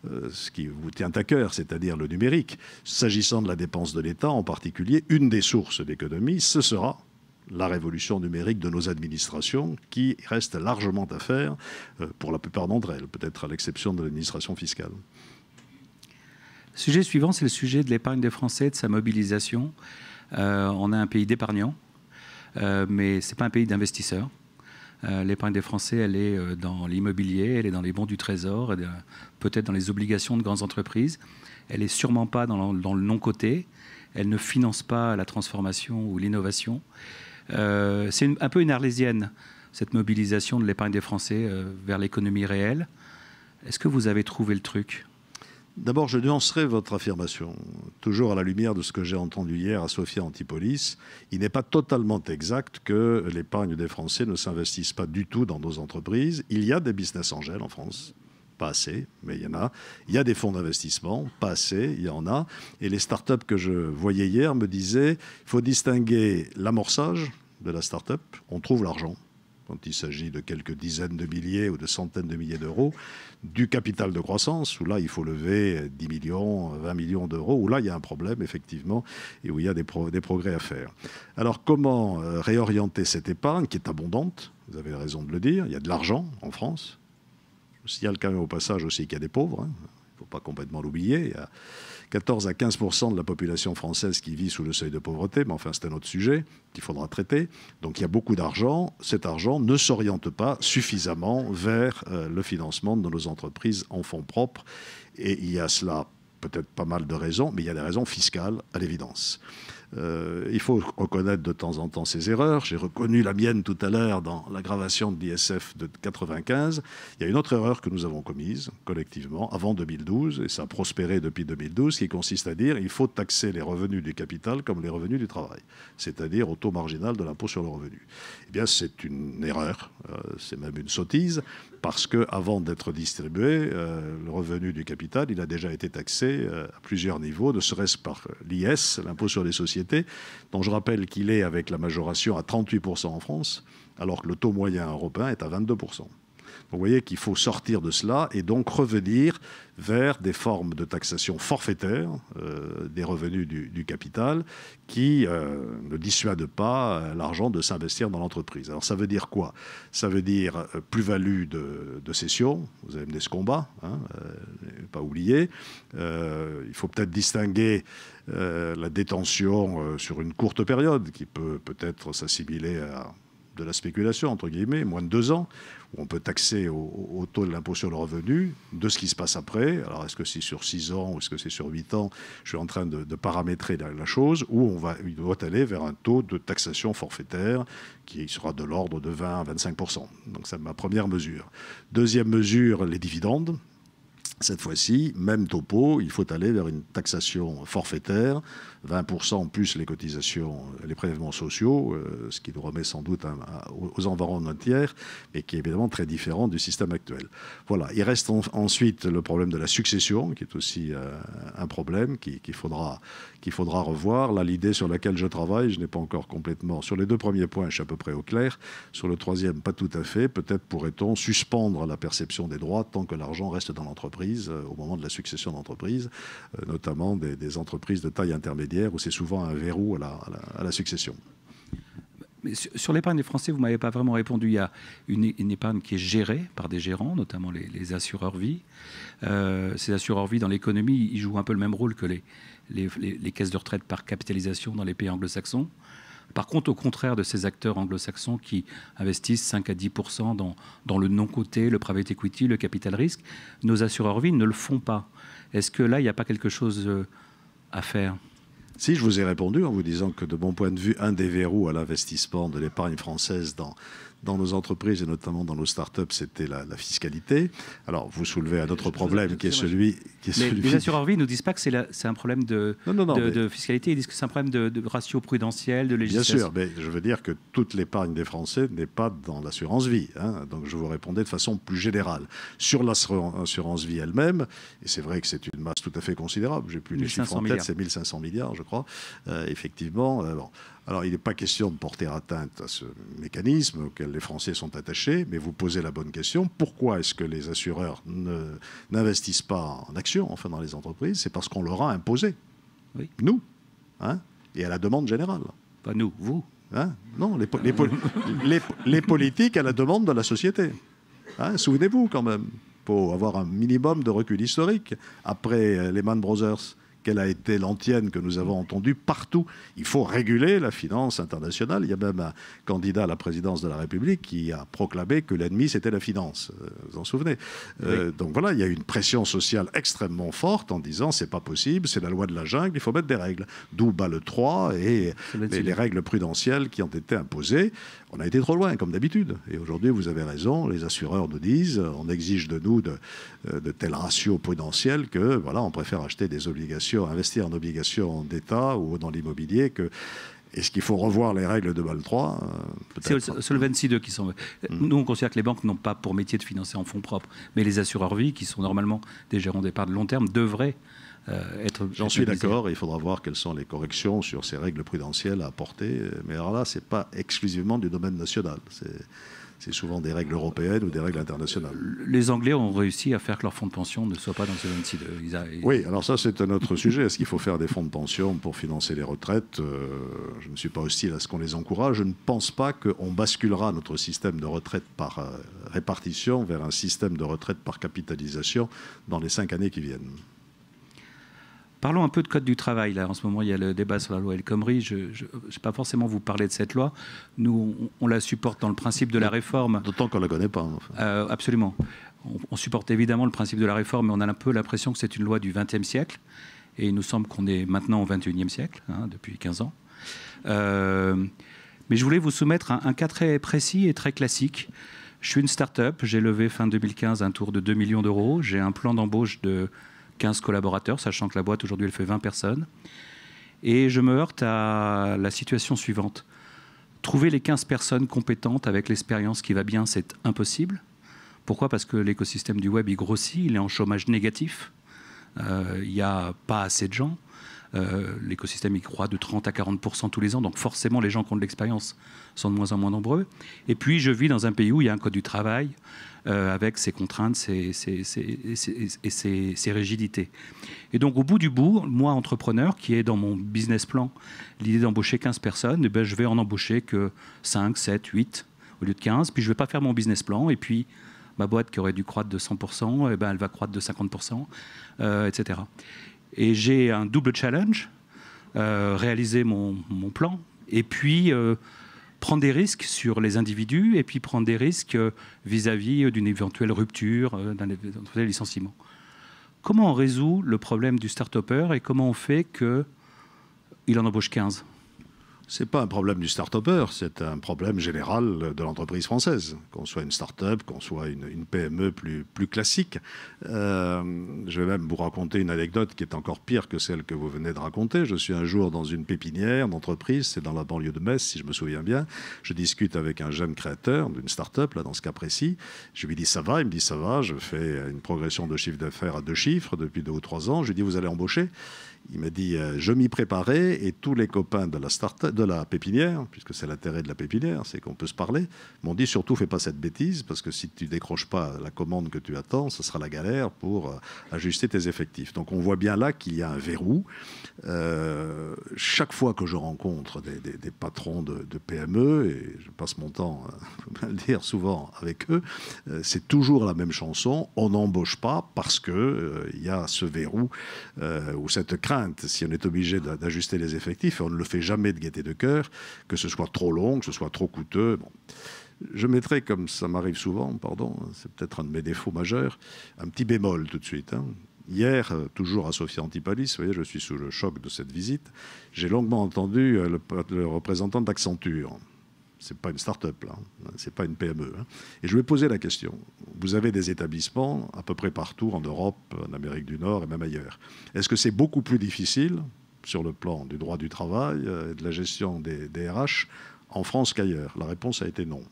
euh, ce qui vous tient à cœur, c'est-à-dire le numérique. S'agissant de la dépense de l'État en particulier, une des sources d'économie, ce sera la révolution numérique de nos administrations, qui reste largement à faire euh, pour la plupart d'entre elles, peut-être à l'exception de l'administration fiscale. Le sujet suivant, c'est le sujet de l'épargne des Français, de sa mobilisation. Euh, on a un pays d'épargnants, euh, mais ce n'est pas un pays d'investisseurs. l'épargne des Français, elle est dans l'immobilier, elle est dans les bons du Trésor, peut-être dans les obligations de grandes entreprises. Elle n'est sûrement pas dans le, le non-côté. Elle ne finance pas la transformation ou l'innovation. Euh, c'est un peu une arlésienne, cette mobilisation de l'épargne des Français euh, vers l'économie réelle. Est-ce que vous avez trouvé le truc D'abord, je nuancerai votre affirmation, toujours à la lumière de ce que j'ai entendu hier à Sophia Antipolis. Il n'est pas totalement exact que l'épargne des Français ne s'investisse pas du tout dans nos entreprises. Il y a des business angels en France pas assez, mais il y en a. Il y a des fonds d'investissement, pas assez, il y en a. Et les start-up que je voyais hier me disaient, il faut distinguer l'amorçage de la startup, on trouve l'argent quand il s'agit de quelques dizaines de milliers ou de centaines de milliers d'euros, du capital de croissance, où là, il faut lever 10 millions, 20 millions d'euros, où là, il y a un problème, effectivement, et où il y a des, des progrès à faire. Alors, comment euh, réorienter cette épargne qui est abondante Vous avez raison de le dire, il y a de l'argent en France, il y a quand même au passage aussi qu'il y a des pauvres. Hein, il ne faut pas complètement l'oublier. Il y a 14 à 15 de la population française qui vit sous le seuil de pauvreté, mais enfin c'est un autre sujet qu'il faudra traiter. Donc il y a beaucoup d'argent. Cet argent ne s'oriente pas suffisamment vers euh, le financement de nos entreprises en fonds propres. Et il y a cela peut-être pas mal de raisons, mais il y a des raisons fiscales à l'évidence. Euh, il faut reconnaître de temps en temps ces erreurs. J'ai reconnu la mienne tout à l'heure dans l'aggravation de l'ISF de 95. Il y a une autre erreur que nous avons commise collectivement avant 2012, et ça a prospéré depuis 2012, qui consiste à dire il faut taxer les revenus du capital comme les revenus du travail, c'est-à-dire au taux marginal de l'impôt sur le revenu. Eh bien, c'est une erreur, euh, c'est même une sottise, parce avant d'être distribué, euh, le revenu du capital, il a déjà été taxé euh, à plusieurs niveaux, ne serait-ce par l'IS, l'impôt sur les sociétés, dont je rappelle qu'il est, avec la majoration, à 38% en France, alors que le taux moyen européen est à 22%. Vous voyez qu'il faut sortir de cela et donc revenir vers des formes de taxation forfaitaire euh, des revenus du, capital qui euh, ne dissuadent pas euh, l'argent de s'investir dans l'entreprise. Alors ça veut dire quoi Ça veut dire plus-value de, cession, vous avez mené ce combat, hein, pas oublié. il faut peut-être distinguer la détention sur une courte période qui peut peut-être s'assimiler à de la spéculation, entre guillemets, moins de deux ans, où on peut taxer au, taux de l'impôt sur le revenu, de ce qui se passe après. Alors, est-ce que c'est sur six ans ou est-ce que c'est sur huit ans Je suis en train de, paramétrer la, chose, où on va, il doit aller vers un taux de taxation forfaitaire qui sera de l'ordre de 20 à 25 Donc, c'est ma première mesure. Deuxième mesure, les dividendes. Cette fois-ci, même topo, il faut aller vers une taxation forfaitaire, 20% plus les cotisations, les prélèvements sociaux, euh, ce qui nous remet sans doute aux environs d'un tiers, mais qui est évidemment très différent du système actuel. Voilà. Il reste ensuite le problème de la succession, qui est aussi euh, un problème qu'il faudra, qu'il faudra revoir. Là, l'idée sur laquelle je travaille, je n'ai pas encore complètement. Sur les deux premiers points, je suis à peu près au clair. Sur le troisième, pas tout à fait. Peut-être pourrait-on suspendre la perception des droits tant que l'argent reste dans l'entreprise. Euh, au moment de la succession d'entreprises, euh, notamment des, entreprises de taille intermédiaire, où c'est souvent un verrou à la, succession. Mais sur l'épargne des Français, vous ne m'avez pas vraiment répondu. Il y a une, épargne qui est gérée par des gérants, notamment les, assureurs-vie. Euh, ces assureurs-vie, dans l'économie, ils jouent un peu le même rôle que les, les, caisses de retraite par capitalisation dans les pays anglo-saxons. Par contre, au contraire de ces acteurs anglo-saxons qui investissent 5 à 10 dans, dans le non-côté, le private equity, le capital risque, nos assureurs vie ne le font pas. Est-ce que là, il n'y a pas quelque chose euh, à faire si, je vous ai répondu en vous disant que de mon point de vue, un des verrous à l'investissement de l'épargne française dans dans nos entreprises et notamment dans nos startups, c'était la, fiscalité. Alors, vous soulevez un autre problème qui est celui. Qui est Les assureurs vie ne disent pas que c'est un problème de, de, fiscalité ils disent que c'est un problème de, ratio prudentiel, de législation. Bien sûr, mais je veux dire que toute l'épargne des Français n'est pas dans l'assurance vie. Hein. donc, je vous répondais de façon plus générale. Sur l'assurance vie elle-même, et c'est vrai que c'est une masse tout à fait considérable, j'ai plus les chiffres en tête, c'est 1500 milliards, je crois. Euh, effectivement, euh, alors, il n'est pas question de porter atteinte à ce mécanisme auquel les Français sont attachés, mais vous posez la bonne question. Pourquoi est-ce que les assureurs n'investissent pas en actions, enfin dans les entreprises C'est parce qu'on leur a imposé. Nous. Hein, et à la demande générale. Pas nous, vous. Hein? non, les, politiques à la demande de la société. Hein, souvenez-vous quand même, pour avoir un minimum de recul historique après euh, Lehman Brothers quelle a été l'antienne que nous avons entendue partout. Il faut réguler la finance internationale. Il y a même un candidat à la présidence de la République qui a proclamé que l'ennemi, c'était la finance. Vous euh, vous en souvenez euh, Donc voilà, il y a une pression sociale extrêmement forte en disant c'est pas possible, c'est la loi de la jungle, il faut mettre des règles. D'où bas le 3 et les règles prudentielles qui ont été imposées. On a été trop loin, comme d'habitude. Et aujourd'hui, vous avez raison, les assureurs nous disent, euh, on exige de nous euh, de, tels ratios prudentiels que, voilà, on préfère acheter des obligations, investir en obligations d'État ou dans l'immobilier que est-ce qu'il faut revoir les règles de BAL 3 C'est Solvency 2 qui sont. Euh, hmm. Nous, on considère que les banques n'ont pas pour métier de financer en fonds propres, mais les assureurs vie, qui sont normalement des gérants d'épargne long terme, devraient euh, J'en suis d'accord, il faudra voir quelles sont les corrections sur ces règles prudentielles à apporter. Mais alors là, ce n'est pas exclusivement du domaine national. C'est souvent des règles européennes ou des règles internationales. Les Anglais ont réussi à faire que leurs fonds de pension ne soient pas dans ce 26 Oui, alors ça, c'est un autre sujet. Est-ce qu'il faut faire des fonds de pension pour financer les retraites euh, Je ne suis pas hostile à ce qu'on les encourage. Je ne pense pas qu'on basculera notre système de retraite par euh, répartition vers un système de retraite par capitalisation dans les cinq années qui viennent. Parlons un peu de Code du travail. Là, en ce moment, il y a le débat sur la loi El Khomri. Je ne vais pas forcément vous parler de cette loi. Nous, on, la supporte dans le principe de la réforme. D'autant qu'on ne la connaît pas. Euh, absolument. On, supporte évidemment le principe de la réforme, mais on a un peu l'impression que c'est une loi du XXe siècle. Et il nous semble qu'on est maintenant au XXIe siècle, hein, depuis 15 ans. Euh, mais je voulais vous soumettre un, un, cas très précis et très classique. Je suis une start-up. J'ai levé fin 2015 un tour de 2 millions d'euros. J'ai un plan d'embauche de 15 collaborateurs, sachant que la boîte aujourd'hui elle fait 20 personnes. Et je me heurte à la situation suivante. Trouver les 15 personnes compétentes avec l'expérience qui va bien, c'est impossible. Pourquoi Parce que l'écosystème du web, il grossit, il est en chômage négatif. Euh, il n'y a pas assez de gens. Euh, l'écosystème, il croît de 30 à 40 tous les ans. Donc forcément, les gens qui ont de l'expérience sont de moins en moins nombreux. Et puis, je vis dans un pays où il y a un code du travail, euh, avec ses contraintes ses, et ses, rigidités. Et donc, au bout du bout, moi, entrepreneur, qui est dans mon business plan l'idée d'embaucher 15 personnes, eh bien, je vais en embaucher que 5, 7, 8 au lieu de 15. Puis, je ne vais pas faire mon business plan. Et puis, ma boîte qui aurait dû croître de 100%, eh ben, elle va croître de 50%, euh, etc. Et j'ai un double challenge, euh, réaliser mon, plan, et puis Prendre des risques sur les individus et puis prendre des risques euh, vis-à-vis euh, d'une éventuelle rupture, euh, d'un éventuel licenciement. Comment on résout le problème du start-upper et comment on fait qu'il en embauche 15 ce n'est pas un problème du start c'est un problème général de l'entreprise française. Qu'on soit une start-up, qu'on soit une, PME e plus, classique. Euh, je vais même vous raconter une anecdote qui est encore pire que celle que vous venez de raconter. Je suis un jour dans une pépinière d'entreprise, c'est dans la banlieue de Metz, si je me souviens bien. Je discute avec un jeune créateur d'une start-up, là, dans ce cas précis. Je lui dis ça va, il me dit ça va. Je fais une progression de chiffre d'affaires à deux chiffres depuis deux ou trois ans. Je lui dis vous allez embaucher il m'a dit euh, Je m'y préparais et tous les copains de la, de la pépinière, puisque c'est l'intérêt de la pépinière, c'est qu'on peut se parler, m'ont dit Surtout, fais pas cette bêtise, parce que si tu décroches pas la commande que tu attends, ce sera la galère pour euh, ajuster tes effectifs. Donc, on voit bien là qu'il y a un verrou. Euh, chaque fois que je rencontre des, patrons de, PME, e, et je passe mon temps, à le dire, souvent avec eux, c'est toujours la même chanson on n'embauche pas parce qu'il il y a ce verrou ou cette crainte si on est obligé d'ajuster les effectifs, on ne le fait jamais de gaieté de cœur, que ce soit trop long, que ce soit trop coûteux. Je mettrai, comme ça m'arrive souvent, pardon, hein, c'est peut-être un de mes défauts majeurs, un petit bémol tout de suite. Hein. Hier, euh, toujours à Sofia Antipalis, vous voyez, je suis sous le choc de cette visite, j'ai longuement entendu euh, le représentant d'Accenture n'est pas une start-up, hein. ce n'est pas une PME. Hein. Et je vais poser la question. Vous avez des établissements à peu près partout en Europe, en Amérique du Nord et même ailleurs. Est-ce que c'est beaucoup plus difficile sur le plan du droit du travail euh, et de la gestion des, des RH en France qu'ailleurs La réponse a été non.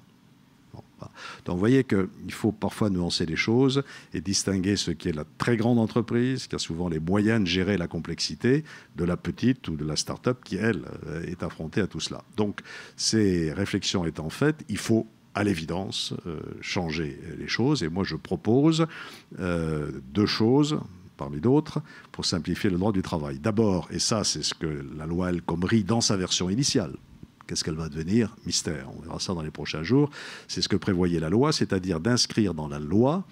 Bah. Donc vous voyez qu'il faut parfois nuancer les choses et distinguer ce qui est la très grande entreprise, qui a souvent les moyens de gérer la complexité, de la petite ou de la start-up qui, elle, euh, est affrontée à tout cela. Donc ces réflexions étant faites, il faut à l'évidence euh, changer les choses. Et moi, je propose euh, deux choses parmi d'autres, pour simplifier le droit du travail. D'abord, et ça c'est ce que la loi El Khomri, dans sa version initiale, est ce qu'elle va devenir Mystère. On verra ça dans les prochains jours. C'est ce que prévoyait la loi, c'est-à-dire d'inscrire dans la loi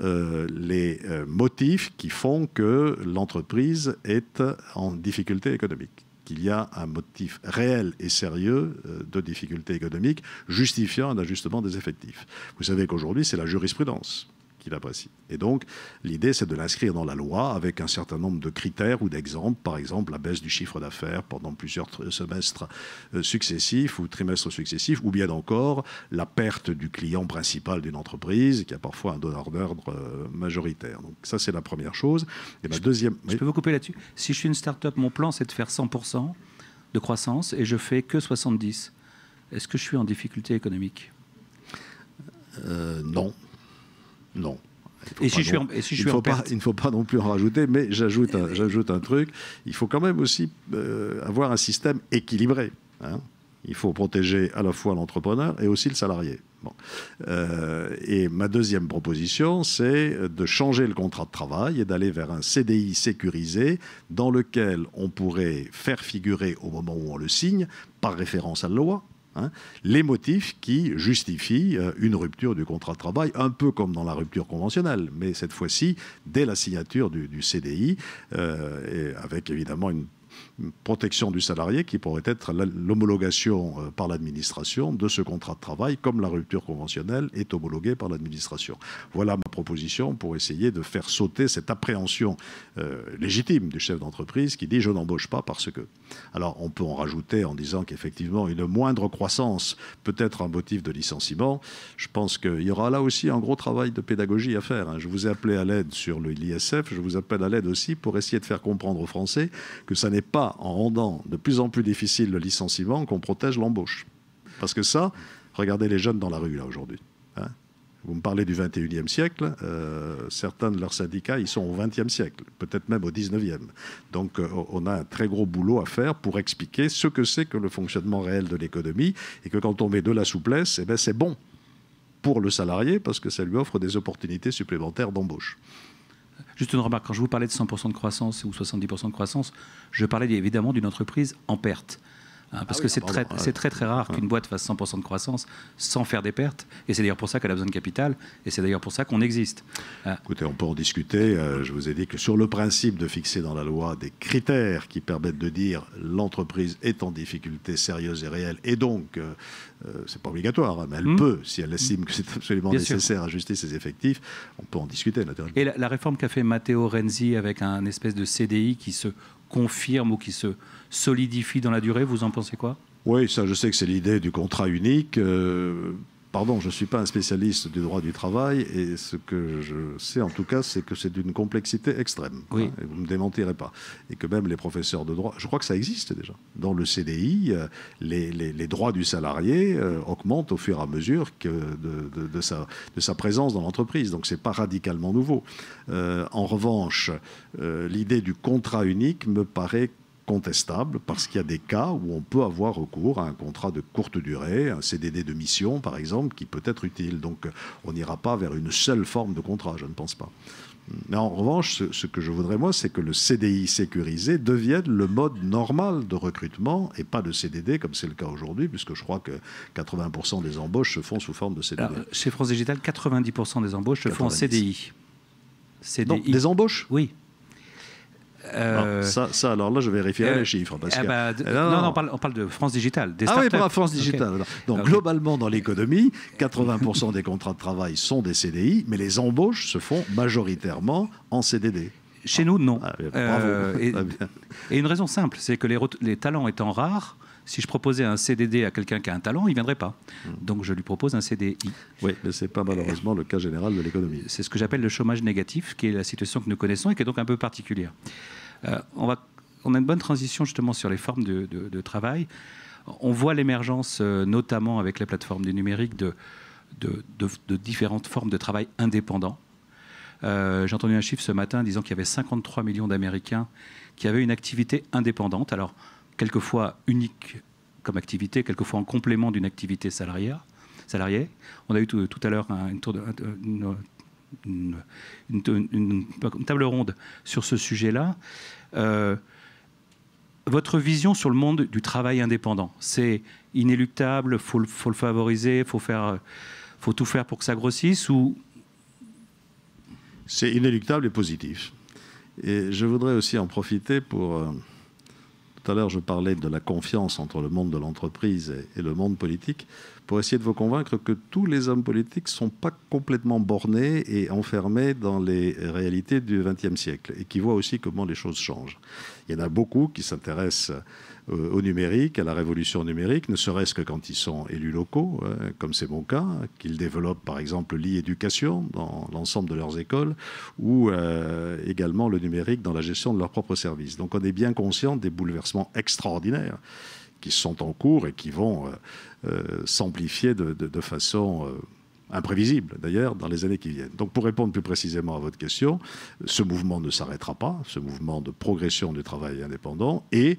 euh, les euh, motifs qui font que l'entreprise est en difficulté économique qu'il y a un motif réel et sérieux euh, de difficulté économique justifiant un ajustement des effectifs. Vous savez qu'aujourd'hui, c'est la jurisprudence qu'il apprécie. Et donc, l'idée, c'est de l'inscrire dans la loi avec un certain nombre de critères ou d'exemples, par exemple la baisse du chiffre d'affaires pendant plusieurs semestres euh, successifs ou trimestres successifs, ou bien encore la perte du client principal d'une entreprise, qui a parfois un donneur d'ordre euh, majoritaire. Donc ça, c'est la première chose. Et la deuxième... je peux vous couper là-dessus Si je suis une start-up, mon plan, c'est de faire 100% de croissance et je fais que 70. Est-ce que je suis en difficulté économique euh, non, non. Il ne faut pas non plus en rajouter, mais j'ajoute un, eh truc. Il faut quand même aussi euh, avoir un système équilibré. Hein. Il faut protéger à la fois l'entrepreneur et aussi le salarié. Euh, et ma deuxième proposition, c'est de changer le contrat de travail et d'aller vers un CDI sécurisé dans lequel on pourrait faire figurer au moment où on le signe, par référence à la loi, Hein, les motifs qui justifient euh, une rupture du contrat de travail, un peu comme dans la rupture conventionnelle, mais cette fois-ci dès la signature du, CDI, euh, et avec évidemment une protection du salarié qui pourrait être l'homologation euh, par l'administration de ce contrat de travail comme la rupture conventionnelle est homologuée par l'administration. Voilà ma proposition pour essayer de faire sauter cette appréhension légitime du chef d'entreprise qui dit je n'embauche pas parce que... Alors on peut en rajouter en disant qu'effectivement une moindre croissance peut être un motif de licenciement. Je pense qu'il y aura là aussi un gros travail de pédagogie à faire. Hein. Je vous ai appelé à l'aide sur l'ISF, je vous appelle à l'aide aussi pour essayer de faire comprendre aux Français que ce n'est pas en rendant de plus en plus difficile le licenciement qu'on protège l'embauche. Parce que ça, regardez les jeunes dans la rue là aujourd'hui. Hein. Vous me parlez du 21e siècle, euh, certains de leurs syndicats, ils sont au 20e siècle, peut-être même au 19e. Donc euh, on a un très gros boulot à faire pour expliquer ce que c'est que le fonctionnement réel de l'économie et que quand on met de la souplesse, eh ben, c'est bon pour le salarié parce que ça lui offre des opportunités supplémentaires d'embauche. Juste une remarque, quand je vous parlais de 100% de croissance ou 70% de croissance, je parlais évidemment d'une entreprise en perte. Ah parce que c'est très, c'est très, très rare qu'une boîte fasse 100% de croissance sans faire des pertes. Et c'est d'ailleurs pour ça qu'elle a besoin de capital. Et c'est d'ailleurs pour ça qu'on existe. Euh, Écoutez, on peut en discuter. Euh, je vous ai dit que sur le principe de fixer dans la loi des critères qui permettent de dire l'entreprise est en difficulté sérieuse et réelle, et donc ce euh, c'est pas obligatoire, hein, mais elle hmm. peut, si elle estime hmm. que c'est absolument nécessaire, ajuster ses effectifs. On peut en discuter, Et la réforme qu'a fait Matteo Renzi avec un espèce de CDI qui se confirme ou qui se solidifie dans la durée Vous en pensez quoi oui, ça, je sais que c'est l'idée du contrat unique. Euh, Pardon, je ne suis pas un spécialiste du droit du travail et ce que je sais en tout cas, c'est que c'est d'une complexité extrême. Hein, vous ne me démentirez pas. Et que même les professeurs de droit, je crois que ça existe déjà. Dans le CDI, euh, les, droits du salarié euh, augmentent au fur et à mesure que de, sa, présence dans l'entreprise. Donc ce n'est pas radicalement nouveau. Euh, en revanche, l'idée du contrat unique me paraît contestable parce qu'il y a des cas où on peut avoir recours à un contrat de courte durée, un CDD de mission par exemple, qui peut être utile. Donc on n'ira pas vers une seule forme de contrat, je ne pense pas. Mais en revanche, ce, que je voudrais moi, c'est que le CDI sécurisé devienne le mode normal de recrutement et pas de CDD comme c'est le cas aujourd'hui, puisque je crois que 80% des embauches se font sous forme de CDD. chez France Digital, 90% des embauches se font en CDI. CDI. Donc, des embauches Oui. Ah, euh, ça, ça, alors là, je vérifierai vérifier euh, les chiffres. non, on, parle, de France Digitale ah oui, France Digitale ah Donc, globalement, dans l'économie, 80% des contrats de travail sont des CDI, mais les embauches se font majoritairement en CDD. Chez nous, non. Ah, euh, et, une raison simple, c'est que les, les talents étant rares, si je proposais un CDD à quelqu'un qui a un talent, il ne viendrait pas. Hmm. Donc je lui propose un CDI. Oui, mais ce n'est pas malheureusement le cas général de l'économie. C'est ce que j'appelle le chômage négatif, qui est la situation que nous connaissons et qui est donc un peu particulière. Euh, on, va, a une bonne transition justement sur les formes de, travail. On voit l'émergence, euh, notamment avec les plateformes du numérique, de, différentes formes de travail indépendants. Euh, j'ai entendu un chiffre ce matin disant qu'il y avait 53 millions d'Américains qui avaient une activité indépendante. Alors, quelquefois unique comme activité, quelquefois en complément d'une activité salariée. On a eu tout, à l'heure une, table ronde sur ce sujet-là. Euh, votre vision sur le monde du travail indépendant, c'est inéluctable, faut faut le favoriser, faut faire, faut tout faire pour que ça grossisse ou c'est inéluctable et positif. Et je voudrais aussi en profiter pour euh, tout à l'heure, je parlais de la confiance entre le monde de l'entreprise et, le monde politique pour essayer de vous convaincre que tous les hommes politiques ne sont pas complètement bornés et enfermés dans les réalités du XXe siècle et qui voient aussi comment les choses changent. Il y en a beaucoup qui s'intéressent euh, au numérique, à la révolution numérique, ne serait-ce que quand ils sont élus locaux, hein, comme c'est mon cas, qu'ils développent par exemple l'e-éducation dans l'ensemble de leurs écoles ou euh, également le numérique dans la gestion de leurs propres services. Donc on est bien conscient des bouleversements extraordinaires qui sont en cours et qui vont euh, s'amplifier de, de, façon imprévisible d'ailleurs dans les années qui viennent. Donc pour répondre plus précisément à votre question, ce mouvement ne s'arrêtera pas, ce mouvement de progression du travail indépendant et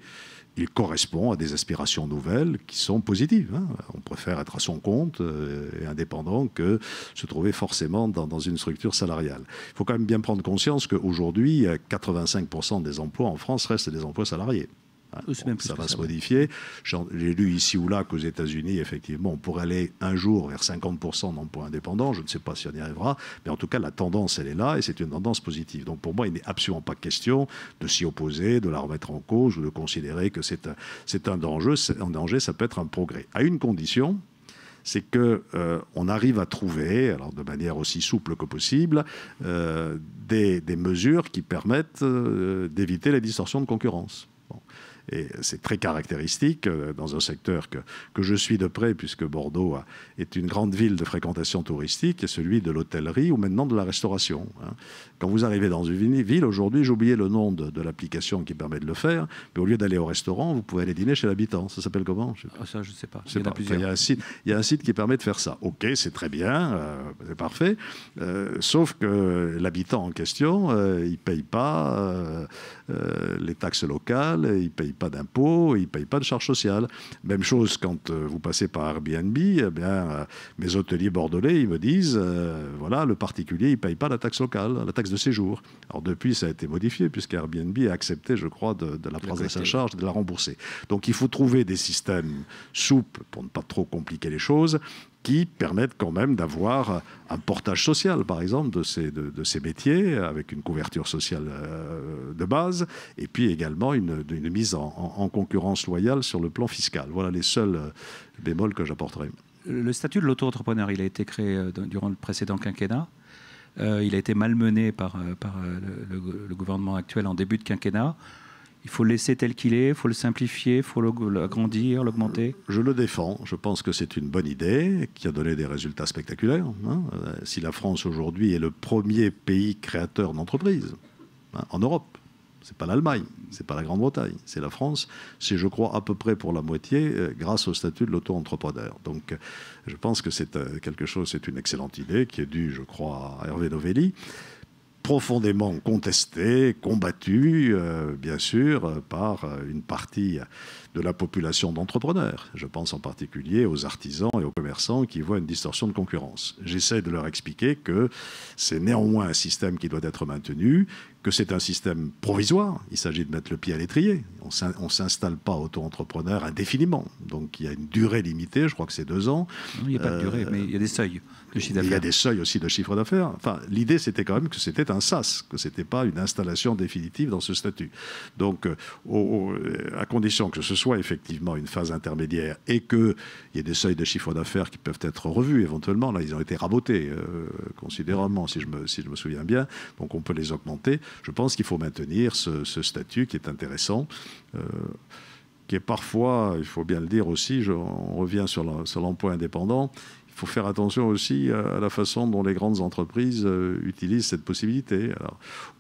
il correspond à des aspirations nouvelles qui sont positives. Hein. On préfère être à son compte euh, et indépendant que se trouver forcément dans, dans une structure salariale. Il faut quand même bien prendre conscience qu'aujourd'hui, 85% euh, des emplois en France restent des emplois salariés. Ah, ça va se modifier. J'ai lu ici ou là qu'aux États-Unis, effectivement, on pourrait aller un jour vers 50% d'emplois indépendants. Je ne sais pas si on y arrivera, mais en tout cas, la tendance, elle est là et c'est une tendance positive. Donc pour moi, il n'est absolument pas question de s'y opposer, de la remettre en cause ou de considérer que c'est un, danger, un danger, ça peut être un progrès. À une condition, c'est qu'on euh, arrive à trouver, alors de manière aussi souple que possible, euh, des, mesures qui permettent euh, d'éviter la distorsion de concurrence. Et c'est très caractéristique euh, dans un secteur que, que je suis de près, puisque Bordeaux est une grande ville de fréquentation touristique, et celui de l'hôtellerie ou maintenant de la restauration. Hein. Quand vous arrivez dans une ville, aujourd'hui, j'ai oublié le nom de, l'application qui permet de le faire, mais au lieu d'aller au restaurant, vous pouvez aller dîner chez l'habitant. Ça s'appelle comment je sais pas. Ah, ça, je ne sais pas. Il y, a un site, qui permet de faire ça. OK, c'est très bien, euh, c'est parfait. Euh, sauf que l'habitant en question, il ne paye pas euh, les taxes locales, ils ne payent pas d'impôts, ils ne payent pas de charges sociales. Même chose quand euh, vous passez par Airbnb, eh bien, euh, mes hôteliers bordelais, ils me disent, voilà, le particulier, il ne paye pas la taxe locale, la taxe de séjour. Alors depuis, ça a été modifié, puisqu'Airbnb a accepté, je crois, de, la prendre à sa charge, de la rembourser. Donc il faut trouver des systèmes souples pour ne pas trop compliquer les choses, qui permettent quand même d'avoir un portage social, par exemple, de ces, de, ces métiers, avec une couverture sociale euh, de base, et puis également une, une mise en, concurrence loyale sur le plan fiscal. Voilà les seuls euh, bémols que j'apporterai. Le statut de l'auto-entrepreneur, il a été créé euh, durant le précédent quinquennat. il a été malmené par, par le, gouvernement actuel en début de quinquennat il faut le laisser tel qu'il est, il faut le simplifier, il faut l'agrandir, l'augmenter Je le défends. Je pense que c'est une bonne idée qui a donné des résultats spectaculaires. Hein. Euh, si la France aujourd'hui est le premier pays créateur d'entreprises hein, en Europe, n'est pas l'Allemagne, c'est pas la Grande-Bretagne, c'est la France. C'est, je crois, à peu près pour la moitié euh, grâce au statut de l'auto-entrepreneur. Donc, euh, je pense que c'est quelque chose, c'est une excellente idée qui est due, je crois, à Hervé Novelli profondément contesté, combattu, euh, bien sûr, euh, par euh, une partie de la population d'entrepreneurs. Je pense en particulier aux artisans et aux commerçants qui voient une distorsion de concurrence. J'essaie de leur expliquer que c'est néanmoins un système qui doit être maintenu, que c'est un système provisoire. Il s'agit de mettre le pied à l'étrier. On ne s'installe pas auto-entrepreneur indéfiniment. Donc il y a une durée limitée, je crois que c'est deux ans. Non, il n'y a pas de durée, euh, mais il y a des seuils Il y a des seuils aussi de chiffre d'affaires. Enfin, l'idée, c'était quand même que c'était un SAS, que ce n'était pas une installation définitive dans ce statut. Donc, euh, euh, à condition que ce soit effectivement une phase intermédiaire et qu'il y ait des seuils de chiffre d'affaires qui peuvent être revus éventuellement, là, ils ont été rabotés considérablement, si je, me, si je me souviens bien. Donc, on peut les augmenter je pense qu'il faut maintenir ce, statut qui est intéressant. Euh, qui est parfois, il faut bien le dire aussi, on revient sur l'emploi indépendant, il faut faire attention aussi euh, à la façon dont les grandes entreprises euh, utilisent cette possibilité.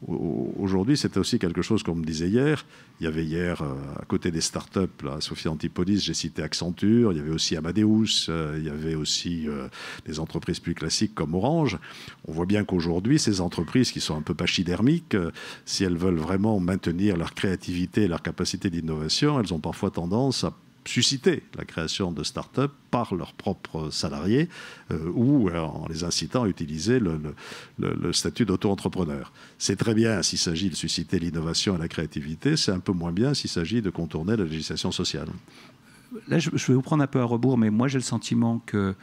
Aujourd'hui, c'est aussi quelque chose qu'on me disait hier. Il y avait hier, euh, à côté des startups, là, Sophie Antipolis, j'ai cité Accenture, il y avait aussi Amadeus, il y avait aussi des entreprises plus classiques comme Orange. On voit bien qu'aujourd'hui, ces entreprises qui sont un peu pachydermiques, si elles veulent vraiment maintenir leur créativité leur capacité d'innovation, elles ont parfois tendance à susciter la création de start-up par leurs propres salariés euh, ou euh, en les incitant à utiliser le, statut d'auto-entrepreneur. C'est très bien s'il s'agit de susciter l'innovation et la créativité, c'est un peu moins bien s'il s'agit de contourner la législation sociale. Là, je, je vais vous prendre un peu à rebours, mais moi j'ai le sentiment que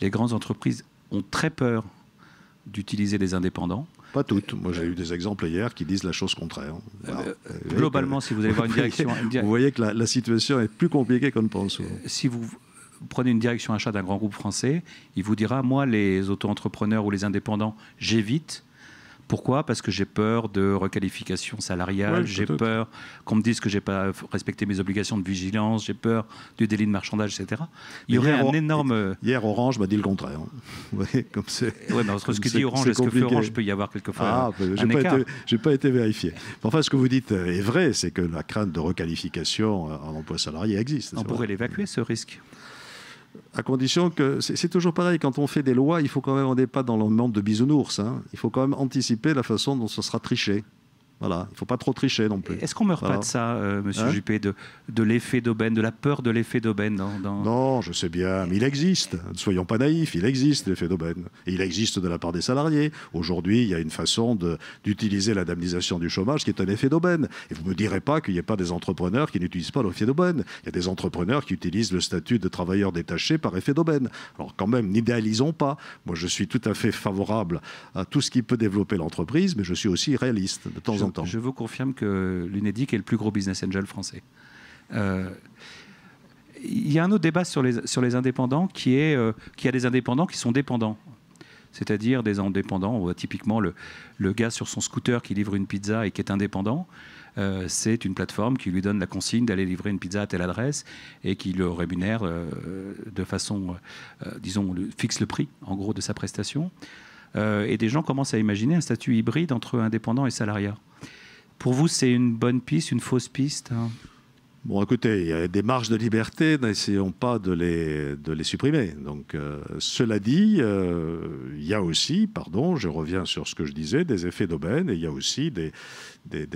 les grandes entreprises ont très peur d'utiliser les indépendants pas toutes. Moi, j'ai eu des exemples hier qui disent la chose contraire. Euh, euh, globalement, si vous allez voir une direction... Vous voyez que la, situation est plus compliquée qu'on ne pense. Euh, si vous prenez une direction achat d'un grand groupe français, il vous dira, moi, les auto-entrepreneurs ou les indépendants, j'évite pourquoi Parce que j'ai peur de requalification salariale, j'ai peur qu'on me dise que je n'ai pas respecté mes obligations de vigilance, j'ai peur du délit de marchandage, etc. Il y aurait un énorme. Hier, Orange m'a dit le contraire. Hein. comme c'est. mais ce que dit Orange et ce que Orange, peut y avoir quelquefois. Ah, j'ai pas, été, pas été vérifié. Enfin, ce que vous dites est vrai, c'est que la crainte de requalification euh, en emploi salarié existe. On pourrait l'évacuer, ce risque à condition que c'est toujours pareil quand on fait des lois, il faut quand même on n'est pas dans le monde de bisounours. Hein. Il faut quand même anticiper la façon dont ce sera triché. Voilà, il ne faut pas trop tricher non plus. Est-ce qu'on meurt pas de ça, M. Euh, monsieur hein Juppé, de, de l'effet d'aubaine, de la peur de l'effet d'aubaine Non, je sais bien, mais il existe. Ne soyons pas naïfs, il existe l'effet d'aubaine. Et il existe de la part des salariés. Aujourd'hui, il y a une façon d'utiliser l'indemnisation du chômage qui est un effet d'aubaine. Et vous ne me direz pas qu'il n'y a pas des entrepreneurs qui n'utilisent pas l'effet d'aubaine. Il y a des entrepreneurs qui utilisent le statut de travailleur détaché par effet d'aubaine. Alors quand même, n'idéalisons pas. Moi, je suis tout à fait favorable à tout ce qui peut développer l'entreprise, mais je suis aussi réaliste. De temps en je vous confirme que l'UNEDIC est le plus gros business angel français. Euh, il y a un autre débat sur les, sur les indépendants qui est euh, qu'il y a des indépendants qui sont dépendants. C'est-à-dire des indépendants, où typiquement le, le, gars sur son scooter qui livre une pizza et qui est indépendant, euh, c'est une plateforme qui lui donne la consigne d'aller livrer une pizza à telle adresse et qui le rémunère de façon, disons, fixe le prix en gros de sa prestation. et des gens commencent à imaginer un statut hybride entre indépendant et salariat. Pour vous, c'est une bonne piste, une fausse piste hein Bon, écoutez, il y a des marges de liberté, n'essayons pas de les, les supprimer. Donc, euh, cela dit, euh, il y a aussi, pardon, je reviens sur ce que je disais, des effets d'aubaine et il y a aussi des, des,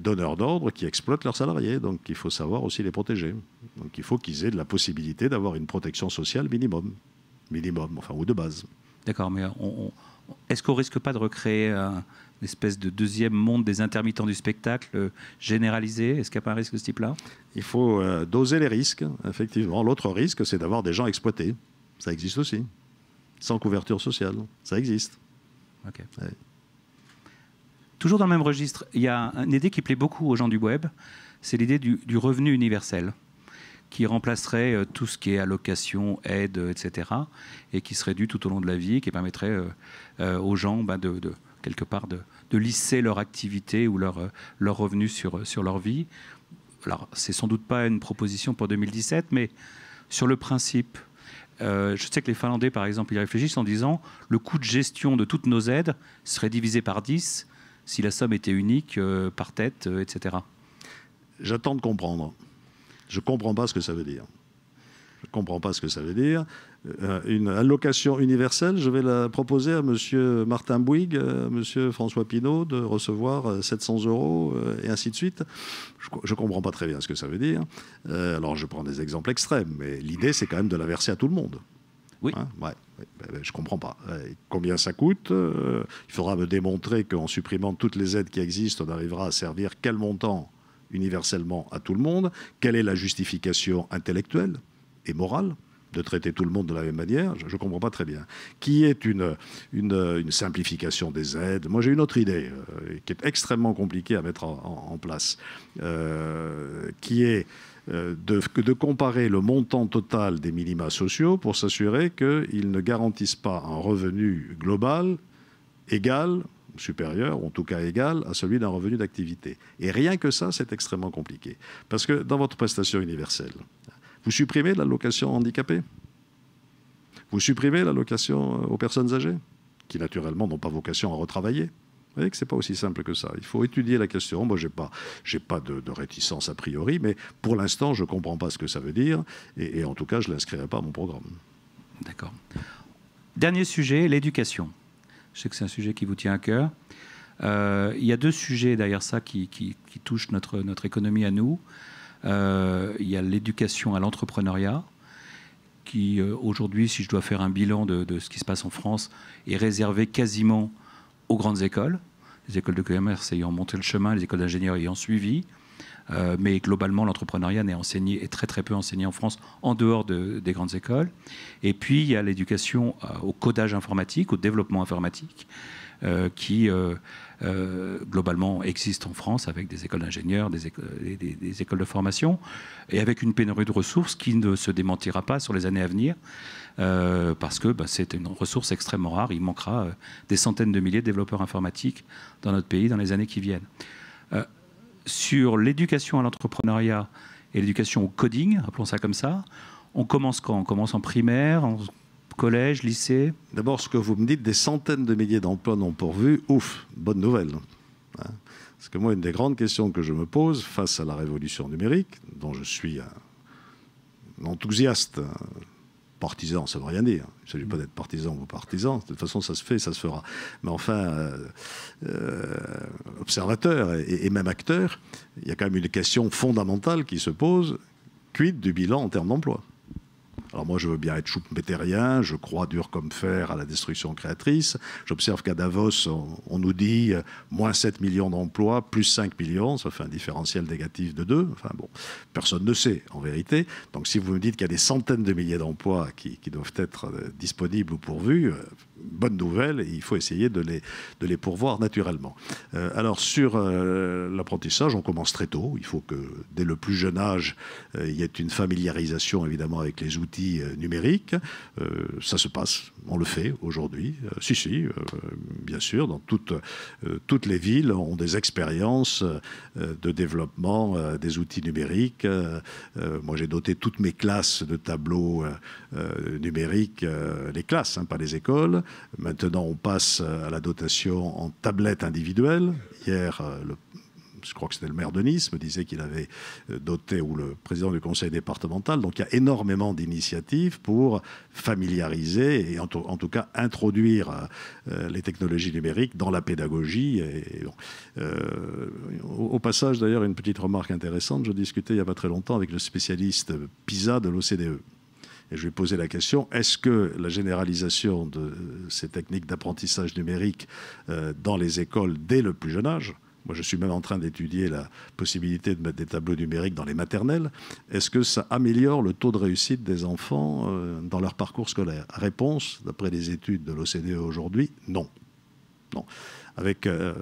donneurs d'ordre qui exploitent leurs salariés. Donc, il faut savoir aussi les protéger. Donc, il faut qu'ils aient de la possibilité d'avoir une protection sociale minimum. Minimum, enfin, ou de base. D'accord, mais est-ce qu'on ne risque pas de recréer. Euh, espèce de deuxième monde des intermittents du spectacle euh, généralisé Est-ce qu'il n'y a pas un risque de ce type-là Il faut euh, doser les risques, effectivement. L'autre risque, c'est d'avoir des gens exploités. Ça existe aussi. Sans couverture sociale. Ça existe. Toujours dans le même registre, il y a une idée qui plaît beaucoup aux gens du web, c'est l'idée du, revenu universel qui remplacerait euh, tout ce qui est allocation, aide, etc., et qui serait dû tout au long de la vie, qui permettrait aux gens bah, de quelque part de, lisser leur activité ou leur, euh, leur revenu sur, euh, sur leur vie. Alors, c'est sans doute pas une proposition pour 2017, mais sur le principe, euh, je sais que les Finlandais, par exemple, ils réfléchissent en disant le coût de gestion de toutes nos aides serait divisé par 10 si la somme était unique par tête, etc. J'attends de comprendre. Je ne comprends pas ce que ça veut dire. Je ne comprends pas ce que ça veut dire. Euh, une allocation universelle, je vais la proposer à M. Martin Bouygues, à euh, M. François Pinault de recevoir 700 euh, euros et ainsi de suite. Je ne comprends pas très bien ce que ça veut dire. alors je prends des exemples extrêmes, mais l'idée c'est quand même de la verser à tout le monde. Oui. Hein? Je ne comprends pas. Combien ça coûte Il faudra me démontrer qu'en supprimant toutes les aides qui existent, on arrivera à servir quel montant universellement à tout le monde Quelle est la justification intellectuelle et morale de traiter tout le monde de la même manière, je ne comprends pas très bien. Qui est une, une, simplification des aides. Moi, j'ai une autre idée euh, qui est extrêmement compliquée à mettre en, place, euh, qui est euh, de, de, comparer le montant total des minima sociaux pour s'assurer qu'ils ne garantissent pas un revenu global égal supérieur, en tout cas égal, à celui d'un revenu d'activité. Et rien que ça, c'est extrêmement compliqué. Parce que dans votre prestation universelle, vous supprimez l'allocation handicapée. Vous supprimez l'allocation euh, aux personnes âgées, qui naturellement n'ont pas vocation à retravailler. Vous voyez que ce n'est pas aussi simple que ça. Il faut étudier la question. Moi, je n'ai pas, pas de, réticence a priori, mais pour l'instant, je ne comprends pas ce que ça veut dire. Et, en tout cas, je ne l'inscrirai pas à mon programme. D'accord. Dernier sujet, l'éducation. Je sais que c'est un sujet qui vous tient à cœur. Euh, il y a deux sujets derrière ça qui, touchent notre, notre économie à nous. Euh, il y a l'éducation à l'entrepreneuriat, qui euh, aujourd'hui, si je dois faire un bilan de, ce qui se passe en France, est réservé quasiment aux grandes écoles, les écoles de commerce ayant monté le chemin, les écoles d'ingénieurs ayant suivi. Euh, mais globalement, l'entrepreneuriat n'est enseigné, est très très peu enseigné en France en dehors des grandes écoles. Et puis, il y a l'éducation au codage informatique, au développement informatique, euh, qui euh, euh, globalement existe en France avec des écoles d'ingénieurs, des, écoles de formation, et avec une pénurie de ressources qui ne se démentira pas sur les années à venir, parce que bah, c'est une ressource extrêmement rare. Il manquera des centaines de milliers de développeurs informatiques dans notre pays dans les années qui viennent. sur l'éducation à l'entrepreneuriat et l'éducation au coding, appelons ça comme ça, on commence quand On commence en primaire, collège, lycée D'abord, ce que vous me dites, des centaines de milliers d'emplois non pourvus, ouf, bonne nouvelle. Hein. Parce que moi, une des grandes questions que je me pose face à la révolution numérique, dont je suis un enthousiaste, partisan, ça ne veut rien dire. Il ne s'agit pas d'être partisan ou partisan. De toute façon, ça se fait, ça se fera. Mais enfin, euh, euh, observateur et, et même acteur, il y a quand même une question fondamentale qui se pose. Quid du bilan en termes d'emploi alors moi, je veux bien être choupmétérien, je crois dur comme fer à la destruction créatrice. J'observe qu'à Davos, on, nous dit euh, moins 7 millions d'emplois, plus 5 millions, ça fait un différentiel négatif de 2. Enfin bon, personne ne sait en vérité. Donc si vous me dites qu'il y a des centaines de milliers d'emplois qui, doivent être euh, disponibles ou pourvus, euh, Bonne nouvelle, il faut essayer de les, de les pourvoir naturellement. Euh, alors sur euh, l'apprentissage, on commence très tôt. Il faut que dès le plus jeune âge, euh, il y ait une familiarisation évidemment avec les outils numériques. ça se passe, on le fait aujourd'hui. si, si, bien sûr, dans toutes, toutes les villes ont des expériences de développement des outils numériques. moi, j'ai doté toutes mes classes de tableaux numériques, les classes, hein, pas les écoles. Maintenant, on passe à la dotation en tablette individuelles. Hier, euh, le je crois que c'était le maire de Nice, me disait qu'il avait euh, doté, ou le président du conseil départemental. Donc il y a énormément d'initiatives pour familiariser et en, tout cas introduire euh, les technologies numériques dans la pédagogie. Et, au, au, passage, d'ailleurs, une petite remarque intéressante. Je discutais il n'y a pas très longtemps avec le spécialiste PISA de l'OCDE. Et je lui ai posé la question, est-ce que la généralisation de ces techniques d'apprentissage numérique euh, dans les écoles dès le plus jeune âge, moi, je suis même en train d'étudier la possibilité de mettre des tableaux numériques dans les maternelles. Est-ce que ça améliore le taux de réussite des enfants euh, dans leur parcours scolaire Réponse, d'après les études de l'OCDE aujourd'hui, non. Non avec euh,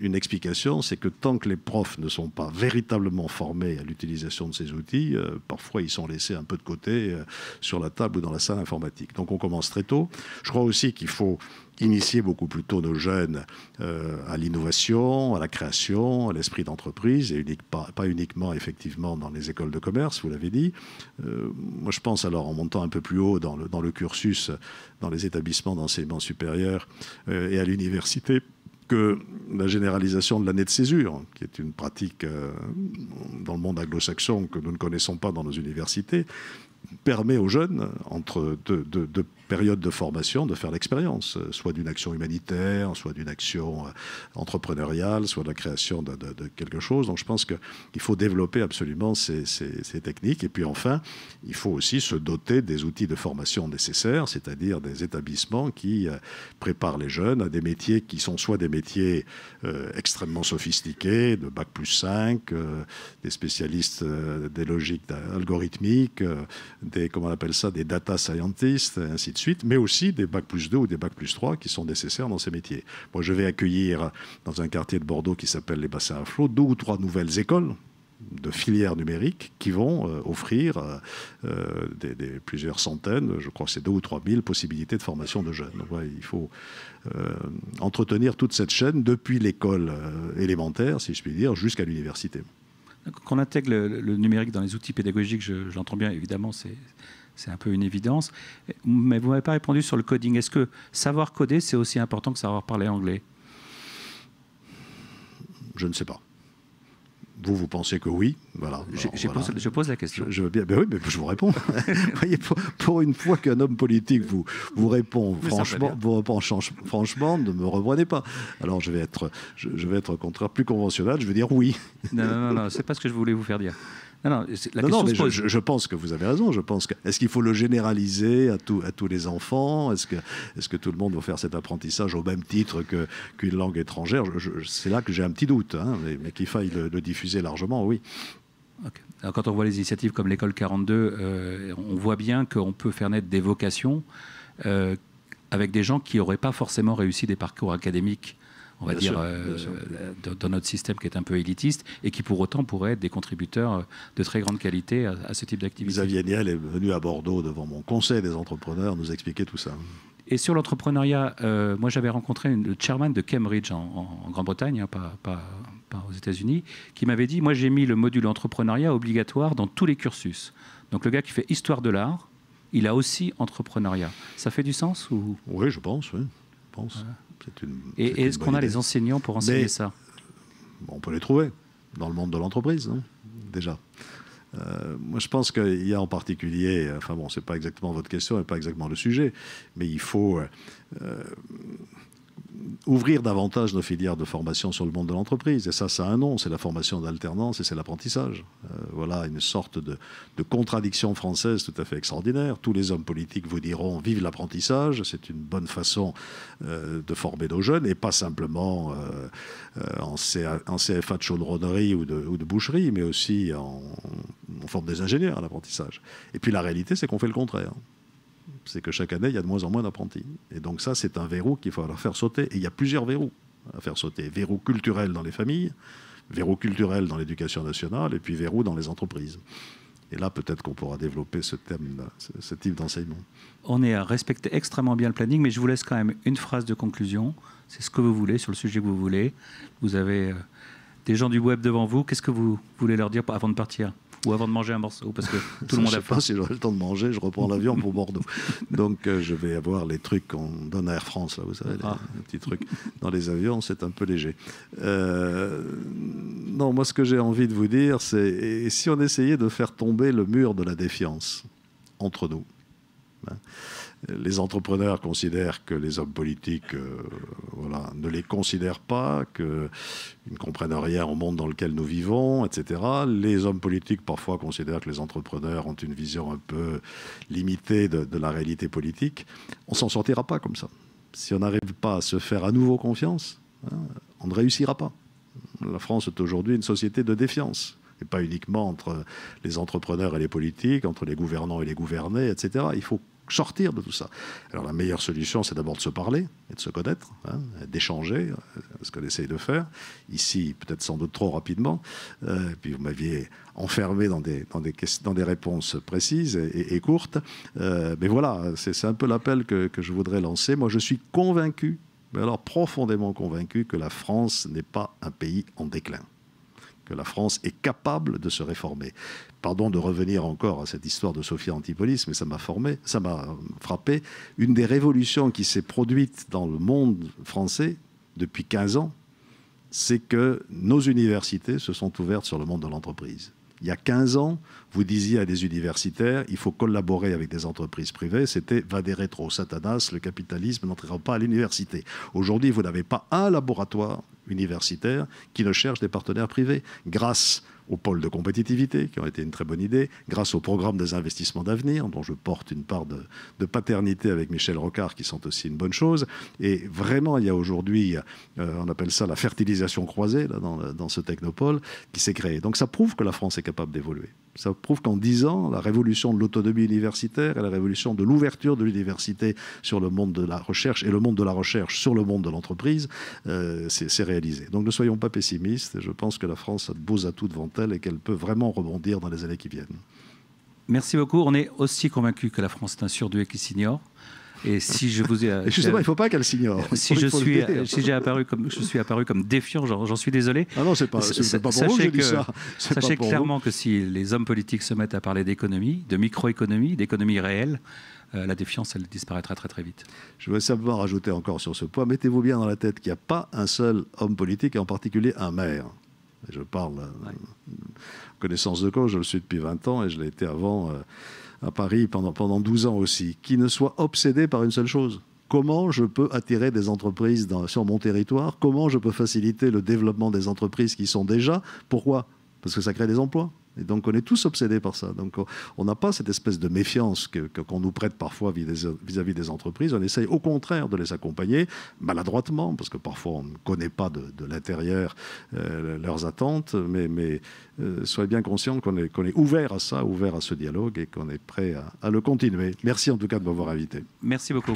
une, explication, c'est que tant que les profs ne sont pas véritablement formés à l'utilisation de ces outils, euh, parfois ils sont laissés un peu de côté euh, sur la table ou dans la salle informatique. Donc on commence très tôt. Je crois aussi qu'il faut initier beaucoup plus tôt nos jeunes à l'innovation, à la création, à l'esprit d'entreprise, et unique, pas, uniquement effectivement dans les écoles de commerce, vous l'avez dit. moi, je pense alors en montant un peu plus haut dans le, cursus, dans les établissements d'enseignement supérieur et à l'université, que la généralisation de l'année de césure, qui est une pratique euh, dans le monde anglo-saxon que nous ne connaissons pas dans nos universités, permet aux jeunes entre de, de période de formation de faire l'expérience, euh, soit d'une action humanitaire, soit d'une action euh, entrepreneuriale, soit de la création de, quelque chose. Donc je pense qu'il faut développer absolument ces, techniques. Et puis enfin, il faut aussi se doter des outils de formation nécessaires, c'est-à-dire des établissements qui euh, préparent les jeunes à des métiers qui sont soit des métiers extrêmement sophistiqués, de bac plus 5, des spécialistes des logiques algorithmiques, des, comment on appelle ça, des data scientists, ainsi de suite, mais aussi des bacs plus 2 ou des bacs plus 3 qui sont nécessaires dans ces métiers. Moi, je vais accueillir dans un quartier de Bordeaux qui s'appelle les Bassins à flot deux ou trois nouvelles écoles de filières numériques qui vont euh, offrir euh, euh, des, plusieurs centaines, je crois que c'est deux ou trois mille possibilités de formation de jeunes. Donc, il faut entretenir toute cette chaîne depuis l'école élémentaire, si je puis dire, jusqu'à l'université. Qu'on intègre le, numérique dans les outils pédagogiques, je, je l'entends bien, évidemment, c'est c'est un peu une évidence. Mais vous ne m'avez pas répondu sur le coding. Est-ce que savoir coder, c'est aussi important que savoir parler anglais Je ne sais pas. Vous, vous pensez que oui voilà, je, Pose, la question. Je, veux bien, ben oui, mais je vous réponds. voyez, pour, une fois qu'un homme politique vous, vous répond franchement, vous franchement, ne me reprenez pas. Alors je vais être, je, vais être au contraire plus conventionnel, je vais dire oui. non, non, non, non c'est pas ce que je voulais vous faire dire. Non, Je, pense que vous avez raison. Je pense que est-ce qu'il faut le généraliser à, tous les enfants Est-ce que, tout le monde va faire cet apprentissage au même titre qu'une langue étrangère C'est là que j'ai un petit doute, hein, mais, qu'il faille le, diffuser largement, oui. quand on voit les initiatives comme l'école 42, euh, on voit bien qu'on peut faire naître des vocations euh, avec des gens qui n'auraient pas forcément réussi des parcours académiques on va dire, euh, euh, dans, notre système qui est un peu élitiste et qui pour autant pourrait être des contributeurs euh, de très grande qualité à, ce type d'activité. Xavier Niel est venu à Bordeaux devant mon conseil des entrepreneurs nous expliquer tout ça. Et sur l'entrepreneuriat, moi j'avais rencontré une, le chairman de Cambridge en, Grande-Bretagne, hein, pas, aux États-Unis, qui m'avait dit Moi j'ai mis le module entrepreneuriat obligatoire dans tous les cursus. Donc le gars qui fait histoire de l'art, il a aussi entrepreneuriat. Ça fait du sens ou... Oui, je pense, oui. pense et est ce qu'on a les enseignants pour enseigner ça On peut les trouver dans le monde de l'entreprise, hein, déjà. Euh, moi, je pense qu'il y a en particulier, enfin bon, ce n'est pas exactement votre question et pas exactement le sujet, mais il faut euh, euh, ouvrir davantage nos filières de formation sur le monde de l'entreprise. Et ça, ça a un nom, c'est la formation d'alternance et c'est l'apprentissage. Euh, voilà une sorte de, contradiction française tout à fait extraordinaire. Tous les hommes politiques vous diront vive l'apprentissage, c'est une bonne façon euh, de former nos jeunes et pas simplement euh, en, CFA de chaudronnerie ou de, boucherie, mais aussi en, en forme des ingénieurs à l'apprentissage. Et puis la réalité, c'est qu'on fait le contraire c'est que chaque année, il y a de moins en moins d'apprentis. Et donc ça, c'est un verrou qu'il faut faire sauter. Et il y a plusieurs verrous à faire sauter. Verrou culturel dans les familles, verrou culturel dans l'éducation nationale, et puis verrou dans les entreprises. Et là, peut-être qu'on pourra développer ce thème, ce type d'enseignement. On est à respecter extrêmement bien le planning, mais je vous laisse quand même une phrase de conclusion. C'est ce que vous voulez, sur le sujet que vous voulez. Vous avez euh, des gens du web devant vous. Qu'est-ce que vous voulez leur dire avant de partir ou avant de manger un morceau Parce que tout le monde a faim. pas si j'aurai le temps de manger, je reprends l'avion pour Bordeaux. Donc euh, je vais avoir les trucs qu'on donne à Air France, là, vous savez, les, ah. petits trucs dans les avions, c'est un peu léger. Euh, non, moi ce que j'ai envie de vous dire, c'est si on essayait de faire tomber le mur de la défiance entre nous hein, les entrepreneurs considèrent que les hommes politiques euh, voilà, ne les considèrent pas, qu'ils ne comprennent rien au monde dans lequel nous vivons, etc. Les hommes politiques parfois considèrent que les entrepreneurs ont une vision un peu limitée de, la réalité politique. On s'en sortira pas comme ça. Si on n'arrive pas à se faire à nouveau confiance, hein, on ne réussira pas. La France est aujourd'hui une société de défiance et pas uniquement entre les entrepreneurs et les politiques, entre les gouvernants et les gouvernés, etc. Il faut sortir de tout ça. Alors la meilleure solution, c'est d'abord de se parler et de se connaître, hein, d'échanger, euh, ce qu'on essaye de faire. Ici, peut-être sans doute trop rapidement. Euh, puis vous m'aviez enfermé dans des, dans des, dans des réponses précises et, courtes. Euh, mais voilà, c'est un peu l'appel que, que je voudrais lancer. Moi, je suis convaincu, mais alors profondément convaincu, que la France n'est pas un pays en déclin que la France est capable de se réformer. Pardon de revenir encore à cette histoire de Sophia Antipolis, mais ça m'a formé, ça m'a frappé. Une des révolutions qui s'est produite dans le monde français depuis 15 ans, c'est que nos universités se sont ouvertes sur le monde de l'entreprise il y a 15 ans, vous disiez à des universitaires, il faut collaborer avec des entreprises privées. C'était va des Satanas, le capitalisme n'entrera pas à l'université. Aujourd'hui, vous n'avez pas un laboratoire universitaire qui ne cherche des partenaires privés. Grâce aux pôles de compétitivité, qui ont été une très bonne idée, grâce au programme des investissements d'avenir, dont je porte une part de, paternité avec Michel Rocard, qui sont aussi une bonne chose. Et vraiment, il y a aujourd'hui, euh, on appelle ça la fertilisation croisée dans, ce technopole, qui s'est créée. Donc ça prouve que la France est capable d'évoluer. Ça prouve qu'en 10 ans, la révolution de l'autonomie universitaire et la révolution de l'ouverture de l'université sur le monde de la recherche et le monde de la recherche sur le monde de l'entreprise, c'est euh, réalisé. Donc ne soyons pas pessimistes. Je pense que la France a de beaux atouts devant et qu'elle peut vraiment rebondir dans les années qui viennent. Merci beaucoup. On est aussi convaincu que la France est un surdoué qui s'ignore. Et si je vous ai, justement, il ne faut pas qu'elle s'ignore. Si je suis, si j'ai apparu comme je suis apparu comme défiant, j'en suis désolé. Ah non, c'est pas, pas pour sachez vous que ça. Sachez clairement que si les hommes politiques se mettent à parler d'économie, de microéconomie, d'économie réelle, euh, la défiance, elle disparaîtra très très vite. Je veux simplement rajouter encore sur ce point. Mettez-vous bien dans la tête qu'il n'y a pas un seul homme politique, et en particulier un maire, je parle euh, connaissance de cause, je le suis depuis 20 ans et je l'ai été avant euh, à Paris pendant, pendant 12 ans aussi, qui ne soit obsédé par une seule chose. Comment je peux attirer des entreprises sur mon territoire Comment je peux faciliter le développement des entreprises qui sont déjà Pourquoi Parce que ça crée des emplois. Et donc on est tous obsédés par ça. Donc on n'a pas cette espèce de méfiance qu'on que, qu'on nous prête parfois vis-à-vis des entreprises. On essaye au contraire de les accompagner maladroitement, parce que parfois on ne connaît pas de, l'intérieur euh, leurs attentes. Mais, euh, soyez bien conscients qu'on est, ouvert à ça, ouvert à ce dialogue et qu'on est prêt à, le continuer. Merci en tout cas de m'avoir invité. Merci beaucoup.